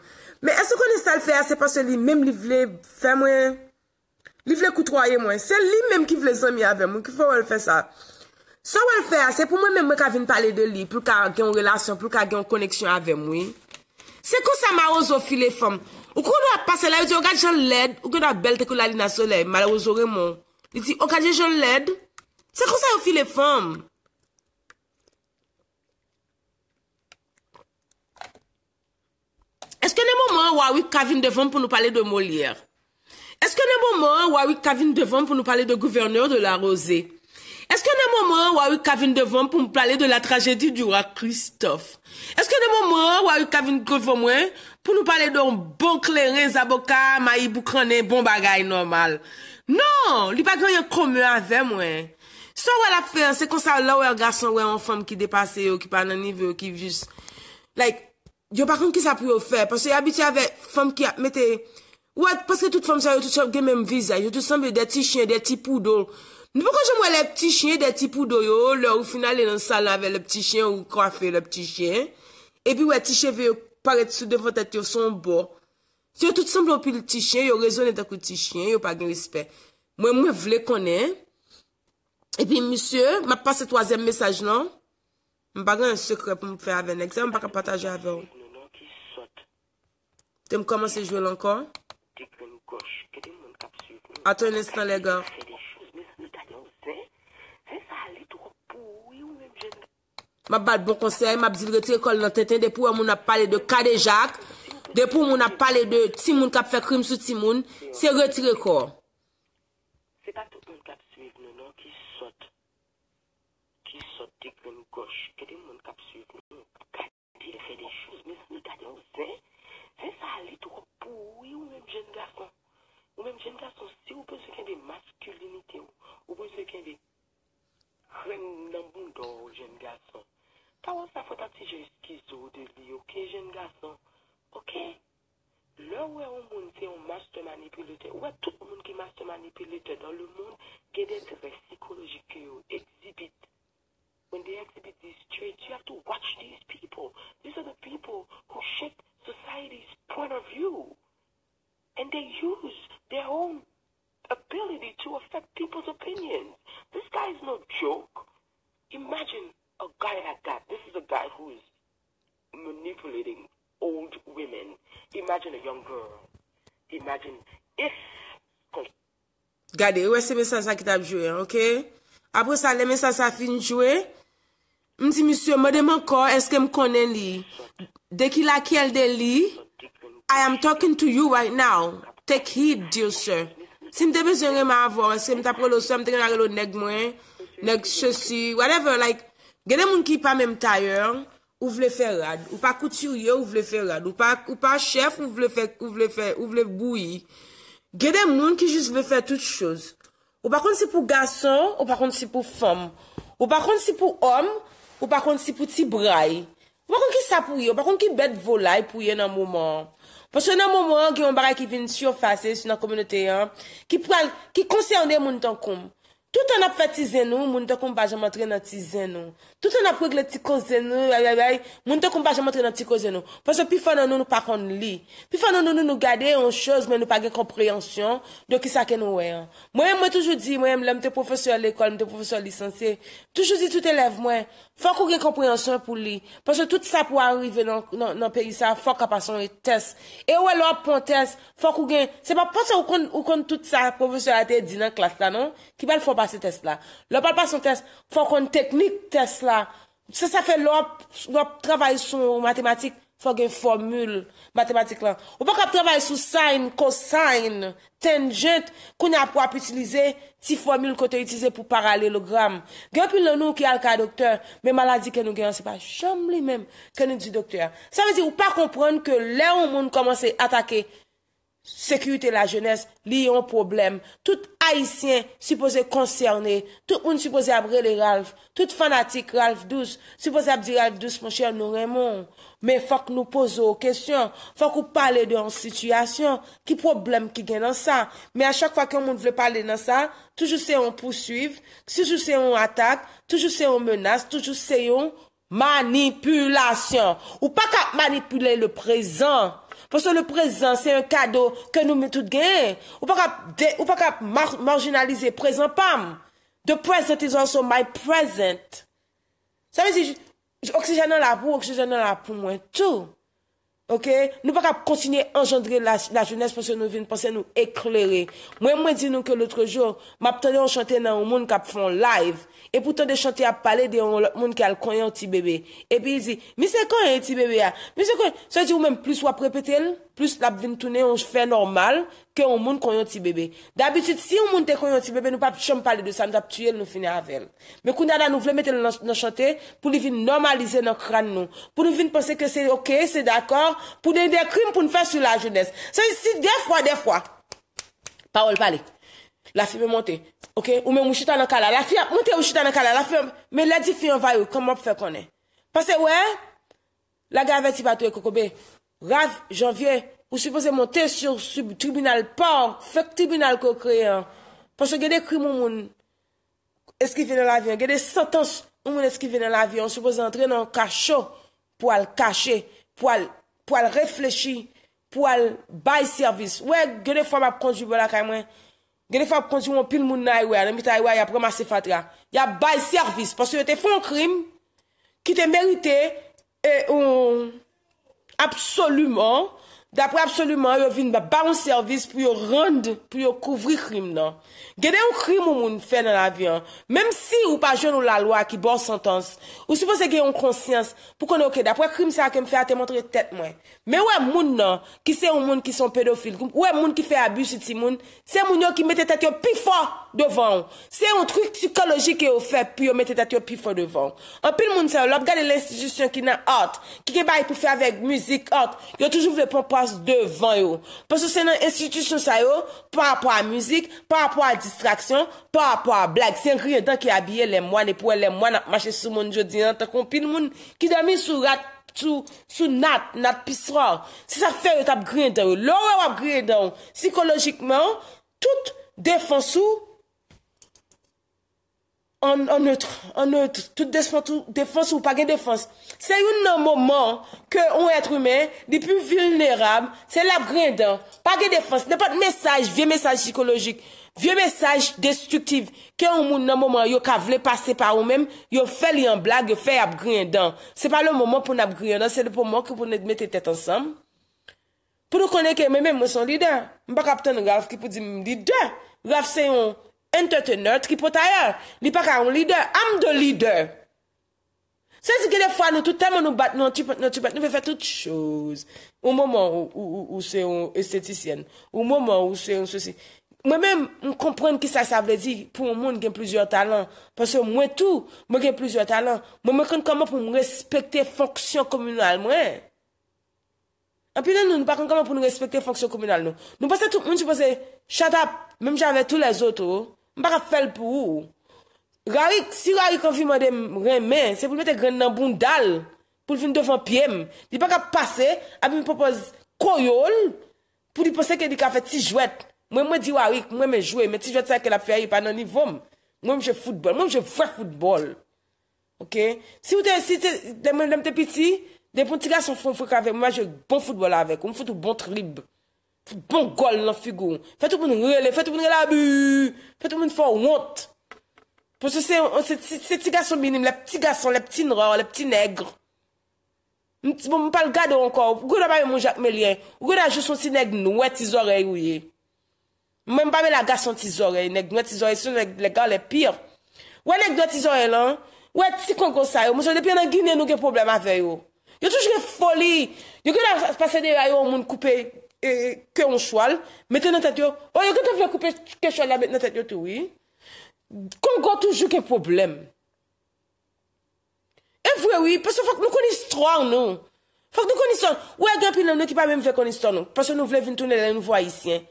Me eso konen sa l fè a se panse li mem li vle fèm we? Li vle koutroye mwen. Se li mem ki vle zomi avem ou ki fò wè l fè sa. Sa wè l fè a se pou mwen mwen mwen ka vin pale de li pou ka gen yon relasyon, pou ka gen yon koneksyon avem we. Se kon sa m a ozo fi le fèm. Ou kon nou a pase la, ou ti o oh, gade jan led? Ou kon nou a bel tekou la li na sole? Mala ou zore mon. Li ti, o oh, gade jan led? Se kon sa yo fi le fam? Eske ne mou moun wawik kavin devon pou nou pale de molier? Eske ne mou moun wawik kavin devon pou nou pale de gouverneur de la rose? Eske ne mou moun wawik kavin devon pou nou pale de la trajedi diwa Christophe? Eske ne mou moun wawik kavin gouve mwen? pou nou pale don bon kleren zaboka, ma yi bou kranen, bon bagay normal. Non, li pa gwen yon komyo avèm, wè. Sò wè la fè, se konsa wè wè gason wè, yon fòm ki depase yo, ki pa nan nivè yo, ki vjus. Like, yo pa kon ki sa pou yo fè, pòsè yon abiti avè fòm ki apmète, wè, pòsè tout fòm sa yo, tout yon gèmèm vizè, yo tout san wè de ti chen, de ti poudo. Nou pou kon jom wè le ti chen, de ti poudo yo, lò ou final yon sal paret sou devon tet yo son bo. Se yo tout simple ou pil ti chen, yo rezon et akou ti chen, yo pa gen rispe. Mwen mwen vle konen. E pi, misye, ma passe toazem mesaj non? nan. Mwa bagan an sekre pou mwen fè aven. Ekse, mwa bagan pataje aven. Te mwen komanse jwel ankon. Ate un instan, lega. Mabal bon konsey, mab zil retire kol nan ten ten, depou moun ap pale de kade jak, depou moun ap pale de ti moun kap fe krim sou ti moun, se retire kol. Se pati moun kap suyv nou nou ki sot, ki sot dik moun kosh, kade moun kap suyv nou nou, kade dik fè de chouz, mè se nou kade ou zè, zè sa alè tou kòpou, ou mèm jen gasson, ou mèm jen gasson, si ou pou se kende maskulinite ou, ou pou se kende krem nan bundo ou jen gasson. Pa wè sa fote ati je skizo de li yo ke jen gason. Ok? Lè wè ou moun se yon master manipulate, wè tout moun ki master manipulate dan le moun gede tre psikolojik yo exhibit. When they exhibit these traits, you have to watch these people. These are the people who shape society's point of view. And they use their own ability to affect people's opinions. This guy is no joke. Imagine a oh, guy like that. This is a guy who is manipulating old women. Imagine a young girl. Imagine if. Gade, wè se mesaj sa ki tap jwe, ok? Apre sa, le mesaj sa fin jwe, mti misyo, mè deman kor, eske m konen li. De ki la kel de li, I am talking to you right now. Take heed, dear sir. Si mte bezyon rema avon, se mte apre lo so, mte gen a neg mwen, neg chosi, whatever, like, Gede moun ki pa mèm tayer, ou vle fè rad. Ou pa koutir yo, ou vle fè rad. Ou pa chef, ou vle fè, ou vle fè, ou vle boui. Gede moun ki jis vle fè tout chòz. Ou pa kont si pou gason, ou pa kont si pou fòm. Ou pa kont si pou om, ou pa kont si pou ti brai. Ou pa kont ki sa pou yo, ou pa kont ki bet volay pou yo nan mouman. Pòsè nan mouman ki yon baray ki vin siofase, ki konsè an de moun tan koum. Tout an ap fè ti zè nou, moun te koum pa jè montre nan ti zè nou. Tout an ap pou ek le ti ko zè nou, moun te koum pa jè montre nan ti ko zè nou. Pwè se pi fò nan nou nou pa kon nou li. Pi fò nan nou nou nou nou gade an chòz men nou pa gen komprensyon, do ki sa ke nou wè an. Mwen mwen toujou di, mwen mwen mte profesyon l'ekol, mte profesyon lisansye, toujou di tout elèv mwen, fò kon gen komprensyon pou li. Pwè se tout sa pou arive nan peri sa, fò kapason e tes. E wè lò pwè tes, fò kon gen, se pa pwè se ou kon tout sa prof se test la. Le pal pas son test, fò kon teknik test la. Se sa fè lò, lò travay sou matematik, fò gen formule matematik la. Ou pa kap travay sou sine, cosine, tangent, kon ap wap utilize ti formule kote utilize pou paralelogram. Gen pi lè nou ki al ka doktèr, men maladi ke nou gen, se pa chom li men, ke nou di doktèr. Sa vè di ou pa komprèn ke lè ou moun komanse atake. Sekurite la jenese li yon problem Tout aisyen Supose koncerne Tout moun supose apre le ralf Tout fanatik ralf douz Supose ap di ralf douz moun chèr nou remon Men fok nou pozo kèsyon Fok ou pale de yon situasyon Ki problem ki gen nan sa Men a chak fok yon moun vle pale nan sa Toujou se yon pousuiv Toujou se yon atak Toujou se yon menas Toujou se yon manipulasyon Ou pa ka manipule le prezen Mwen sou le prezen, se yon kado ke nou mwen tout genye. Ou pa kap marginalize prezen, pam. De prezen, se yon sou my prezen. Sa mwen si, oksijen nan la pou, oksijen nan la pou mwen tou. Ok, nou pa ka p kontinye engendre la jounes ponsen nou vin, ponsen nou ekleri. Mwen mwen di nou ke loutre jor, ma ptande yon chante nan yon moun ka pfon live. E poutande chante yon pale de yon moun ka al kwenye yon ti bebe. E pi yon zi, mi se kwenye yon ti bebe ya? Mi se kwenye, so yon di ou menm plus wap repete el? plus la bin toune yon fè normal, ke yon moun kon yon ti bebe. D'abitit, si yon moun te kon yon ti bebe, nou pa chanm pale de sa mdap tuyel nou finè avèl. Mè kounda nan nou vle mette nan chante, pou li vin normalize nan kran nou. Pou li vin pense ke se ok, se d'akor, pou dey dey krim pou n'fè sou la jounès. Se yon si defwa, defwa. Pa wol pale. La fi be monte. Ou men mou chita nan kala. La fi ap monte ou chita nan kala. La fi ap mè lè di fi yon vayou. Kè mò pfe konè. Pase wè, Rav janvye, ou supose montè sur sub tribunal pa, fèk tribunal ko kreye an. Ponso genè krim ou moun eskive nan la viyon, genè satans ou moun eskive nan la viyon, supose antre nan kachò pou al kache, pou al reflechi, pou al bay servis. Ouè genè fòm ap konjou bon la kaj mwen, genè fòm ap konjou moun pil moun nan ay wè, nan mit ay wè, ya prema se fat ya. Ya bay servis, ponso te fon krim ki te merite e ou... Absolument, dapwe absolument yo vin ba ba un servis pou yo rande pou yo kouvri krim nan. Gede yon krim ou moun fè nan avyon, mèm si ou pa joun ou la lwa ki bor sentans, ou suppose ge yon konsyans pou kono ke dapwe krim sa kem fè a te montre tet mwen. Mè wè moun nan ki se yon moun ki son pedofil, wè moun ki fè abus si ti moun, se moun yo ki mette tet yo pi fò. devan, se yon trik psikolojik ki yo fe, pi yo mette tat yo, pi fo devan. An pil moun sa yo, lop gade l'institusyon ki nan ot, ki ke bay pou fe avek müzik ot, yo toujou vle pou pas devan yo. Pasou se nan institusyon sa yo, pa apwa a müzik, pa apwa a distraksyon, pa apwa a blag, se yon gri yon dan ki abye lèm wane, pou wè lèm wane ap mache sou moun jodi an, takon pil moun ki dami sou rat sou nat, nat piswa. Se sa fe, yo tap gri yon dan yo. Lou yo ap gri yon dan yo. Psikolojikman, tout defansou An neutre, an neutre, tout défense ou pa gen défense. Se yon nan mouman ke yon etre humen, di pou vilnerab, se la grindan, pa gen défense. Nèpote mesaj, vie mesaj psikologik, vie mesaj destruktiv, ke yon mouman nan mouman yo ka vle pase pa ou men, yo fe li an blague, fe ap grindan. Se pa lè mouman pou nou ap grindan, se lè pou mouman pou nou mette tèt ansam. Pou nou konen ke mè mè mwen son lidan, mwen pa kapten raf ki pou di mwen lidan, raf se yon. entertainer, tripot ayer. Li pa ka yon lider. Am do lider. Se zi ki defwa nou tout temo nou bat, nou ve fe tout chouz. Ou mou mou ou se yon esteticyen. Ou mou mou ou se yon sosy. Mwen men mwen kompren ki sa sa vredi pou moun gen plizior talan. Pase mwen tou mwen gen plizior talan. Mwen mwen kon kon mwen pou mwen respekte fonksyon komunal mwen. An pi nan nou mwen pa kon kon mwen pou mwen respekte fonksyon komunal nou. Mwen jy pose, chata, mwen jy avè tout les otou, oh. Mpa ka fel pou ou. Rarik, si rarik anvi mwen de mwen men, se pou mwen te gren nan bundal. Poul vin devan piem. Di pa ka pase, anvi mwen propose koyol pou di pose ke li ka fe ti jwet. Mwen mwen di rarik, mwen mwen jwet, mwen ti jwet sa ke la fe a yi pa nan nivoum. Mwen mwen jwet foutbol, mwen mwen jwet foutbol. Ok? Si mwen mwen mwen te piti, de pou ti gas mwen bon foutbol avek, mwen mwen jwet bon foutbol avek, mwen mwen foutbol bon trib. Fou bon gol nan figoun. Fè tou moun ouyele, fè tou moun ouyele a bû, fè tou moun fò ou nout. Pou se se, se ti gason binim, le pti gason, le pti nro, le pti negre. Mwen pal gado ankon, ou gwa nan jouson ti neg nou, wè ti zorey ouye. Mwen mwame la gason ti zorey, neg nou, wè ti zorey, sou neg le gare le pire. Wè neg nou, wè ti zorey lan, wè ti kongosay ou, mwen jouson depi anan gine nou gen problema veyo. Yo touj gen foli, yo gwa nan pasenye a yo moun koupey. E ke on chwal, mette nan tatyo o, yo gen oh, te vle koupe ke chwal la, mette nan tatyo touwi, kongon toujou ke problem evwe wii, pese fok nou konis tro an nou fok nou konis ton, wè e gen anpil nan nou ki pa mèm fè konis ton nou, pese nou vle vin ton elè, nou vwa isyen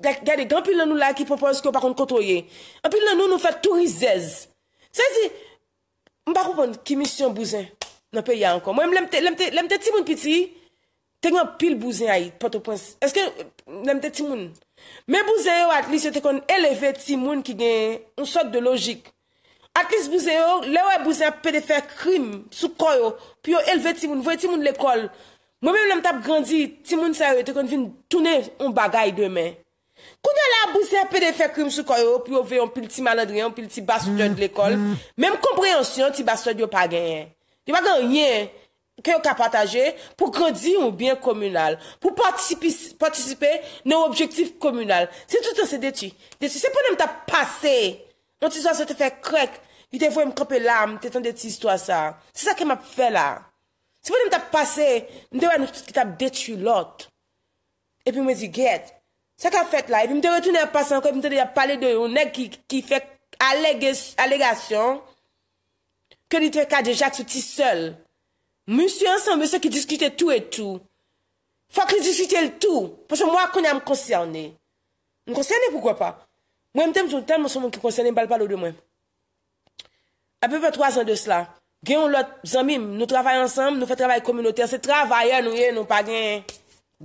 gade, gen anpil nan nou la ki propose kyo bakon kotoye, anpil nan nou nou fè turizez sezi mba koupon, ki misyon bouzen nan pe ya ankon, mwen mlemte, mlemte, mlemte ti moun piti Tenyon pil bouzen a yi, potopons. Eske, nemte timoun? Me bouzen yo atlis yo te kon eleve timoun ki gen yon sot de logik. Atlis bouzen yo, lewe bouzen pedefe krim sou koyo, pi yo eleve timoun, vwe timoun l'ekol. Mwen mèm lem tap grandi, timoun sa yon te kon vin tounen yon bagay demen. Kounen la bouzen pedefe krim sou koyo, pi yo ve yon pil ti malandriyon, pil ti basou dyon l'ekol. Mm. Mèm kompreyansyon ti basou diyo pa genyen. Diwa gen yon yon. kè yon ka pataje pou kredi yon byen komunal, pou patisipe nou objektif komunal. Se tout an se deti, deti, se pou nan mta pase, nou ti sou an se te fe krek, yon te fwe mkope lam, te ton deti sto a sa. Se sa ke m ap fe la. Se pou nan mta pase, mte wè nou se te tap deti lout. E pi mwen zi, get, se ka fet la, mte wè toune a pase an, mte wè toune a pale de yon nek ki fe alegasyon ke li te kade jak sou ti sol. Mwen sou ansan, mwen sou ki diskite tout et tout. Fwa ki diskite l'tout. Pwè chè mwen konya m konsyane. M konsyane poukwa pa. Mwen m tem m sou tem m son moun ki konsyane m bal bal ou de mwen. A pepe 3 an de s'la. Gen yon lot, zanmim, nou travay ansan, nou fè travay kominote. Se travay an nou ye, nou pa gen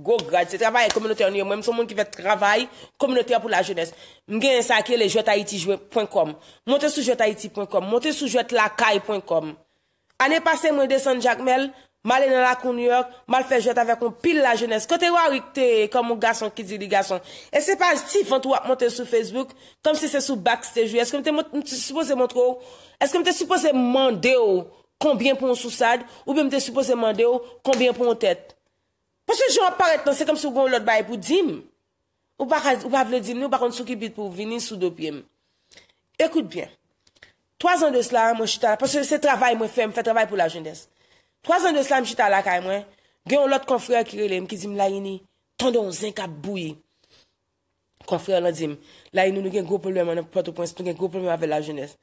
go grad. Se travay kominote an yo. Mwen m son moun ki fè travay kominote an pou la jenese. M gen yon sa ke le jwetaitijwe.com Montesoujwetaiti.com Montesoujwetlakai.com Ane pase mwen desan Jackmel, malen nan la kon New York, malfej jwet avè kon pil la jènes. Kote wawik te kon mwen gason ki di li gason. E se pa si fwant wap montè sou Facebook, kom si se sou backstage wè. Ese kon mwen te suppose mwontrou, e se kon mwen te suppose mwande ou, konbyen pon sou sad, ou mwen te suppose mwande ou, konbyen pon ou tèt. Po se jwant paret nan, se kom sou bon lòt baye pou dim, ou pa vle dim, ou pa kon sou kibit pou vini sou dobyen. Ekout bien. 3 an de slan, mwen chita la, pwese se travay mwen fe, mwen fe travay pou la jenese. 3 an de slan, mwen chita la kaj mwen, gen yon lot konfrer kirele, mwen ki zim, la yini, tanda yon zin ka bouye. Konfrer lan zim, la yini nou gen gwo problem an ap potopons, nou gen gwo problem ave la jenese.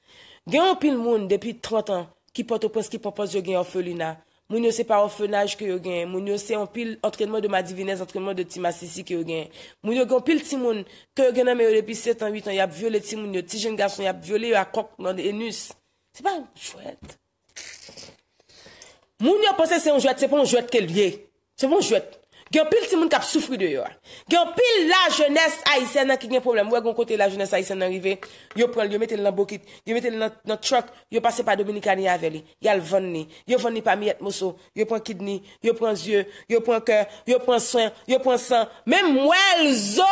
Gen yon pil moun depi 30 an, ki potopons ki popons yo gen yon feli na, Moun yo se pa ofenaj ke yo gen, moun yo se an pil entrenman de ma divines, entrenman de ti ma sisi ke yo gen. Moun yo gen an pil ti moun, ke yo gen an me yo repi 7 an 8 an, yap viole ti moun yo, ti jen gason yap viole yo akok nan enus. Se pa jouet. Moun yo pose se an jouet, se pa an jouet ke liye. Se pa an jouet. Gyo pil ti moun kap soufri de yo a. Gyo pil la jones a isen nan ki gen problem. Ou e gon kote la jones a isen nan rive. Yo pran, yo metel nan bokit. Yo metel nan chok. Yo pase pa Dominika ni yaveli. Yal van ni. Yo van ni pa mi yet moso. Yo pran kidney. Yo pran zye. Yo pran kè. Yo pran sè. Yo pran sè. Mem wèl zo.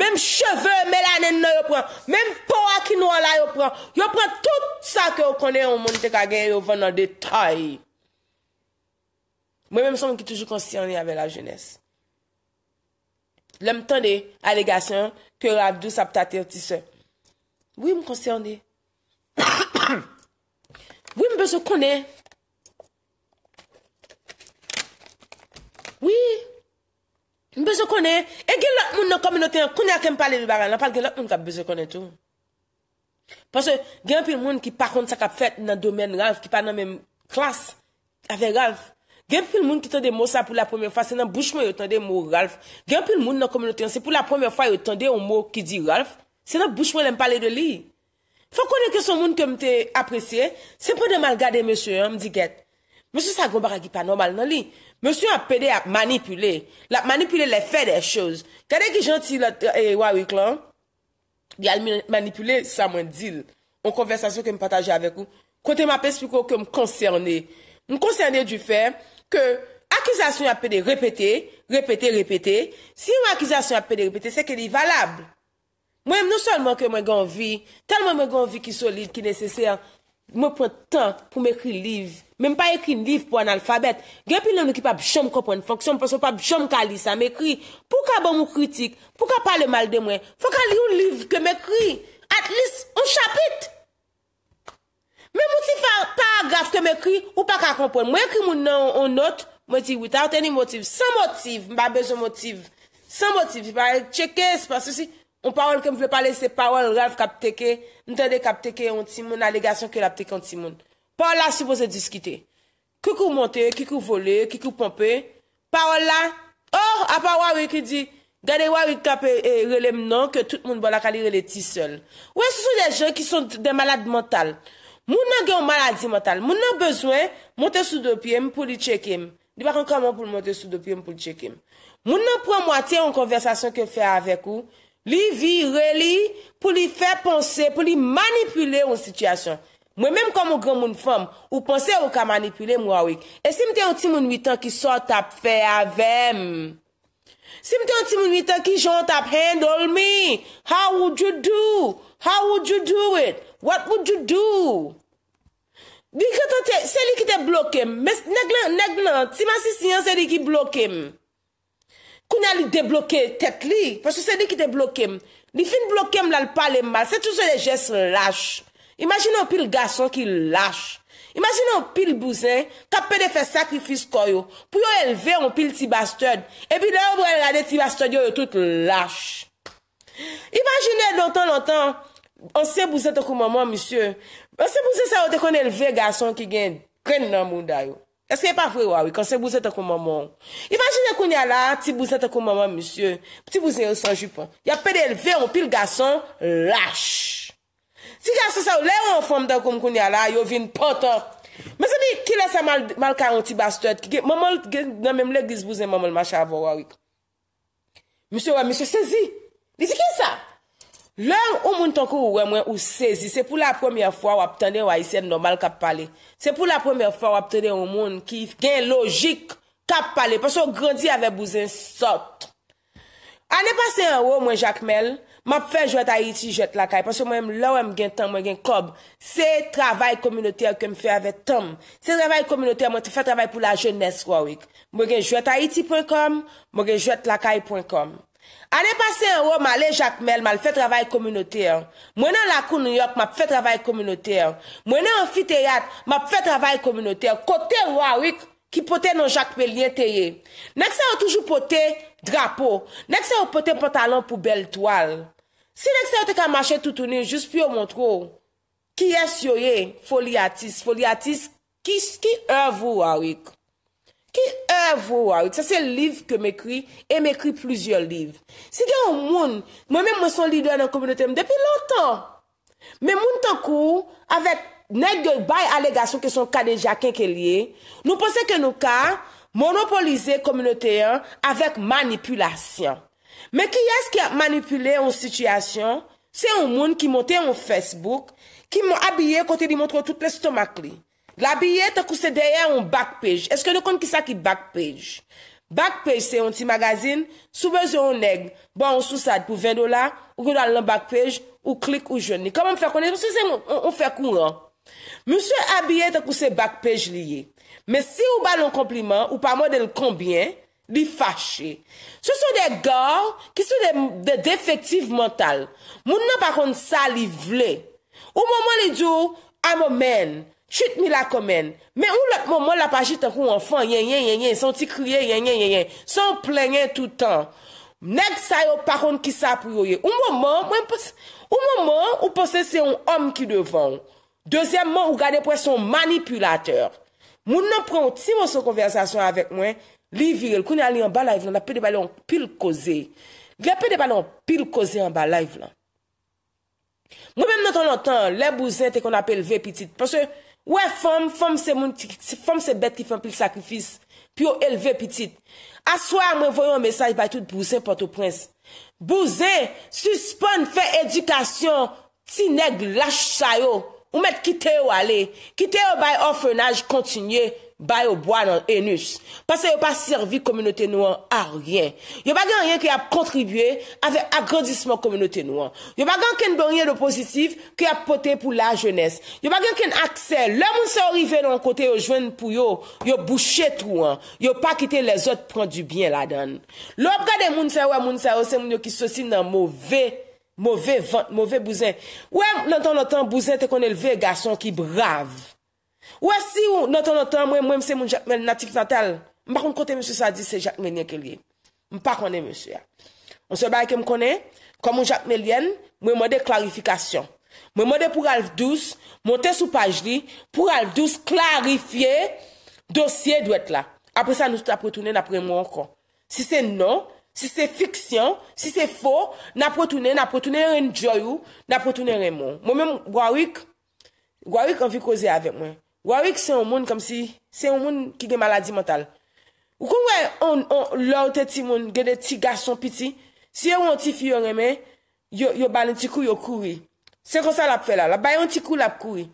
Mem cheve melanen nan yo pran. Mem po akino la yo pran. Yo pran tout sa ki yo konen yon monite kage. Yo pran nan detay. Mwen mwen son ki toujou konsyen ane ave la jenese. Lem tan de alegasyon ke ral dou sa ptate yotise. Mwen mwen konsyen ane. Mwen mwen bezou kone. Mwen bezou kone. E gen lak moun nan kominote ane, kone akèm pale li baran, lak pale gen lak moun kap bezou kone tou. Pwase gen pwè moun ki pakon sa kap fet nan domen ral ki pa nan men klas ave ral. Genpil moun ki tande mou sa pou la pwemye fwa, se nan bouch moun yo tande mou Ralph. Genpil moun nan komyote yon, se pou la pwemye fwa yo tande yon mou ki di Ralph, se nan bouch moun lèm pale de li. Fwa konen ke son moun ke mte apresye, se pou de mal gade mèsyon yon, mdi get. Mèsyon sa gomba ragi pa normal nan li. Mèsyon ap pede ap manipule. Manipule lè fè de chòz. Kade ki jantil wawik lan, yal manipule sa mwen dil. On konversasyon ke m pataje avek ou. Kote m ap espikou ke m konserne. Ke akizasyon apè de repete, repete, repete, si yon akizasyon apè de repete se ke li valable. Mwen m nou solman ke mwen genvi, talman mwen genvi ki solide, ki neseser, mwen pren tan pou mèkri liv. Mwen m pa ekri liv pou an alfabet, genpi lèm nou ki pa bjom kompon fonksyon, mwen pa sou pa bjom ka li sa mèkri. Pou ka bon mou kritik, pou ka pa le mal de mwen, pou ka li yon liv ke mèkri, at lis ou chapit. Me mouti paragraf ke me kri, ou pa ka kompon. Mwen kri moun nan on not, mwen ti wita, teni motiv. San motiv, mba bezo motiv. San motiv, jipa cheke, se pa se si. On parol ke m vle pale se parol, ralv kap teke, mte de kap teke, on ti moun, aligasyon ke lap teke, on ti moun. Parol la, si pou se diskite. Kikou monte, kikou vole, kikou pompe. Parol eh, la, or, apan waw we kri di, gade waw we kap relem nan, ke tout moun bon akali rele ti sol. Ou e sou de jen ki son de malade mental. Moun nan gen yon maladi mental, moun nan bezwen monte sou dopye m pou li cheke m. Di bakan kaman pou monte sou dopye m pou li cheke m. Moun nan pren mwate yon konversasyon ke fe avek ou, li vi re li pou li fe ponse, pou li manipule yon sityasyon. Mwen menm kon moun gen moun fom, ou ponse ou ka manipule mwa wik. E si mte yon timoun witan ki sot ap fe avem. Si mte yon timoun witan ki jont ap handle me. How would you do? How would you do it? What would you do? Di kwen ton te, se li ki te blokem. Mes neg nan, neg nan, ti masi sinan se li ki blokem. Kou na li debloke tek li, pwese se li ki te blokem. Li fin blokem la l pa le mal, se tou se le jes lache. Imagine ou pil gason ki lache. Imagine ou pil bouzè, kapè de fè sakrifis koyo. Pou yo elve ou pil ti bastard. E pi lè ou pou el gade ti bastard yo yo tout lache. Imagine lontan lontan, on se bouzè to kou maman misye, Mwen se bouse sa ou de kon elve gason ki gen kren nan moun dayo. Eske e pa fwe wawi kon se bouse ta kon maman. Imanjene koun yala ti bouse ta kon maman, monsye. Ti bouse yon sanjipan. Ya pe de elve yon pil gason, lache. Ti gason sa ou le yon fwam da koun koun yala, yo vin poto. Mwen se mi kilese mal karon ti bastot. Mwen mwen gen nan men mlek dis bouse mwen mwen mwache avon wawi. Monsye wame, monsye sezi. Dizi ki sa? Lè ou moun tankou ou wè mwen ou sezi, se pou la premiè fwa wap tene wai sen normal kap pale. Se pou la premiè fwa wap tene ou moun ki gen logik kap pale. Paso ou grandi avè bouzen sot. Anè pasè an wè mwen Jacques Mel, mwen ap fè Jouet Haiti, Jouet Lakay. Paso mwen lè wè mwen gen tan, mwen gen kob. Se travay kominotè wè ke mwen fè avè tan. Se travay kominotè wè mwen te fè travay pou la jènes wè wèk. Mwen gen Jouet Haiti.com, mwen gen Jouet Lakay.com. Anè pasè an wò, malè jakmel, mal fè travay kominotèr. Mwenè an lakou New York, map fè travay kominotèr. Mwenè an fi tèyat, map fè travay kominotèr. Kote wawik ki pote nan jakmel nye tèyè. Nèk sa wè toujou pote drapo. Nèk sa wè pote pantalon pou bel toal. Si nèk sa wè te ka machè toutouni, jous pi yo montrou. Ki es yoye foliatis, foliatis kis ki avou wawik. Ki evo wawit, sa se liv ke me kri, e me kri plouzyol liv. Si gen ou moun, mwen men mwen son lido an an komunite m, depi lantan. Men moun tankou, avet net de bay alegasyon ke son kade jaken ke liye, nou pose ke nou ka monopolize komunite an avet manipulasyon. Men ki yas ki manipule an sityasyon, se ou moun ki monte an Facebook, ki moun abye kote li montre an tout le stomak li. La biye te kouse deye an bakpej. Eske nou kon ki sa ki bakpej? Bakpej se yon ti magazin, soubezo yon neg, bon sou sa pou 20 dola, ou kou dal nan bakpej, ou klik ou jouni. Koman m fè konen? M sè se m fè konen. M sè a biye te kouse bakpej liye. Men si ou ban loun kompliment, ou pa mwen del konbyen, li fache. Se sou de gaw, ki sou de defektiv mental. Moun nan pa kon sali vle. Ou moun moun li djou, a mwen men. Chit mi la komen. Me ou lak moun, moun la pa jiten kou anfan, yen, yen, yen, yen, son ti kriye, yen, yen, yen, son plenye toutan. Neg sayo pakoun ki sa pou yoye. Ou moun moun, moun moun, ou posese yon om ki devan. Dezyem moun, ou gade pou e son manipulator. Moun nan pronti moun son konversasyon avek mwen, li vi yon, koun yon li an balayv lan, la pe de balayv an pil koze. Gya pe de balayv an pil koze an balayv lan. Moun moun nan ton lontan, le bouzette kon apel ve pitit, posye, Ouè fòm, fòm se moun, fòm se bet ki fòm pi l sakrifis, pi ou elve pitit. Aswa, mwen voyou an mesaj bay tout Buzè, Port-au-Prince. Buzè, suspon fè edukasyon, ti neg lach sayo, ou mèt kite ou ale, kite ou bay orfenaj kontinye. Bay ou bo an an enus Pase yo pa servi kominote nou an a ryen Yo pa gen ryen ki ap kontribye Afe agredisman kominote nou an Yo pa gen ken banyen do pozitif Ki ap pote pou la jenese Yo pa gen ken aksel Le mounsa ou rive nan kote yo jwen pou yo Yo bouche tou an Yo pa kite les ot pran du bien la dan Lo prade mounsa ou a mounsa ou Se moun yo ki sosin nan mouve Mouve mouve bouzen Ouè nantan nantan bouzen te kon elve Gason ki brave Ouè si ou noton noton mwen mwen mse moun jatmel natik natal. Mwa kon kote monsou sa di se jatmel nye ke liye. Mwa pa kone monsou ya. Monsou ba e ke mkone, kon moun jatmel yen, mwen mwede klarifikasyon. Mwen mwede pou alf 12, mwote sou paj li, pou alf 12, klarifiye dosye dwet la. Apre sa nou se apretounen apre mwen ankon. Si se non, si se fiksyon, si se fo, napretounen, napretounen ren djoyou, napretounen ren mwen. Mwen mwen mwen mwen mwen mwen mwen mwen mwen mwen mwen mwen mwen mwen mwen mwen Wawik se yon moun kom si, se yon moun ki gen maladi mental. Ou kon wè yon loutè ti moun genè ti gason piti, si yon yon ti fiyon remè, yon banè ti kou yon kou wè. Se kon sa la pwè la, la bayon ti kou la pwè kou wè.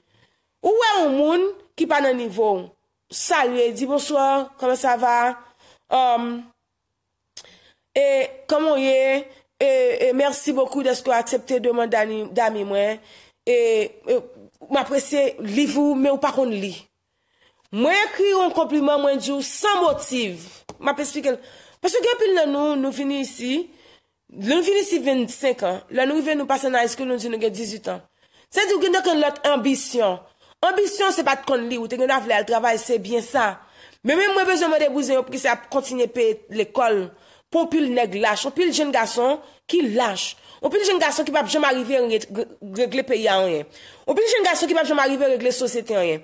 Ou wè yon moun ki banè nivou, salwè, di bonsoir, kome sa va. E komon yè, e mersi boku de skwa aksepte dwenman dami mwen. Mwen apresye livou mwen ou pa kon li. Mwen akri yon kompliment mwen di ou san motive. Mwen apresye pik el. Pas yo gen pil nan nou, nou vini isi. Nan nou vini isi 25 an. Nan nou vini nou pasen nan eske loun di nou gen 18 an. Se di ou gen de kon lot ambisyon. Ambisyon se bat kon li ou te gen da vle al travay se bien sa. Men men mwen bezon mwen de bouzen yo pou ki se ap kontinye pe l'ekol. Ponpil neg lache, ponpil jen gason ki lache Ponpil jen gason ki pap jom arrive regle pe ya anye Ponpil jen gason ki pap jom arrive regle sosete anye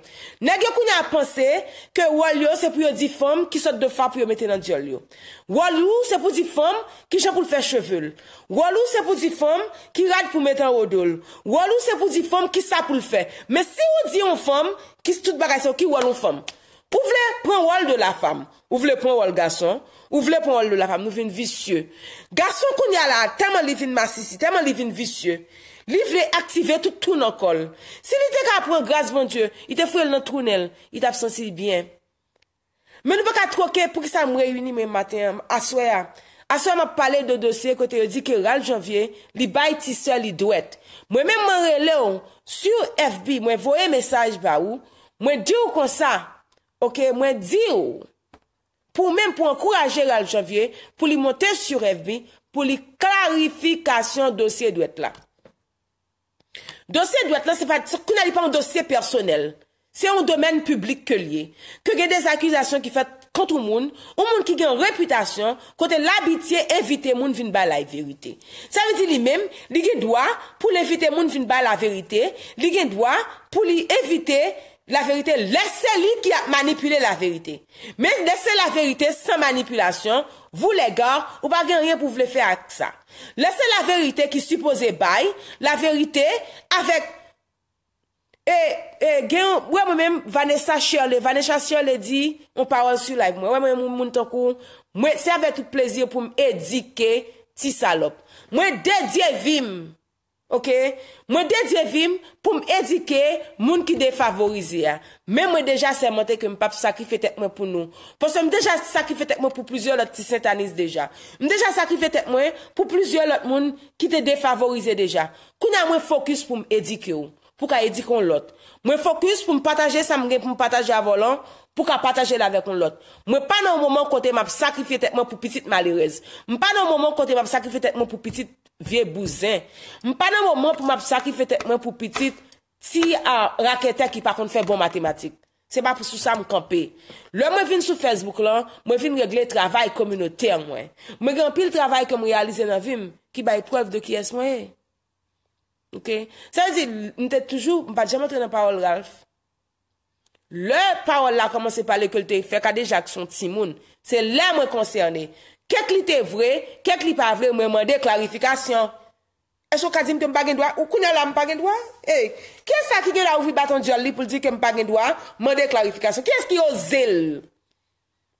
Neg yo kounye a pense ke walyo se pou yo di fom ki sot de fap yo mette nan di ol yo Walu se pou di fom ki jen pou l fe chevel Walu se pou di fom ki rad pou mette an wadol Walu se pou di fom ki sa pou l fe Me si yo di yon fom ki stout bagasyon ki walu fom Ou vle pren wal de la fom Ou vle pren wal gason Ou vle pou an lola fam, nou vin visye. Garson kon yal a, teman li vin masisi, teman li vin visye. Li vle aktive toutou nan kol. Se li te ka apren, graz bon Diyo, i te fwe l nan trounel, i te ap sensi li byen. Men nou pe ka troke pou ki sa m reyuni men maten, aswe a, aswe a ma pale de dosye, kote yo di ke ral janvye, li bay ti sa li dwet. Mwen men mwen rele ou, sou FB, mwen voye mesaj ba ou, mwen di ou kon sa, ok, mwen di ou, pou mèm pou ankouraje lal javye, pou li monte sur FB, pou li klarifikasyon dosye dwet la. Dosye dwet la se fattir kou nan li pan dosye personel. Se yon domen publik ke liye. Ke gen des akizasyon ki fatt kontou moun, ou moun ki gen reputasyon kote l'abitye evite moun vin ba la verite. Sa viti li mèm, li gen dwa pou l'evite moun vin ba la verite, li gen dwa pou li evite... La verite lese li ki manipule la verite. Men lese la verite san manipulasyon. Vou le gar ou pa gen rien pou vle fe ak sa. Lese la verite ki suppose bay. La verite avek... E gen wè mwen mèm Vanessa Shirley. Vanessa Shirley di, mwen pa wè mwen moun moun tokoun. Mwen se avek tout plezir pou m edike ti salop. Mwen dedye vim... Mwen dedye vim pou m edike moun ki defavorize ya. Mwen deja semote ke m pa sakrifet ekmen pou nou. Pos m deja sakrifet ekmen pou plizye lòt ti satanise deja. M deja sakrifet ekmen pou plizye lòt moun ki te defavorize deja. Kou nan mwen fokus pou m edike ou, pou ka edike ou lòt. Mwen fokus pou m pataje sam gen pou m pataje avollan, pou ka pataje lave kon lòt. Mwen pan an moman kote m ap sakrifet ekmen pou pitit malirez. Mwen pan an moman kote m ap sakrifet ekmen pou pitit malirez. vie bouzin. Mwen pa nan moun moun pou mwap sa ki fete mwen pou piti ti a rakete ki pa kon fè bon matematik. Se mwen pou sou sa mwen kampe. Lè mwen vin sou Facebook lan, mwen vin regle travay komynotè an mwen. Mwen gen pi l travay ke mwen realize nan vim, ki bay prev de ki es mwen. Ok? Se wè zi, mwen te toujou, mwen pa dijan mwen tre nan parol ralf. Lè parol la koman se pale koulte, fek ade jak son timoun. Se lè mwen konserne. Kèk li te vre, kèk li pa vre, mwen mwende klarifikasyon. E chou kadzim ke m bagen dwa, ou kounè la m bagen dwa? E, kè sa ki gen la ouvi baton diol li pou di ke m bagen dwa, mwende klarifikasyon. Kèk ki yo zel?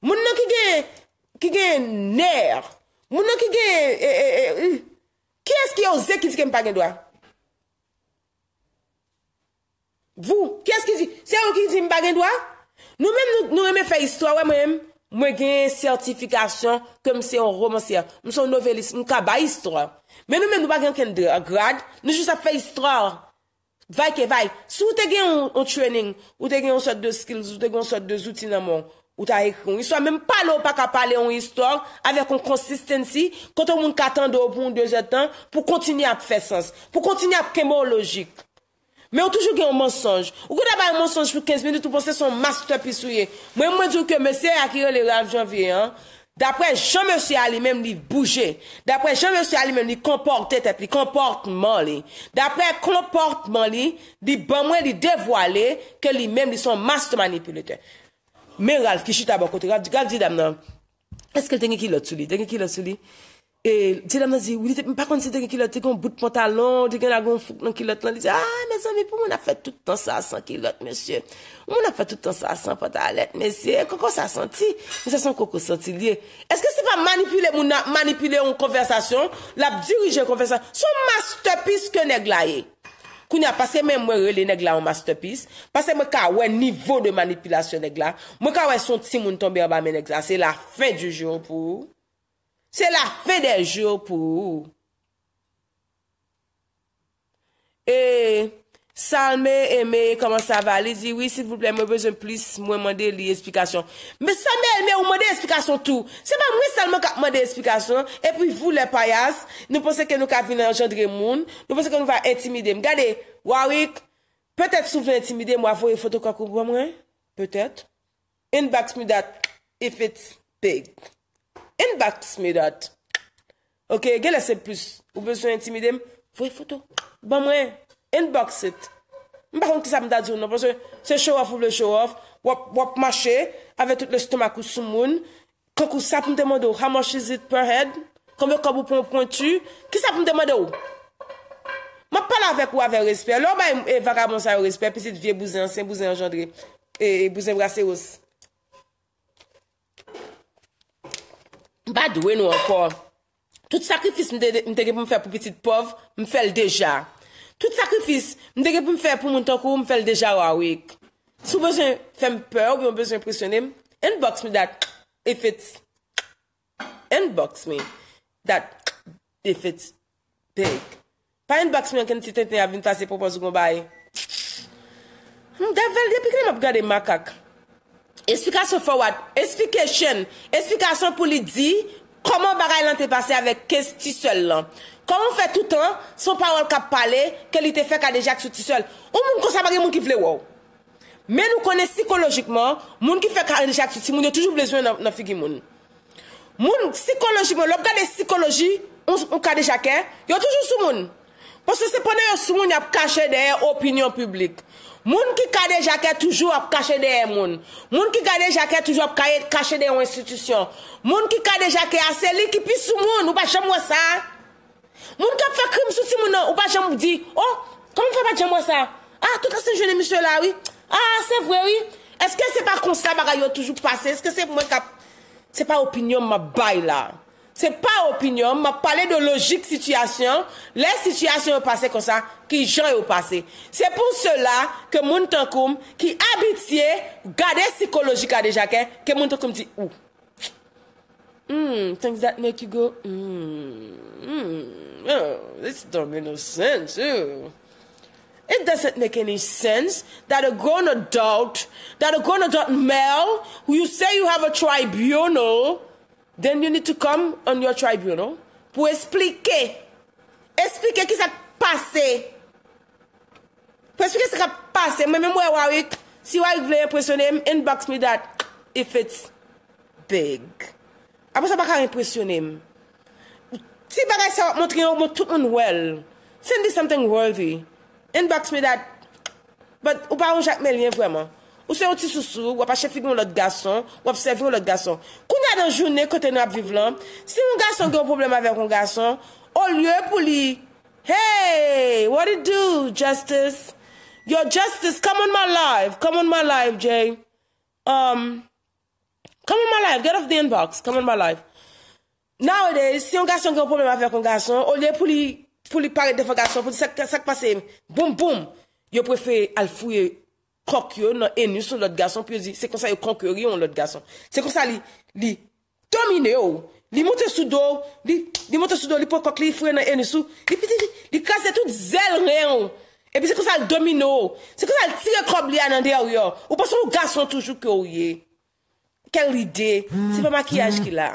Mwen nou ki gen, ki gen ner. Mwen nou ki gen, e, e, e, e, e. Kèk ki yo zek ki di ke m bagen dwa? Vou, kèk ki di, se yo ki di m bagen dwa? Nou men nou eme fe istwa, wè mwen eme. Mwen gen yon sertifikasyon kem se yon roman se yon. Mwen son novelist, mwen ka ba istor. Men mwen mwen mwen gen ken de grad, mwen jous ap fe istor. Vay ke vay, sou te gen yon training, ou te gen yon sort de skills, ou te gen yon sort de zoutinamon, ou ta rekoun. Yon so a menm palo pa ka pale yon istor, avek yon consistency, kote mwen katan do pou yon dejetan, pou kontini ap fe sens, pou kontini ap kemo logik. Mè ou toujou gen yon mensonj. Ou kou daba yon mensonj pou 15 minout ou pou se son mask te pisouye. Mwen mwen djou ke mè se akire le raf janvye an. Dapre chanmè si alimèm li bouje. Dapre chanmè si alimèm li komporte tepli, komportman li. Dapre komportman li, li ban mwen li devwale ke li mèm li son mask te manipulete. Mè ral, ki chit abo kote, ral di dam nan, eske tenye ki lo tsouli, tenye ki lo tsouli. E, di la man zi, wili te, mi pa kon disi de gen kilot, de gen bout pantalon, de gen ah, la gon fuk nan kilot lan, di zi, a, mè san, mè pou moun a fè tout an sa san kilot, mè sè, moun a fè tout an sa san pantalon, mè sè, koko sa santi, mè sè san koko santi liye. Eske se pa manipule, moun a manipule an konversasyon, la dirije konversasyon, son masterpiece ke negla ye. Koun ya, pase mè mwen rele negla an masterpiece, pase mwen ka wè nivou de manipulasyon negla, mwen ka wè son ti moun tombe a ba mè negla, se la fè di joujoun pou ou. Se la fè de jò pou ou. E, salme, eme, koman sa va? Li zi, wè, si vouplem, mwen bezon plis mwen mwende li esplikasyon. Mwen salme, eme, mwen mwende esplikasyon tou. Se mwen mwen salme mwen mwende esplikasyon, e pou vou lè payas, nou ponsè ke nou ka vin anjandre moun, nou ponsè ke nou va intimide m. Gade, wawik, pètèp sou vè intimide mwa vò yon fotokakou gwa mwen? Pètèp. Inbaks mi dat, if it's big. Inbox me dat. Ok, gen lese plus. Ou beso intimide m, fwe foto. Bamre, inbox it. M pa kon ki sap m da di ou nou. Se show off ou ble show off, wop mache, ave tout le stomak ou sou moun. Kon kon sap m de modo, how much is it per head? Kon ve kon bou pon pon tu? Ki sap m de modo? Ma pala vek ou ave respye. Lè ou ba eva rabon sa yo respye. Pisit vie bouzen, sen bouzen anjandri. E, e bouzen brase osu. Badwe nou anpon. Tout sakrifis m dege pou m fè pou pitit pov, m fèl deja. Tout sakrifis m dege pou m fè pou m toukou, m fèl deja wawik. Sou bezwen fèm pèw, biyon bezwen presyonem, enboks mi dat efet. Enboks mi dat efet. Pek. Pa enboks mi anken ti tenten avin fase pou pon zougon baye. M davel, ya pik nem ap gade makak. Espikasyon pou li di Koman bagay lan te pase Avèk kez ti sel lan Koman fe toutan son parol kap pale Kelite fe kade jak sou ti sel Ou moun konsabage moun ki vle wou Men nou kone psikologikman Moun ki fe kade jak sou ti Moun yo toujou blèzoun nan figi moun Moun psikologikman Lop gade psikologi eh, Yo toujou sou moun Pou se sepone yo sou moun Opinyon publik Moun ki kade jake toujou ap kache dey moun, moun ki kade jake toujou ap kache dey yon institisyon, moun ki kade jake aseli ki pisou moun, ou pa jem wosan? Moun ki ap fa krim sou si moun ou pa jem di, oh, kame fwa pa jem wosan? Ah, touta se jene miso la, oui? Ah, se vwe, oui? Eske se pa konsa baga yo toujou pase? Eske se pou mwen kap, se pa opinyon ma bay la? c'est pas opinion, m'a parlé de logique situation, les situations passées comme ça, qui gens au passé. C'est pour cela que Mountankoum, qui habitié, garder psychologique à déjà, que Mountankoum dit où? Hmm, things that make you go, hmm, hmm, oh, this don't make no sense, ew. Oh. It doesn't make any sense that a grown adult, that a grown adult male, who you say you have a tribunal, then you need to come on your tribunal pou esplike, esplike ki sa pase. Po esplike sa ka pase, mwen mwen mwen wawit, si wawit vle yon presyonem, inbox me dat, if it's big. Apo sa baka yon presyonem. Si baka yon se wap motriyo, mwen tout mwen wel, send me something worthy. Inbox me dat, but ou pa wonshak me liye vwe mwen. Ou se yon ti sousou, wap a chef yon lot gason, wap se yon lot gason. Kou nga dan jounen kote nou ap viv lan, si yon gason gen yon problem avek yon gason, olye pou li, hey, what it do, justice? Yo justice, come on my life, come on my life, Jay. Um, come on my life, get off the inbox, come on my life. Nowadays, si yon gason gen yon problem avek yon gason, olye pou li pare defo gason, pou li sek pase, boom, boom, yo pou fe al fuyo yon. krok yo nan eni sou lout garson pi yo zi, se kon sa yo krok yo yon lout garson se kon sa li, li domine yo, li monte sou do li monte sou do, li pou krok li fwe nan eni sou li piti, li kase tout zel reyon e pi se kon sa domine yo se kon sa li tire krop li anande yo ou pasou yon garson toujou kyou ye kel ide si ba makiyaj ki la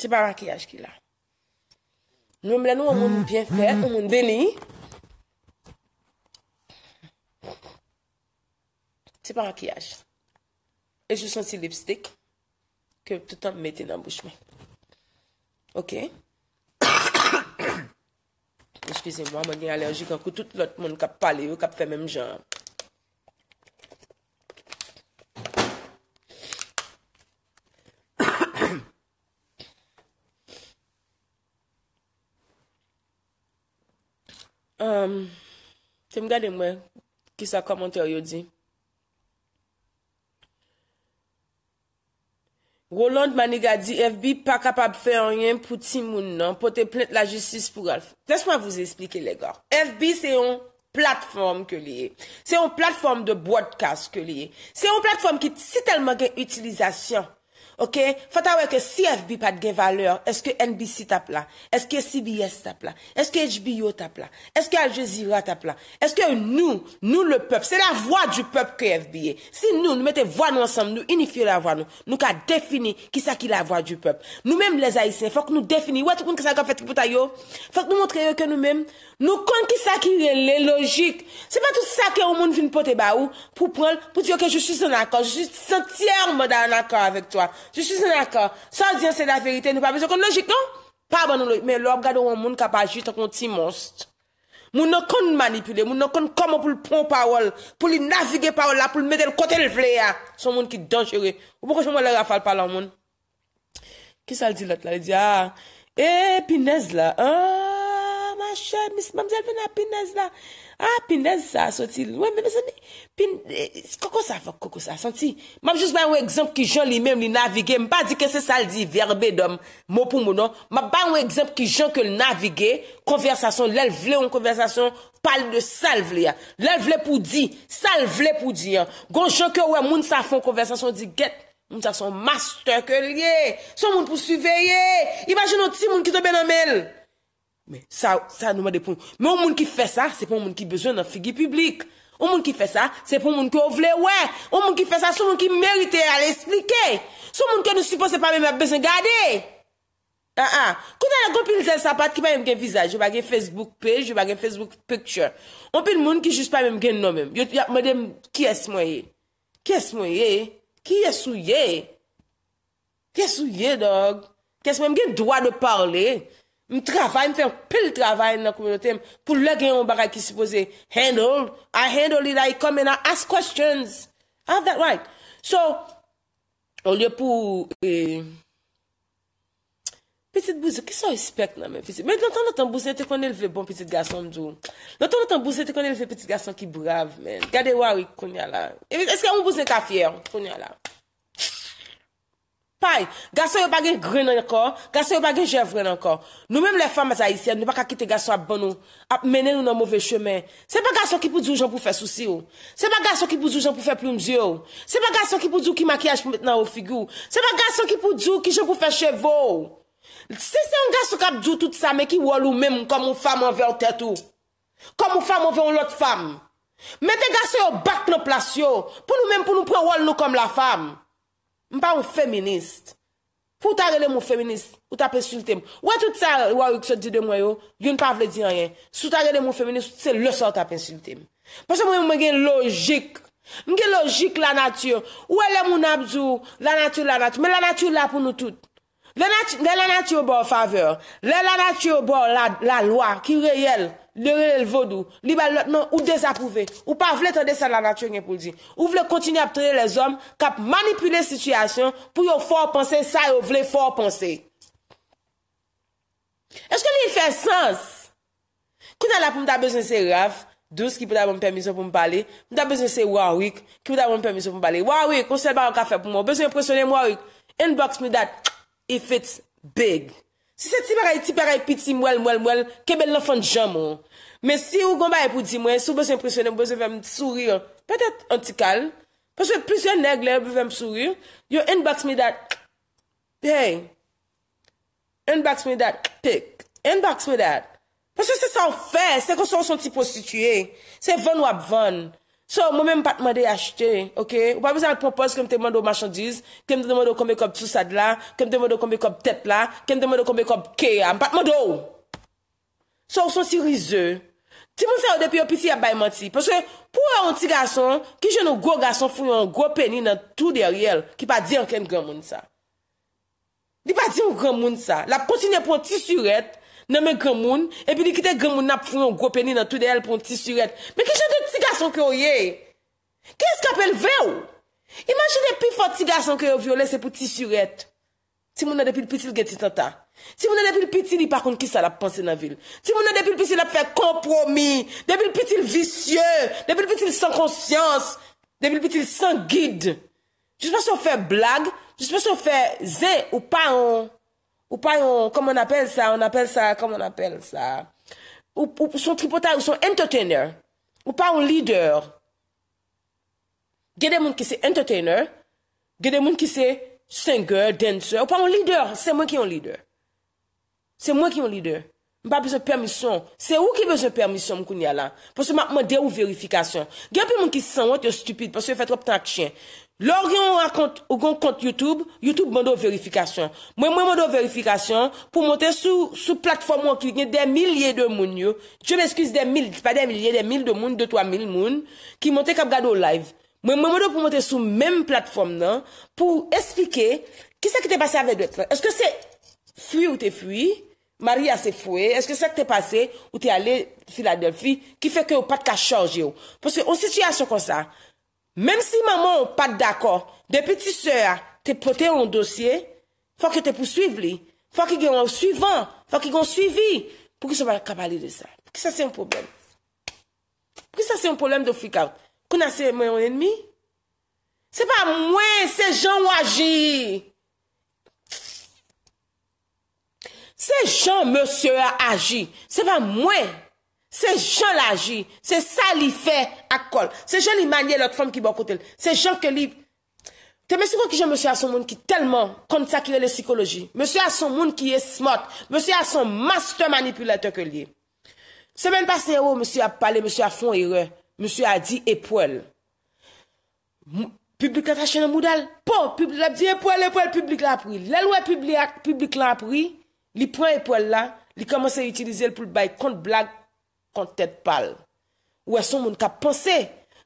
si ba makiyaj ki la nou men la nou ou men bien fè, ou men deni Se pa rakiyaj. E jous yon si lipstick ke tout an mette nan bouchme. Ok? Eskize mwa, mwen gen alerjik an kou tout lot moun kap pale yo, kap fe menm jan. Ehm, se mgane mwen ki sa komante yo yo di. Roland Manega di FB pa kapab fè anyen pou timoun nan, pou te plente la jistis pou golf. Deswa vous esplike legor. FB se yon platform ke liye. Se yon platform de broadcast ke liye. Se yon platform ki si telman gen utilizasyon, Fata wè ke si FB pat gen valeur, eske NBC tap la, eske CBS tap la, eske HBO tap la, eske Al Jazeera tap la, eske nou, nou le pep, se la vwa du pep ke FB. Si nou nou mette vwa nou ansam, nou inifio la vwa nou, nou ka defini ki sa ki la vwa du pep. Nou mèm lè zaise, fòk nou defini, wè tou kon ki sa kon feti pou ta yo, fòk nou montre yo ke nou mèm, nou kon ki sa ki lè logik. Se pa tout sa ke ou moun vin pote ba ou, pou pral, pou diyo ke jous sou son akon, jous sou tièr mè da an akon avèk twa. Je suis en akor, sa diyan se la ferite, nou pa bezo kon logik non? Pa ban nou lo, me lo ap gado woun moun kapajit akon ti monst. Moun nou kon manipule, moun nou kon koman pou l'pon pa wol, pou l'navige pa wol la, pou l'mete l'kote l'vle ya. Ah. Son moun ki dan chere. Ou pou kwa chon moun lè rafal pala woun? Kis sa l di lot la? Li di ya, e pinez la, aaa, ah, ma chan, mis mam zel vina pinez la. A, ah, pindè sa soti, lwè menè sa ni, pindè, koko sa fok, koko sa soti. Mab jous bè yon ekzamp ki joun li mèm li navigè, mbè di kè se sal di verbe dom, mò pou mounon. Mab bè yon ekzamp ki joun ke navigè, konversasyon lèl vle ou konversasyon pal de sal vle ya. Lèl vle pou di, sal vle pou di ya. Gon joun ke wè moun sa fok konversasyon di get, moun sa son master ke liye. Son moun pou suveyye, imajin nou ti moun ki dobe nan mèl. Sa nou ma depon. Me ou moun ki fe sa, se pou moun ki bezon nan figi publik. Ou moun ki fe sa, se pou moun ki ou vle we. Ou moun ki fe sa, se pou moun ki merite al esplike. Se pou moun ki nou sipose pa mè mè bezon gade. Kou nan a gompil zè sapat ki pa mè mè gen vizaj. Jou bagè Facebook page, jou bagè Facebook picture. Ou pè moun ki jous pa mè mè gen nomem. Yo mè dem ki es mwen ye. Ki es mwen ye. Ki es ou ye. Ki es ou ye dog. Ki es mwen gen doa de parle. Ki es mwen gen doa de parle. Mi travay, mi fèm pèl travay nan koumenote m pou lè gen yon bagay ki se pose, handle, I handle it, I come in, I ask questions. I have that right. So, on lè pou, e, petit bouse, ki son respect nan men? Men, nan tan nan tan bouse, te konen lè vè bon petit gason mdou. Nan tan nan tan bouse, te konen lè vè petit gason ki brave, men. Gade wawik, konya la. E, eske an mou bouse ka fyer, konya la. Gason yo pa gen gre nan yon kor, gason yo pa gen jèvren nan yon kor Nou mèm le fèm as a isè, nou pa ka kite gason ap mènen yon nan mouvè chèmè Se pa gason ki pou djou jòn pou fè souci yo Se pa gason ki pou djou jòn pou fè ploum zyo Se pa gason ki pou djou ki makyaj pou mèt nan ou figou Se pa gason ki pou djou ki jòn pou fè chevò Se se yon gason kap djou tout sa mè ki wol ou mèm kòm ou fèm an vè an tèt ou Kòm ou fèm an vè an lot fèm Mèm te gason yo bak nou plasyo Pou nou mèm pou nou pou wol M pa ou feminist. Pou ta gade m ou feminist, ou tapen siltem. Ou e tout sa wawik se di de mwayo, yo n pa vle di anye. Sou ta gade m ou feminist, se le son tapen siltem. Pou se mwen mwen gen logik. M gen logik la natyon. Ou e le moun abzou, la natyon la natyon. Men la natyon la pou nou tout. Le la natyon bo faveur. Le la natyon bo la lwa ki reyel. lere l vodou, liba lotman ou dezapouve, ou pa vle tande san la natyon gen pou l di. Ou vle kontini ap tre le zom, kap manipule situasyon pou yo forpense sa yo vle forpense. Eske li fè sens? Kou tala pou mta bezon se Raf, douz ki pou ta moun permiso pou mbale, mta bezon se Warwick, ki pou ta moun permiso pou mbale. Warwick, ou se ba anka fè pou mwen, bezon yon presyonem Warwick, inbox mou dat, if it's big. Si se ti paray, ti paray, piti, mwel, mwel, mwel, kebel la fon jamon. Men si ou goma e pou di mwen, sou bezèm presyonen, bezèm vèm sourir, petèt an ti kal, pesèm presyonen nègle, bezèm vèm sourir, yo inbaks mi dat, pey, inbaks mi dat, pek, inbaks mi dat, pesèm se san fè, se kon son son ti prostituye, se ven wap ven. So, mwen mwen pat mwade achete, ok? Ou pa mwen sa mwen propos kem te mwado machandiz, kem te mwado komekob sousad la, kem te mwado komekob tet la, kem te mwado komekob ke ya, mwen pat mwado ou! So, ou son si rize. Ti mwen sa ou depi opisi ya bayman ti, pwese pou an ti gason, ki jen nou gwo gason fwen an gwo peni nan tou deryel, ki pa di an ken gwa moun sa. Di pa di an gwa moun sa. La pwoti ni apon ti suret, Nèmè gè moun, e pi li kite gè moun ap foun yon gwo peni nan tout de yel pou yon tisuret. Mè ki chanke tiga son kyo ye? Kè sk apel vè ou? Imaginè pi fò tiga son kyo yon viole se pou tisuret. Ti mounè depil piti li gè ti tata. Ti mounè depil piti li pa kon ki sa la panse nan vil. Ti mounè depil piti li ap fè kompromi. Depil piti li visye. Depil piti li san konsyans. Depil piti li san guide. Jispe sou fè blag, jispe sou fè zè ou pa an. Ou pa yon, komon apel sa, on apel sa, komon apel sa. Ou son tripotay, ou son entertainer. Ou pa yon lider. Gede moun ki se entertainer. Gede moun ki se singer, dancer. Ou pa yon lider, se mwen ki yon lider. Se mwen ki yon lider. Mpa bezon permison. Se ou ki bezon permison mkoun ya la? Pwese mwen de ou verifikasyon. Gede moun ki se anwote yon stupide, pwese yon fet lop tak chen. Lors yon akonte YouTube, YouTube mwendo verifikasyon. Mwen mwendo verifikasyon pou monte sou platform wakil genye den milye de moun yo. Je m'eskuse den milye, di pa den milye, den milye de moun, 2-3 milye moun ki monte Kabgado Live. Mwen mwendo pou monte sou menm platform nan pou esplike kisa ki te pase ave dwek. Eske se fwi ou te fwi, Maria se fwi, eske se te pase ou te ale Philadelphia, ki feke ou pat ka chanje yo. Poske on sitye aso kon sa. Men si maman ou pat d'akor, de peti soya te pote yon dosye, fwa ki te pou suiv li, fwa ki gen yon suivan, fwa ki gen yon suivi. Pou ki sa pa kabali de sa? Pou ki sa se yon problem? Pou ki sa se yon problem de freak out? Kou nasi yon ennemi? Se pa mwen se jan waji! Se jan mwen se waji! Se pa mwen mwen! Se jen laji, se sa li fe akol, se jen li manye lòt fòm ki bò bon koutel, se jen ke li... Te mè si kon ki jen mè si a son moun ki telman kontakile le psikoloji, mè si a son moun ki ye smot, mè si a son master manipulator ke li. E. Se mèn pa se yo oh, mè si a pale, mè si a fon hirè, mè si a di epwèl. Publik la fache nou moudal, pou, pwèl, pwèl, pwèl, pwèl, pwèl, pwèl, pwèl, pwèl, pwèl, pwèl, pwèl, pwèl, pwèl, pwèl, pwèl, pwèl, pwèl, p kon tet pal. Ouè, son moun ka pense,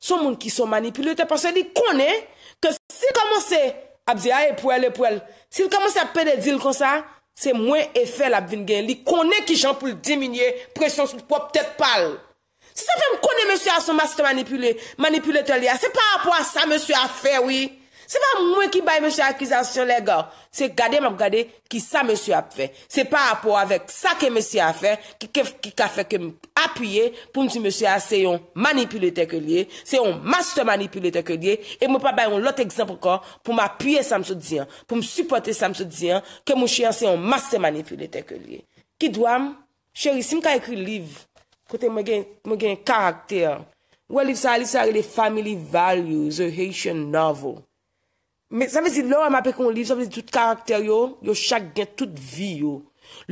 son moun ki son manipule, te pense, li kone, ke si komanse, apze, a, epwel, epwel, si komanse apè de dil kon sa, se mwen efè la bvingen, li kone ki jan pou l'diminye, presyon sou l'pop tet pal. Se sa fèm kone, mè sè a son mas te manipule, manipule te li a, se pa apwa sa mè sè a fè, wè, Se pa mwen ki bay mèche akizasyon lè gò, se gade mèm gade ki sa mèche ap fè. Se pa apò avèk sa ke mèche ap fè, ki ka fè ke apuyè, pou mèche mèche asè yon manipulete ke liye, se yon master manipulete ke liye, e mè pa bay yon lot ekzampou kon, pou mè apuyè sa msou diyan, pou mè supporte sa msou diyan, ke mèche yon se yon master manipulete ke liye. Ki dwam, chèri, si m ka ekri liv, kote mwen gen karakter, wè liv sa li, sa li de Family Values, o Haitian Novel, Mè sa vè zi lò mè apè kon liv, sa vè zi tout karakter yo, yo chak gen tout vi yo.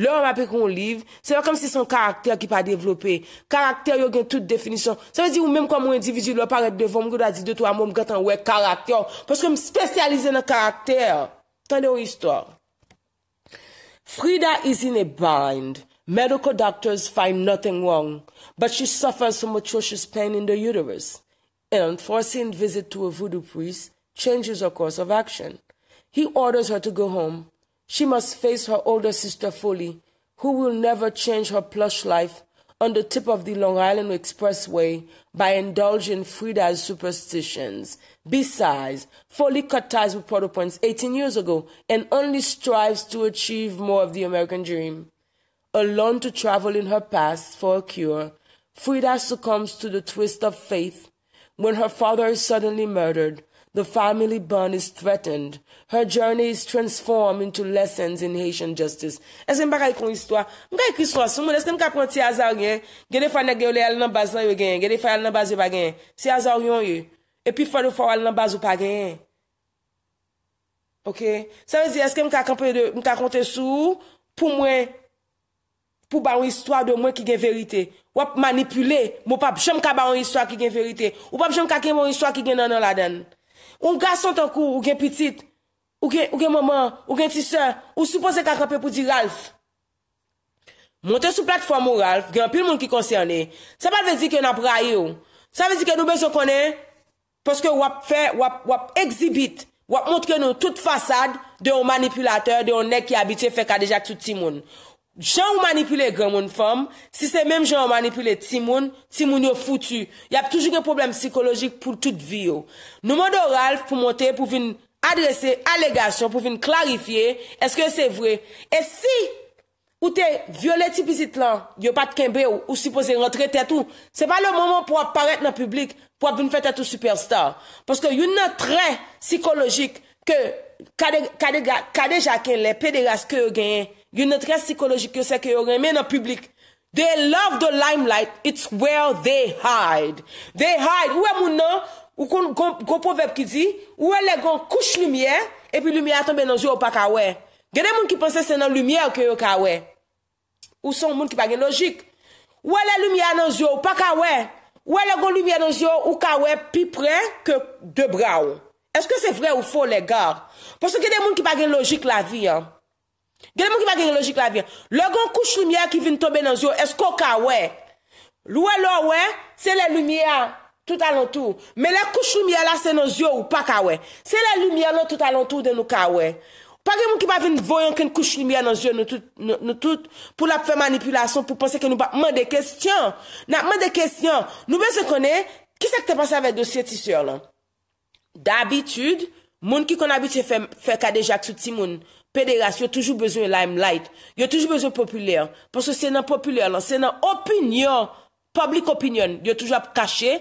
Lò mè apè kon liv, se yo kom se son karakter ki pa devlopè. Karakter yo gen tout definisyon. Sa vè zi ou mèm kon mwen divizi lò paret devon, mwen gwa da zi de tou a mwen mwen gata an wè karakter yo. Pòske mwen spesyalize nan karakter. Tan de ou istor. Frida is in a bind. Medical doctors find nothing wrong. But she suffers from atrocious pain in the uterus. And for a saint visit to a voodoo priest, changes her course of action. He orders her to go home. She must face her older sister fully, who will never change her plush life on the tip of the Long Island Expressway by indulging Frida's superstitions. Besides, Foley cut ties with Protopoints 18 years ago and only strives to achieve more of the American dream. Alone to travel in her past for a cure, Frida succumbs to the twist of fate when her father is suddenly murdered The family bond is threatened. Her journey is transformed into lessons in Haitian justice. E se mba gaye kon istwa. Mga yi kriswa, se mwen eske mka pronti aza ou gen, gen e fwa ne gen ou le al nan baz nan ou gen, gen e fwa al nan baz ou pa gen, se aza ou yon ou, e pi fwa nou fwa al nan baz ou pa gen. Ok? Se mwen se eske mka kontesou, pou mwen, pou ba yon istwa de mwen ki gen verite, wap manipule, mwen pa bichan mka ba yon istwa ki gen verite, ou pa bichan mka gen yon istwa ki gen nan nan la dene. Ou ga son tankou, ou gen pitit, ou gen maman, ou gen tiseur, ou souponsen kakape pou di Ralph. Monte sou platform ou Ralph, gen pil moun ki konserne, sa pat vezi ke nap rayou. Sa vezi ke nou bezo konen, poske wap ekzibit, wap montre nou tout fasad de ou manipulateur, de ou nek ki abitye feka deja tout timoun. Jan ou manipule gen moun fom Si se menm jan ou manipule ti moun Ti moun yo foutu Y ap toujou gen problem psikolojik pou tout vi yo Nou moun do ral pou monte pou vin Adrese, alegasyon, pou vin klarifiye Eske se vwe E si ou te viole tipisit lan Yo pat kembe ou si pose rentre Tetou, se pa le mouman pou ap paret Nan publik pou ap vin fete tout superstar Poske yon nan tre Psikolojik ke Kade jaken le pederas Kade jaken le pederas yon netre psikolojik yo se ke yo reme nan publik. They love the limelight, it's where they hide. They hide. Ou e moun nan, ou kon gopo vep ki di, ou e le gon kouch lumiye, epi lumiye a tombe nan zyo ou pa kawè. Gede moun ki pense se nan lumiye ou ke yo kawè. Ou son moun ki pa gen logik. Ou e le lumiye nan zyo ou pa kawè. Ou e le gon lumiye nan zyo ou kawè pi pre ke de bra ou. Eske se vre ou fo le gar? Ponsen gede moun ki pa gen logik la vi an. Gede moun ki pa gen logik la vyen. Le gen kouche lumiye ki vin tobe nan zyo, esko ka we? Loue loue, se le lumiye tout alantou. Me le kouche lumiye la se nan zyo ou pa ka we? Se le lumiye la tout alantou de nou ka we? Pa gen moun ki pa vin voyon ken kouche lumiye nan zyo nou tout pou la pou fè manipulasyon, pou ponse ke nou pa mè de kestyon. Na mè de kestyon, nou ben se konè, kisek te panse avè dosye ti sè yon lan? Da abitud, moun ki kon abitud fè kade jak sou ti moun. pederas yo toujou bezon limelight yo toujou bezon populer pouso se nan populer lan, se nan opinyon public opinion, yo toujou ap kache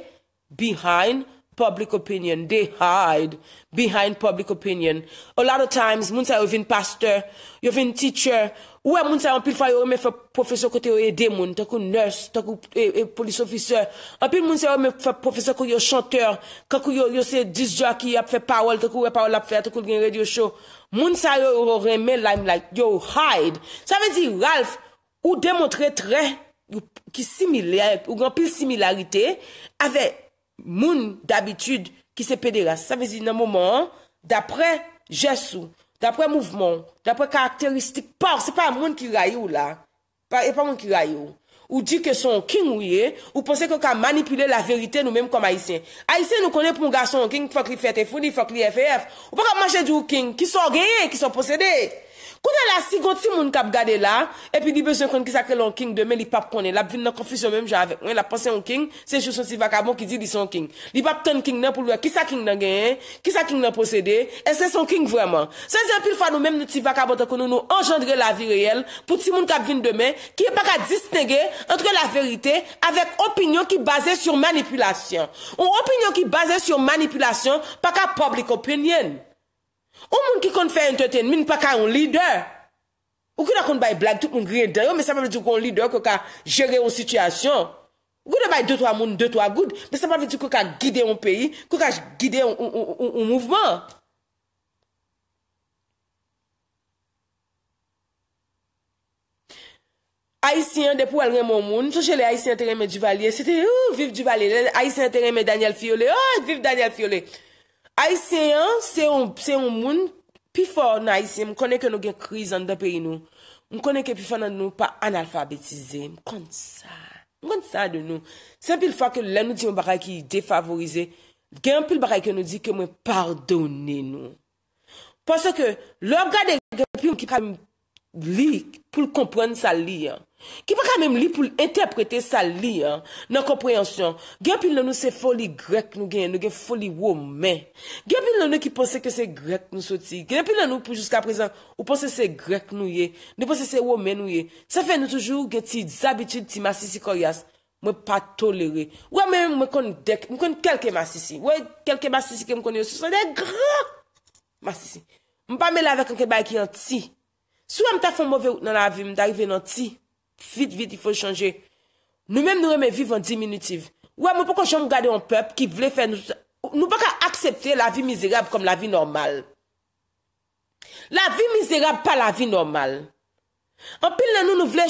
behind public opinion they hide behind public opinion a lot of times, moun sa yo vin pastor yo vin teacher, ouwe moun sa anpil fay yo reme fap profesor kote yo edemoun takou nurse, takou e, e, polis ofiseur anpil moun sa yo reme fap profesor kou yo chanteur, kakou yo se disjaki ap fe pawel, takou wepawel ap fe takou gen radio show Moun sa yo o reme la, yo o haid. Sa vezi, Ralph ou demotre tre ki similare, ou gampil similarete ave moun dabitude ki se pedera. Sa vezi, nan mouman, dapre jesou, dapre mouvman, dapre karakteristik, pa, se pa moun ki rayou la. E pa moun ki rayou. ou dit que son king ou ou pensez qu'on a manipuler la vérité nous-mêmes comme haïtiens. Haïtiens nous connaît pour un garçon king, faut qu'il fait fou il faut qu'il FF. Ou pas manger du king, qui sont gagnés, qui sont possédés. Kounen la si kon ti moun kap gade la, epi li bezon kon ki sakre lon king deme li pap konen. La bvin nan konfisyon menm jave. Mwen la panse yon king, se jouson ti vakabon ki di li son king. Li pap ton king nan pou lwa ki sa king nan genyen, ki sa king nan posede, e se son king vweman. Se yon pil fwa nou menm nou ti vakabon te kon nou nou engendre la vi reyel pou ti moun kap vin deme ki e paka distege entre la verite avek opinyon ki baze sur manipulasyon. Ou opinyon ki baze sur manipulasyon paka publik opinyen. Ou moun ki kon fè entertain, min pa ka yon lider. Ou ki da kon bay blag tout moun gredayon, me sa pa vè di yon lider ko ka jere yon situasyon. Gou de bay 2-3 moun, 2-3 goud, me sa pa vè di ko ka gide yon peyi, ko ka gide yon mouvment. Aisyen de pou al remon moun, sou jelè Aisyen teren me Djivalie, se te, ou, vive Djivalie, Aisyen teren me Daniel Fiolé, ou, oh, vive Daniel Fiolé. A y se yon, se yon moun pifor nan a y se, m konen ke nou gen kriz an de peyi nou, m konen ke pifor nan nou pa analfabetize, m konen sa, m konen sa de nou. Sempil fwa ke lè nou di yon baray ki defavorize, gen pil baray ke nou di ke mwen pardonen nou. Pwase ke lò gade gen piyon ki kam li, pou l kompwen sa li an. Ki pa ka mèm li pou l'interprete sa li, nan komprensyon, genpil nan nou se foli grek nou genye, nou gen foli wome. Genpil nan nou ki pose ke se grek nou sou ti, genpil nan nou pou jouska prezant, ou pose se grek nou ye, nou pose se wome nou ye. Sa fè nou toujou gen ti zabitude, ti masisi koryas, mwen pa tolere. Wè e mè mwen kon dek, mwen kon kelke masisi, wè e kelke masisi ke m kon yo sou, son dek grek masisi. Mwen pa mè lave kon ke bay ki an ti, sou mwen ta fè mwove ou nan lave mwen darive nan ti. Vit, vit, ifo chanje. Nou mèm nou remè viv en diminutiv. Ouè, mèm pou konjèm gade yon pep ki vle fè nou... Nou pou ka aksepte la vi mizérabe kom la vi normal. La vi mizérabe pa la vi normal. An pil nan nou nou vle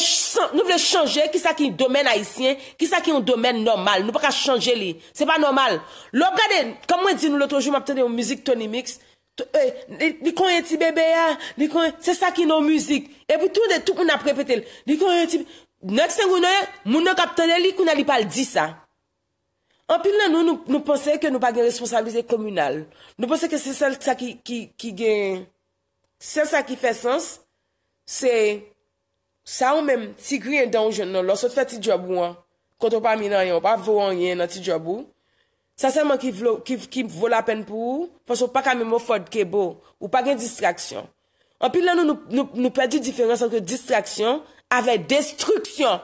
chanje, ki sa ki yon domèn haïsien, ki sa ki yon domèn normal. Nou pou ka chanje li. Se pa normal. Lò gade, kom mwen di nou l'otrojou, mèm apte de yon mizik Tony Mix... Ni eh, konye ti bebe ya, ni konye, se sa ki nou müzik. E pou tout de tout moun aprepetel. Ni konye ti, nèk sè moun nou moun nou kaptonel li, moun nou li pal di sa. Anpil nan nou, nou ponsè ke nou pa gen responsabilite komunal. Nou ponsè ke se sa ki gen, se sa ki fè sens, se sa ou mèm si gri en danjè nan, lò sot fè ti job wè, konton pa minan yon, pa vò an yon nan ti job wè. Saseman ki vlo la pen pou ou, fonson pa kame mou fote ke bo ou pa gen distraksyon. An pi lan nou nou pedi diferans anke distraksyon avek destruksyon.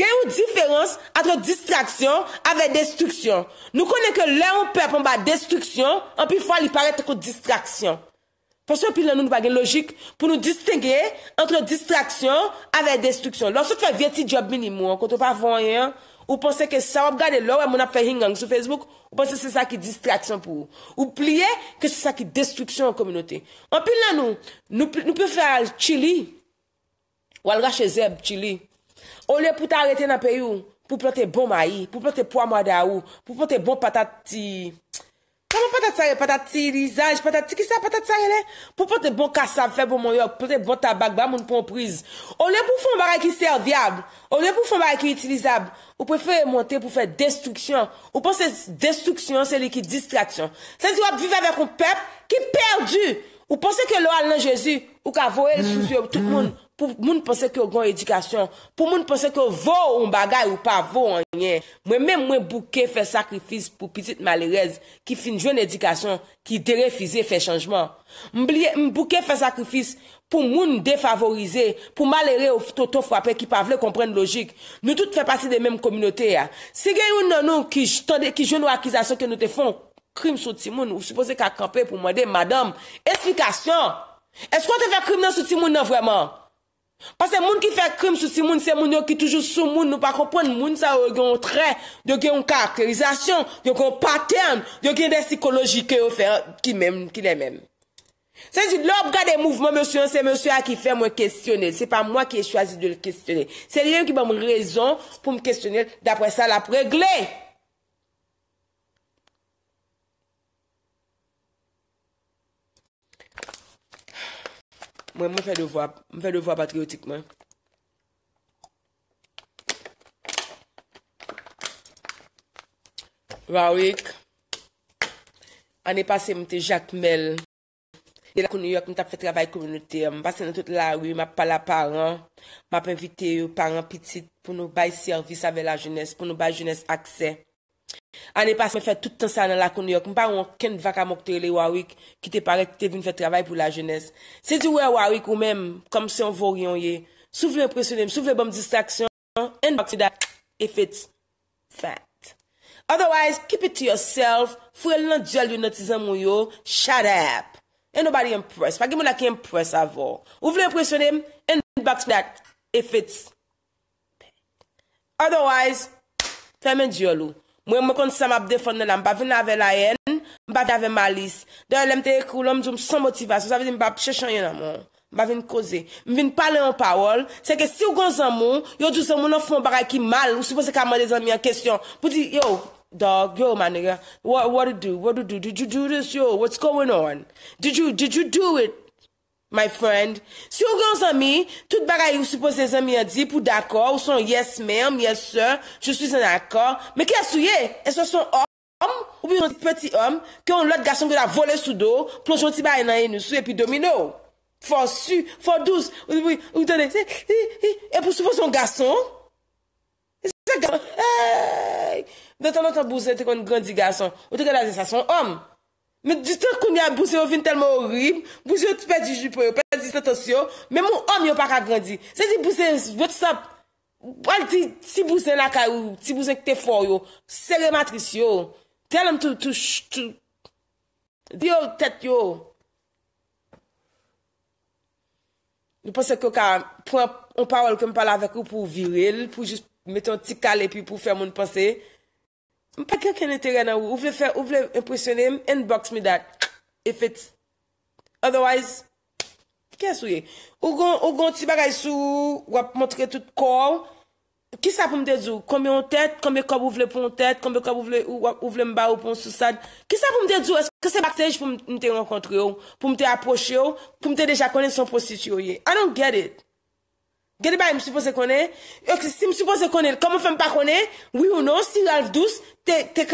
Gen ou diferans atre distraksyon avek destruksyon. Nou konen ke lè ou pep an ba destruksyon an pi fwa li parete ko distraksyon. Fonson pi lan nou nou bagen logik pou nou distingre atre distraksyon avek destruksyon. Lorson te fè vie ti job minimum, konton pa fwen yon. Ou ponsè ke sa wap gade lò wè moun ap fè ringang sou Facebook, ou ponsè se sa ki distraksyon pou ou. Ou pliye ke se sa ki destripsyon ou kominote. Anpil nan nou, nou pè fè chili, ou al rache zeb chili. O le pou ta arete nan pe you, pou plote bon mayi, pou plote po amwa da ou, pou plote bon patati, kama patati sa re, patati rizaj, patati kisa, patati sa re le, pou plote bon kasab feb ou mon yok, pou plote bon tabak ba moun ponpriz. O le pou fon baray ki servyab, o le pou fon baray ki itilizab, Ou pou fè montè pou fè destruksyon. Ou pou fè destruksyon, sè li ki distraksyon. Sè li ki wap vive avè kon pep, ki perdu. Ou pou fè ke lò al nan Jezi, ou ka vò e soufyo pou tout mm. moun. pou moun ponsè ki yo gwen edikasyon, pou moun ponsè ki yo vò ou m bagay ou pa vò ou anyen, mwen mè mwen bouke fè sakrifis pou pitit malirez ki finjwen edikasyon ki derefize fè chanjman. M bouke fè sakrifis pou moun defavorize, pou malirez ou toto fwapè ki pa vle kompren logik. Nou tout fè pasi de mèm kominote ya. Se gen yon nan nou ki jen nou akizasyon ki nou te fon krim sou timoun ou suppose kakampè pou mwede, madame, esplikasyon! Eskwa te fè krim nan sou timoun nan vweman? Pas se moun ki fe krim sou si moun, se moun yo ki toujou sou moun, nou pa kompon moun sa yo gen yon tre, yo gen yon karakterizasyon, yo gen yon patern, yo gen yon de psikoloji ki yo fe ki men, ki le men. Se yon si lop gade mouvment, monsyon, se monsyon a ki fe mwen kestyonel, se pa mwen ki e chwazi de lkestyonel. Se yon yon ki ba mwen rezon pou mwen kestyonel, dapre sa la pou regle. Mwen mwen fè devwa, mwen fè devwa patriotik mwen. Wawik, anè pasè mwen te Jack Mel. Dè e la konou yòk mwen tap fè travay koumounite. Mwen pasè nan tout la wè, mwen ap pa la paran, mwen ap invite yò paran pitit pou nou bay servis avè la jènes, pou nou bay jènes aksè. ane pa se me fet toutan sa nan lakou New York mpa wan ken vaka moktele wawik ki te pare te vin fe travay pou la jenese se ti wè wawik ou menm kom se on voryon ye sou vle mpresyonem, sou vle bom distaksyon en bak si dak, ef et fact otherwise, keep it to yourself fwè l nan djel yo notizen mwyo, shut up en obadi mpres, pa gen mwen la ki mpres avò ou vle mpresyonem, en bak si dak ef et fact otherwise, fè men djel ou Mwen mwen konti sa m ap defon de lan. M ba vin ave la yen, m ba vin ave malis. Dewe lèm te ekou, lèm zoum san motivasyon. Sa vezin m ba chè chan yon amon. M ba vin koze. M vin pale an pawol. Se ke si ou gonsan moun, yo dousan moun an fon bagay ki mal. Ou si pou se kamalè zan mi an kesyon. Pou di, yo, dog, yo manega. What do you do? What do you do? Did you do this yo? What's going on? Did you, did you do it? My friend, si yon gen yon zami, tout bagay yon suppose zemi yon di pou d'akor, ou son yes mem, yes se, je suis en akor, me ki yon souye, e sou son o, ou bi yon petit om, ki yon lot gason ki yon la vole sou do, plonjonti ba yon aye nou sou, e pi domino. Fos su, fos douz, ou di pou yon tene, e pou suppose yon gason, e pou sou yon gason, e pou sou yon gason. Mè di ten koumya bouse ou vin telman orib, bouse ou ti pe di jupo yo, pe di setos yo, mè mou om yo pa ka grandi. Se di bouse wotsap, wèl di ti bouse laka ou, ti bouse ki te fwo yo, sere matris yo, tel m tou tou shkou, di yo tet yo. Nou pwese kou ka, pou an parol ke m pale avek ou pou viril, pou just mette an ti kale, pou pou fè moun pwese. Mpa ken ken ete re nan ou, ou vle fè, ou vle impwisyonem, enboks mi dat, efet. Otherwise, kè sou ye. Ou gon, ou gon tibagay sou, wap montre tout kor, ki sa pou mte dzou? Komi an tèt, komi kob ou vle pou an tèt, komi kob ou vle mba ou pou an susad. Ki sa pou mte dzou, eske se baktej pou mte renkontre yo, pou mte apwoshe yo, pou mte deja konen son posisyon ye. I don't get it. Gede baye m soupose konen, si m soupose konen, kama fèm pa konen, wè ou nou, si ralf douz, teke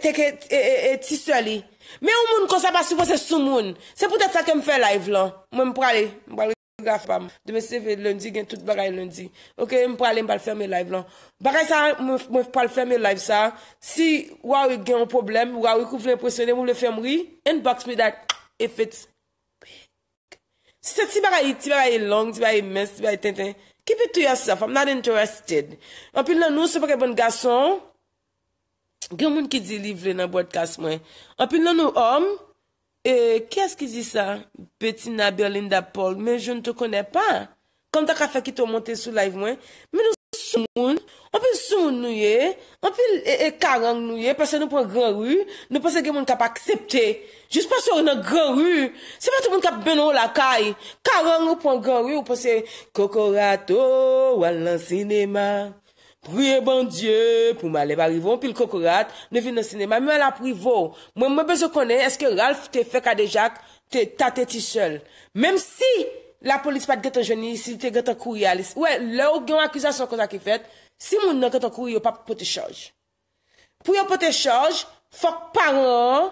teke e tiswa li. Me ou moun kon sa pa soupose sou moun, se pwede sa ke m fè live lan. Mwen m prale, m prale, gaf pa, de mè seve londi gen tout bagay londi. Ok, m prale m pal fèm e live lan. Bagay sa, m pal fèm e live sa, si waw e gen an problem, waw e kou fèm le fèm ri, en baks mi dak efet. Si sa ti ba raye, ti ba raye long, ti ba raye mens, ti ba raye ten-ten, keep it to yourself, I'm not interested. Anpil nan nou, sepake bon gason, gen moun ki di livre nan boit kase mwen. Anpil nan nou, om, e, kyes ki di sa, Petina Berlin Dapol, men joun te kone pa. Kon ta ka fe ki te o monten sou live mwen. anpil sou nouye, anpil e, e karan nouye, pase nou pou an gran rou, nou pase gen moun kap aksepte, jis pasou an gran rou, se pati moun kap ben ou la kaye, karan nou pou an gran rou, pou pase, kokorato, walan sinema, pruye bon die, pou male barivon, pil kokorat, nou vin nan sinema, mwen la privo, mwen mwen bezo kone, eske ralf te fe kade jak, te tateti sol, mem si! la polis pat get an jweni, si te get an kouye alis. Ouè, lè ou gen akizasyon kon akifet, si moun nan get an kouye, ou pa pote chanj. Pou yo pote chanj, fok paran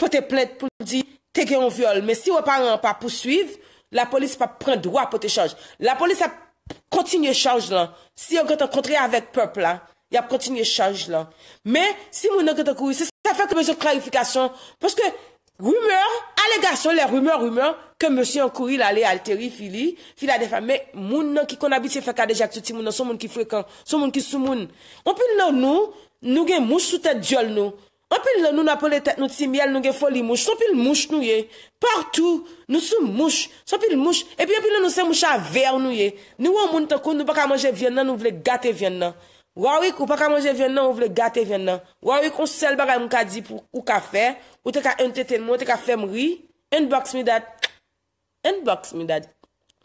pote plèd pou di te gen an viole. Mè si wè paran pa pousuiv, la polis pa pren dwa pote chanj. La polis a kontinye chanj lan. Si yo get an kontre avèk pèp la, ya kontinye chanj lan. Mè, si moun nan get an kouye, se sa fèk mè jè klarifikasyon, pòske rumeur, alega son le rumeur rumeur ke monsi an kou il ale alteri fi li fi la defa, men moun nan ki konabit se faka de jak soti moun nan son moun ki frekan, son moun ki sou moun anpil nan nou, nou gen mouch sou tet diol nou anpil nan nou napole tet nou ti miel, nou gen foli mouch anpil mouch nou ye, partou, nou sou mouch anpil mouch, epi anpil nan nou se mouch a ver nou ye nou woun moun tan kou, nou pa ka manje vyen nan, nou vle gate vyen nan wawik ou pa ka manje vyen nan, nou vle gate vyen nan wawik ou sel bagay mou ka di pou kou ka fe Ou te ka entertain mwen, ou te ka fem ri, inbox me that, inbox me that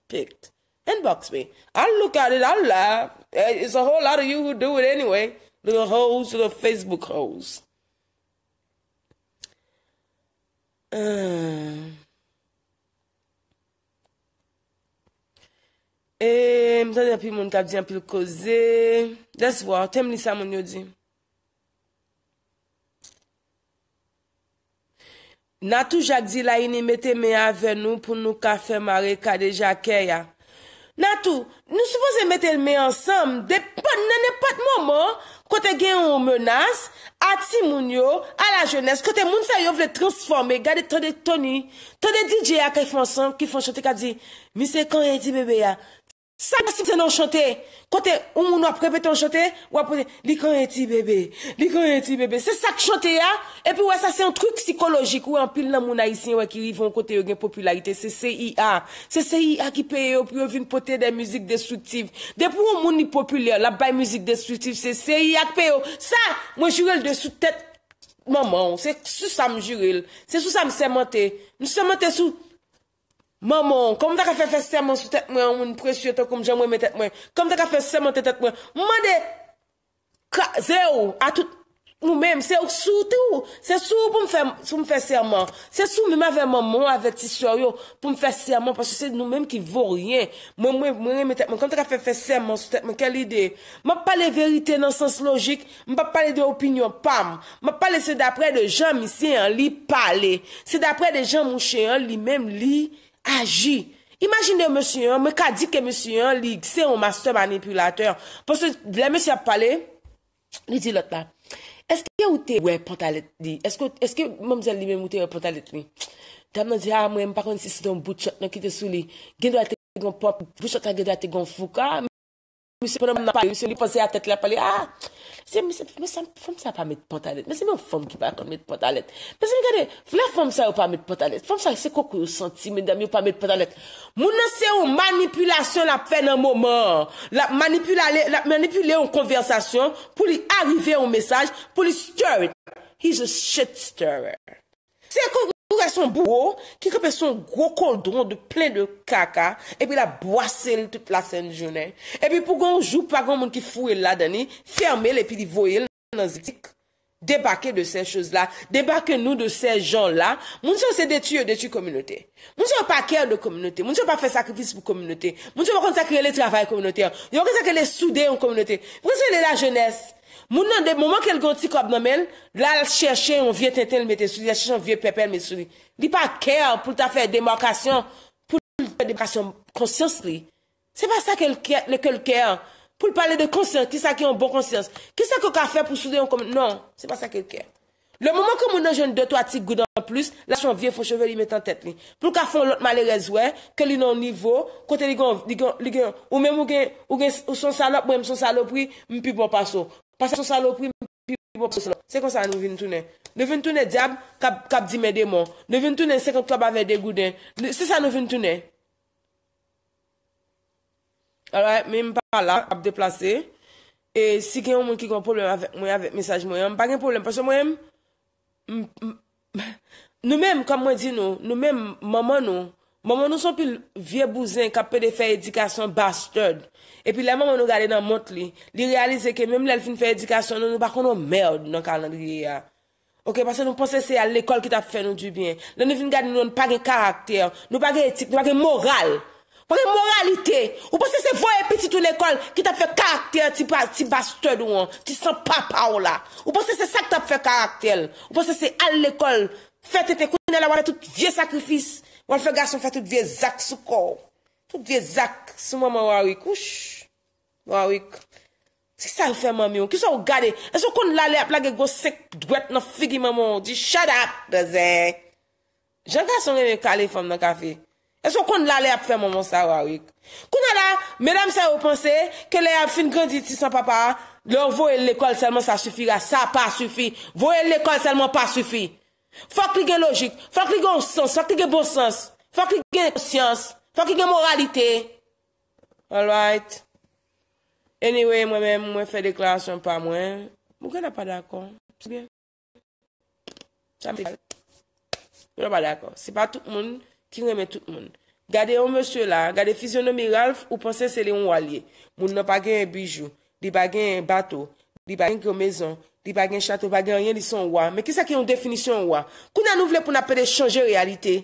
picked. Inbox me. I'll look at it, I'll laugh. Eh, it's a whole lot of you who do it anyway. Little hoes, little Facebook hoes. Uh, um. eh, e, mwen tan api moun kap di an pil koze. Let's walk. Tem li sa moun yo di. Natou, jak di la yi ni mette me a ven nou pou nou kafe mare kade jake ya. Natou, nou suppose mette me ansam, de pat, nan e pat mouman, kote gen yon menas, ati moun yo, a la jones, kote moun sa yo vle transforme, gade ton de toni, ton de DJ a kaj fonsam, kifonshote kadi, misè kon yedi bebe ya. Sak si se nan chante, kote ou moun aprepe te chante, wapote, likon eti bebe, likon eti bebe, se sak chante ya, epi wè sa se yon truc psikologik, wè an pil nan moun aisyen wè ki rivon kote yon gen popularite, se C.I.A. Se C.I.A. ki peyo, pou yon vin pote de müzik destruktif, de pou moun ni populer, la bay müzik destruktif, se C.I.A. ki peyo, sa mwen jurel de sou tèt, maman, se sou sa mwen jurel, se sou sa mwen semente, mwen semente sou Maman, kom te ka fè fè serman sou tèt mwen, ou mwen presye to kom jè mwen mè tèt mwen, kom te ka fè serman tèt mwen, mwen mwen de kaze ou, a tout nou mèm, se ou sou te ou, se sou pou mwen fè serman, se sou mwen mè fè maman ou avèk ti soryo, pou mwen fè serman, pasou se nou mèm ki vò ryen, mwen mwen mè mè tèt mwen, kom te ka fè fè serman sou tèt mwen, ke l'ide, mwen pale verite nan sens logik, mwen pa pale de opinyon, pam, mwen pale se d'apre de jèm, si an Aji, imagine yon monsi yon, mwen ka di ke monsi yon li, se yon master manipulator. Pos, le monsi ap pale, li di lot la, eske yon ou te wè pantalet li? Eske monsi yon li mwen ou te wè pantalet li? Tam nan di, a mwen mwen pa kon si si don bouchot nan ki te sou li. Gen do a te gon pop, bouchot a gen do a te gon fuka. Mise pou nan m nan pale, mise li pose a ah, tet la pale, a! Mise mese, mese m fom sa pa met potalet, mese m yon fom ki pa kon met potalet. Mese m gade, fla fom sa ou pa met potalet, fom sa se koko yon senti men dami ou pa met potalet. Mounan se ou manipulasyon la pren nan moman. La manipulale, la manipule yon konversasyon pou li arrive yon mesaj, pou li stir it. He's a shit stirrer. Se koko... Son bourreau, ki kapè son gro koldron de ple de kaka, epi la boase l tout la sène jounè. Epi pou konjou, pa kon moun ki fou el la dani, ferme l epi li voye l nan zik. Debake de sè chouz la, debake nou de sè joun la, moun sou se detu yo detu komyonote. Moun sou pa kèl de komyonote, moun sou pa fè sakrifis pou komyonote. Moun sou pa kontak lè travay komyonote. Moun sou pa kontak lè soude yon komyonote. Moun sou lè la jounès. Moun nan de mouman ke l gon ti kob nan men, la l chershe yon vie tenten l mette souli, l chershe yon vie peper l mette souli. Li pa kèr pou ta fè demokasyon, pou l fè demokasyon konsyans li. Se pa sa ke l kèr, le ke l kèr, pou l pale de konsyans, ki sa ki yon bon konsyans. Ki sa ko ka fè pou souli yon kom, nan, se pa sa ke l kèr. Le mouman ke moun nan jen de to ati goudan plus, la chan vie fò cheve li mette an tèt li. Pou ka fè l otman le rezwe, ke li nan nivou, kote li gen ou men moun gen ou gen son salop, moun gen son salop li, moun pi bon pa Pase sou salopri mpipopos lo. Se kon sa nou vintounen. Nou vintounen diab kap di mede moun. Nou vintounen se kon klab ave de gouden. Se sa nou vintounen. Aloy, mwen mpa la, kap deplase. E si gen yon mwen ki kon problem avèk mwen avèk mesaj mwen. Mpa gen problem. Pase mwen m'm, m'm, m... M'm, nou mèm, kam mwen di nou, nou mèm maman nou... Moun moun nou son pi vie bouzen kap pe de fe edikasyon bastard. E pi la moun moun nou gade nan mont li, li realize ke mèm lèl fin fe edikasyon nou nou bakon nou mèrd nou kalangri ya. Ok, pasè nou pon se se al l'ekol ki tap fe nou du bien. Nou nou fin gade nou nou pagè karakter, nou pagè etik, nou pagè moral. Pagè moralite. Ou pon se se voye peti tou l'ekol ki tap fe karakter ti bastard ou an, ti san pa pa ou la. Ou pon se se sa ki tap fe karakter. Ou pon se se al l'ekol, fe te te koune la wane tout vie sakrifis. Wan fè gason fè tout vie zak sou kòw. Tout vie zak sou mè mè wawik. Wawik. Sè ki sa ou fè mè mè ou? Ki sa ou gade? Sè ki sa ou konde la le ap la ge gosek dwet nan figi mè mè ou? Di chadap de zèk. Janda son genye kalé fè mè nan kafi. Sè ki sa ou konde la le ap fè mè mè ou sa wawik? Kou nana? Mè dam sa ou pense? Kè le ap fin granditi san papa? Le ou vòe l'ekol selman sa sufiga. Sa pa sufi. Vòe l'ekol selman pa sufi. Fak li gen logik, fak li gen osans, fak li gen bousans, fak li gen osyans, fak li gen moralite. All right. Anyway, mwen mwen mwen fè deklarasyon pa mwen. Mwen gen la pa d'akon. S'il gen. S'il gen. Mwen la pa d'akon. Se pa tout moun, ti gen men tout moun. Gade yon monsye la, gade fisyon nomi Ralph, ou posè se le yon walye. Moun la pa gen yon bijou, li pa gen yon bato, li pa gen yon kyo mezon. I bagen chate, i bagen ryen, li son wwa. Me kisa ki yon definisyon wwa? Kou nan nou vle pou nan pede chanje realite?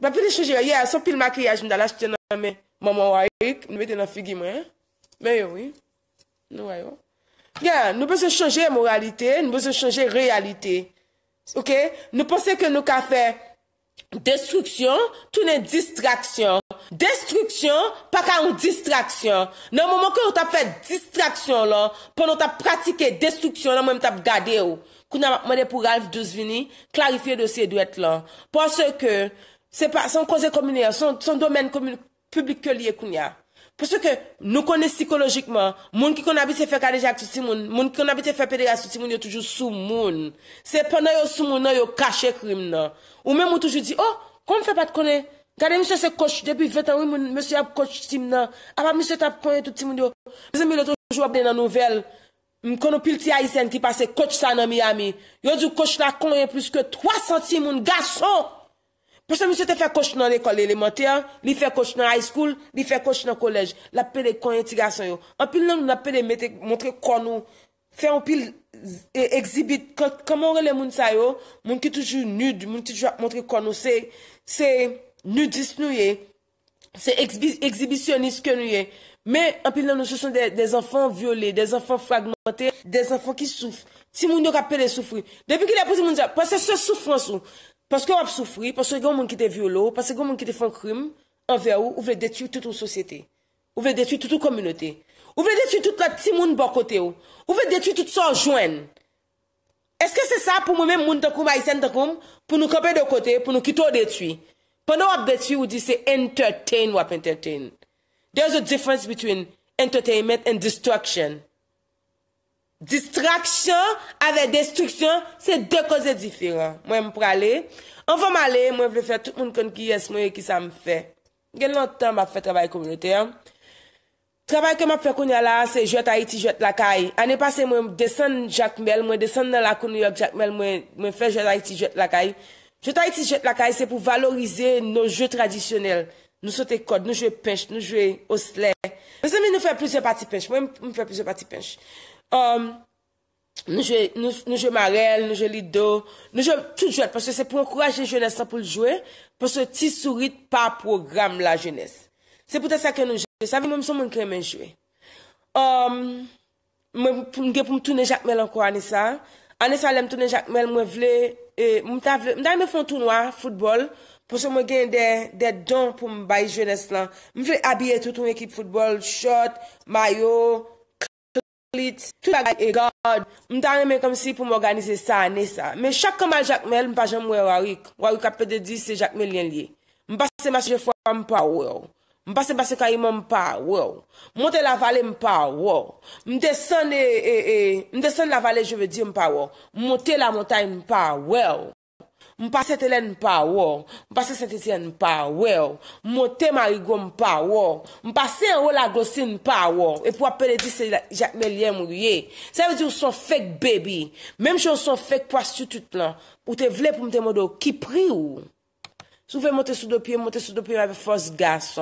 Nan pede chanje realite? Ya, sou pil makyaj m dal ashten nan mè. Maman wwa yik, m nou vede nan figi mè. Ben yon wè. Nou wè yon. Ya, nou bezon chanje moralite, nou bezon chanje realite. Ok? Nou pense ke nou ka fe destruksyon, tou nen distraksyon. Destruksyon pa ka yon distraksyon. Nan moun moun kè yon tap fè distraksyon lan, poun yon tap pratike destruksyon, nan moun moun tap gade yon. Kou nan moun e pou Ralph Dosvini, klarifiye dosye dwet lan. Pou anse ke, se pa, son konsey komini, son domen komini publik ke liye kou niya. Pou anse ke, nou konen psikologikman, moun ki kon abite fè kade jak suti moun, moun ki kon abite fè pedera suti moun, yon toujou sou moun. Se poun nan yon sou moun, nan yon kache krim nan. Ou moun moun toujou di Gade msè se kòch depi 20 an, msè ap kòch tim nan. Apa msè te ap kòch nan tout tim nan yo. Mse me lòtò jò ap den nan nouvel. Mkò nou pil ti aisen ki pase kòch sa nan Miami. Yo di kòch nan kòch nan plus ke 300 tim moun gason. Pòsè msè te fe kòch nan ekol elementean, li fe kòch nan high school, li fe kòch nan kolej. La pil de kòch nan ti gason yo. An pil nan nou la pil de mète mwontre konou. Fe an pil, ekzibit, kòman rele moun sa yo. Moun ki toujou noud, moun ki toujou mwontre konou. Se, se... Nou dis nou ye, se ekzibisyonis ke nou ye, men apil nan nou sou bon son de zanfan viole, de zanfan fragmenter, de zanfan ki souf. Ti moun nou kapel de soufri. Depi ki la pouti moun ja, pas se soufran sou, pas se wap soufri, pas se goun moun ki te viole ou, pas se goun moun ki te fankrim, anve ou, ouve detu tout ou sosyete. Ouve detu tout ou komunote. Ouve detu tout la ti moun bokote ou. Ouve detu tout sou anjwen. Eske se sa pou moun moun takoum, aisen takoum, pou nou kapel de kote, pou nou kitou detu. Pwè nou wap deti wou di se entertain wap entertain. There's a difference between entertainment and destruction. Distraction ave destriksyon, se de koze diferent. Mwen pou prale, anvo mwale, mwen vle fè tout moun kon ki yes mwen ki sa mw fè. Gen loutan wap fè travay koumoutè. Travay ke mwap fè koun yala se jwet Haiti, jwet lakay. Anè pase mwen desen Jack Mel, mwen desen nan la kou New York Jack Mel, mwen fè jwet Haiti, jwet lakay. Je ta yi ti jet lakay, se pou valorize nou je tradisyonel. Nou sote kod, nou je pech, nou je osle. Mwen se mi nou fe pwese pati pech, mwen mwen fe pwese pati pech. Nou je marel, nou je lido, nou je tout jet, pwese se pou ankorajen jenese san pou ljwe, pwese ti surit pa program la jenese. Se pou ta sa ke nou jenese, sa vi mwen son mwen kremen jwe. Mwen pou mge pou mtoune jakmel anko Anessa. Anessa ale mtoune jakmel mwen vle... Mwen tan mwen fwantounwa fwotbol pou se mwen gen de don pou mwen bayi jwènes lan. Mwen fwèk abye toutoun ekip fwotbol, shot, mayo, klits, toutan e god. Mwen tan mwen kom si pou mwen organize sa anè sa. Men chak komal jakmel mwen pa jen mwen warik. Warik apè de 10 se jakmel yen liye. Mwen basse masye fwa mwen pa wè ou. Mpase basi ka ime mpa wew. Mpote la vale mpa wew. Mdesan e... e, e Mdesan la vale, je ve di mpa wew. Mpote la motay mpa wew. Mpase telen mpa wew. Mpase sentisyen mpa wew. Mpote marigo mpa wew. Mpase anwe la gosi mpa wew. E pou apel edi se jakme liye mwiye. Sa ve di ou sou fek bebi. Mem chou sou fek prostitu tut lan. Ou te vle pou mte modo ki pri ou. Sou ve mpote sudopye, mpote sudopye, mpe force gas.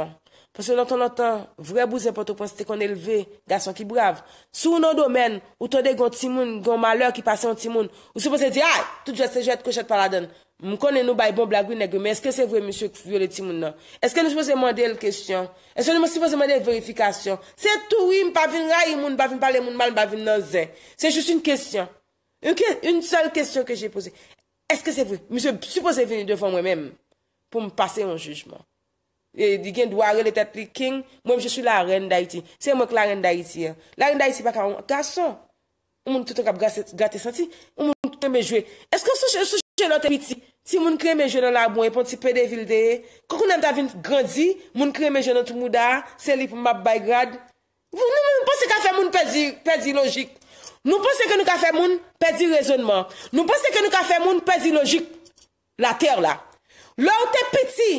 Mwen se noton noton, vwè bou zè pote pwens te kon elve, gason ki brav. Sou nou domen, ou tonde gwen timoun, gwen malèr ki pase an timoun, ou sou posè di, a, ah, tout jè se jèt koujèt pala den, mwen konen nou bay bon blagoun negre, mwen eske se vwè monsye kou vwè le timoun nan? Eske nou sou posè mande el kèsyon? Eske nou monsye posè mande el verifikasyon? Se tou wim pa vin ray moun, pa vin pale moun mal, pa vin nan zè? Se jous un kèsyon? Un sol kèsyon ke jè posè? Eske se vwè? Monsye, sou posè v E di gen dwa re le tet li king, mwem je sou la ren da iti. Se mwek la ren da iti. La ren da iti baka, gaso, mwoun touton kap gate santi, mwoun touton me jwe. Eske sou jenote piti, si mwoun kre me jwe nan la mwen, pon ti pede vil de, kou koun anta vin gradi, mwoun kre me jwe nan tout mwou da, seli pou mba bay grad. Nou mwen ponsen ka fe mwoun pedi logik. Nou ponsen ke nou ka fe mwoun pedi rezonman. Nou ponsen ke nou ka fe mwoun pedi logik. La ter la. Lou te piti,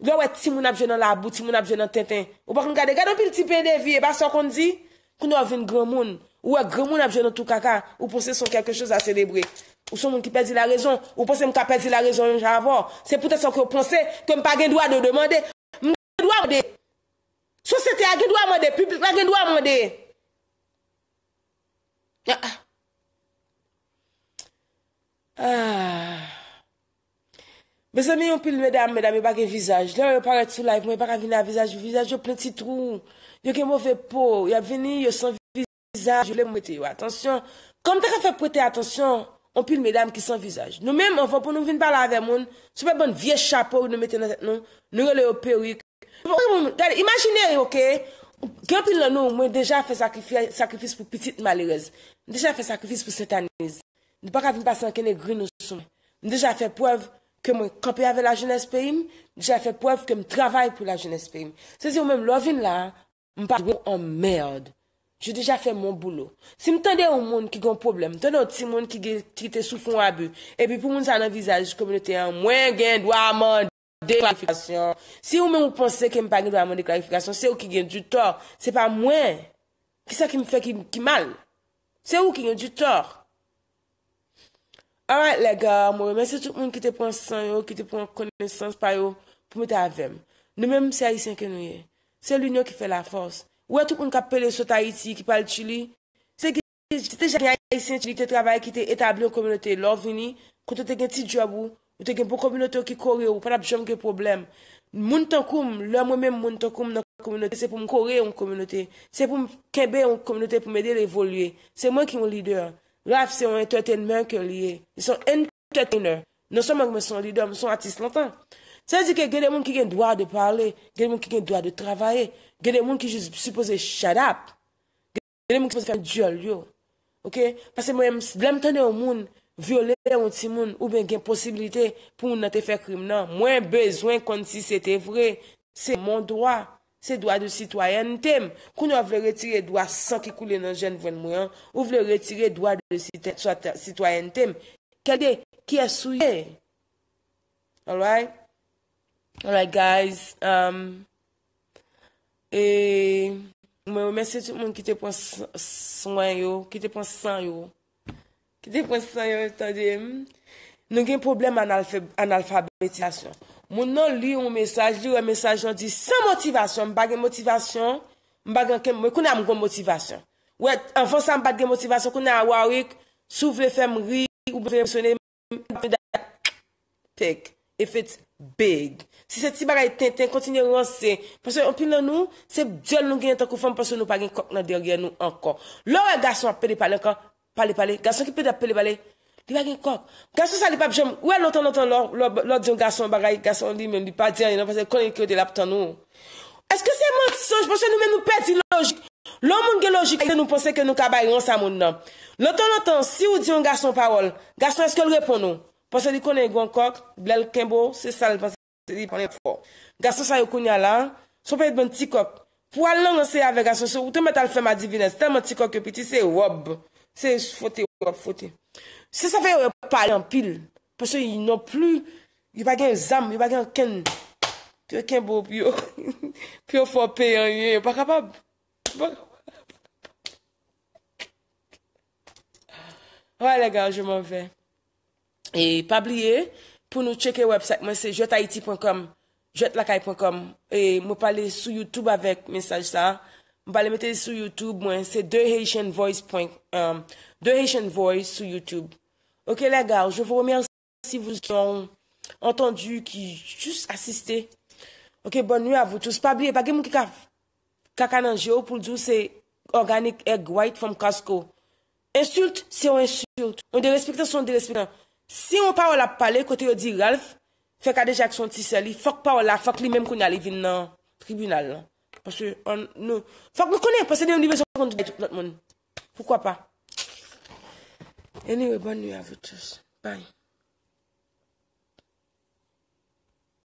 Gwe wè ti moun apjè nan la abou, ti moun apjè nan ten-ten. Ou bak nou gade, gade ou pil tipè de vi. E ba sò kon di, koun nou avèn gwen moun. Ou wè gwen moun apjè nan tou kaka. Ou ponsè son kèkè chòs a sèlebri. Ou son moun ki pèzi la rejon. Ou ponsè mou ka pèzi la rejon yon javò. Se poutè sò ki ou ponsè, ke mpa gen dwa de demande. Mpa gen dwa mwande. Sò se te a gen dwa mwande. Publikman gen dwa mwande. Aaaaaa. Ah, ah. ah. Bez ane yon pil mèdame mèdame bagè vizaj, lè yon parè tout la, yon mwen baka vin la vizaj, yon vizaj yon plè ti trou, yon ke mwove pou, yon veni, yon san vizaj, yon lè mwete yon, atensyon, kon mwen te ka fè prete atensyon, yon pil mèdame ki san vizaj. Nou mèm, pou nou vin bala avè moun, soupe bon vie chapo ou nou metè nan, nou rele yon perik. Imaginè yon ke, yon pil nan nou, mwen dejan fè sakrifis pou pitit malirez, mwen dejan fè sakrifis pou setaniz, mwen baka vin pas ke mwen kapi ave la jounespe im, dija fe pov ke m travay pou la jounespe im. Se si ou men m lovin la, m pa gen an mèrd. Jou dija fe moun boulou. Si m tende ou moun ki gen problem, tende ou ti moun ki gen trite soufou an abu, epi pou moun sa nan vizaj, jou komite an mwen gen dwa amon deklarifikasyon. Si ou men m ponsen ke m pa gen dwa amon deklarifikasyon, se ou ki gen djoutor, se pa mwen, ki sa ki m fe ki mal? Se ou ki gen djoutor? Awa lega, mwen se tout mwen ki te pon san yo, ki te pon konnesans pa yo pou mwen te avem. Nou mwen mwen se a isen ke nou ye. Se loun yo ki fe la fos. Ou e tout mwen kapele sot a iti ki pal chili. Se ki, se te jake a isen chili, te travay ki te etabli yon komyonote. Lor vini, konton te gen ti job ou, te gen pou komyonote ki kore ou, pan ap jom ge problem. Mwen tan koum, lò mwen mwen tan koum nan komyonote, se pou mwen kore yon komyonote. Se pou mwen kebe yon komyonote pou mwen edel evolye. Se mwen ki mwen lider an. Laf se yon entertainmen ke liye. Yon son entertainer. Non son magme son lidom. Son artist lantan. Se yon di ke gen de moun ki gen dwa de parle. Gen de moun ki gen dwa de travaye. Gen de moun ki jousi suppose shadap. Gen de moun ki suppose fèm diol yo. Ok. Pase mwen blam tane ou moun. Viole ou ti moun. Ou ben gen posibilite pou non. moun nante fè krim nan. Mwen bezwen konti se te vre. Se moun dwa. Se dwa de sitwayen tem. Kou nou a vle retire dwa san ki kou le nan jen ven mwen. Ou vle retire dwa de sitwayen tem. Kade, ki a souye. Alright? Alright guys. Um, e... Mwen mwese tout mwen ki te pon swen yo. Ki te pon san yo. Ki te pon san yo. Tade. Nou gen problem an alfabetasyon. Moun nan li ou mwen mesaj, li ou mwen mesaj jan di, san motivasyon, mwen bagen motivasyon, mwen bagen kem, mwen kou nan mwen gwen motivasyon. Ouè, an fon san bagen motivasyon, kou nan wawik, sou vè fèm ri, ou vè fèm sone, mwen bagen pek, efet beg. Si se ti bagay ten ten, kontinye ron se, pwese yon pil nan nou, se djol nou genye tan kou fèm, pwese nou bagen kok nan derye nou ankon. Louè gason apèlè palè ankon, palè palè, gason ki pedè apèlè palè, Gason sa li pap jom, ou el notan notan lor, lor diyon gason bagay, gason li men li pa diyan, yon an panse konen ki yo de lap tan nou. Eske se monsonj, panse nou men nou peti logik, lor moun gen logik, lor nou panse ke nou kabay yon sa moun nan. Notan notan, si ou diyon gason parol, gason eske lwepon nou, panse li konen yon kok, blel kembo, se sal panse li panen fwo. Gason sa yon konya la, soupe yon bon ti kok, pou al lang an se yave gason, se ou te met al fema divinet, se tan bon ti kok yo piti, se wob, se fote wob. Wap fote. Se sa fe yo e pa pale an pil, pwese yon no plu, yon pa gen zam, yon pa gen ken, ken bo, pi yo, pi yo fope, yon pa kapab. Wa le gal, jom an ve. E, pa bli e, pou nou cheke website, mwen se jotaity.com, jotlakai.com, e mwen pale sou YouTube avèk, mensaj sa, mwen pale mete sou YouTube, mwen se 2hationvoice.com, The Haitian Voice sou YouTube. Ok, lè gà, jè vò remè anse, si vò jè yon entondu ki jous assistè. Ok, bonn nou a vò touz. Pabli, e bagè moun ki kav kakanan jè ou pou l'dou se Organic Egg White from Costco. Insult, se yon insult. Yon de respikte son de respikte. Si yon pa wò la pale kote yon di Ralph, fe kade jè ak son tisè li, fòk pa wò la, fòk li mèm kon yon alè vin nan tribunal lan. Fòk mè konè, fòk se dè yon nivè zon kon dè tout lòt moun. Fòk wò pa. Anyway, but you have a choice. Bye.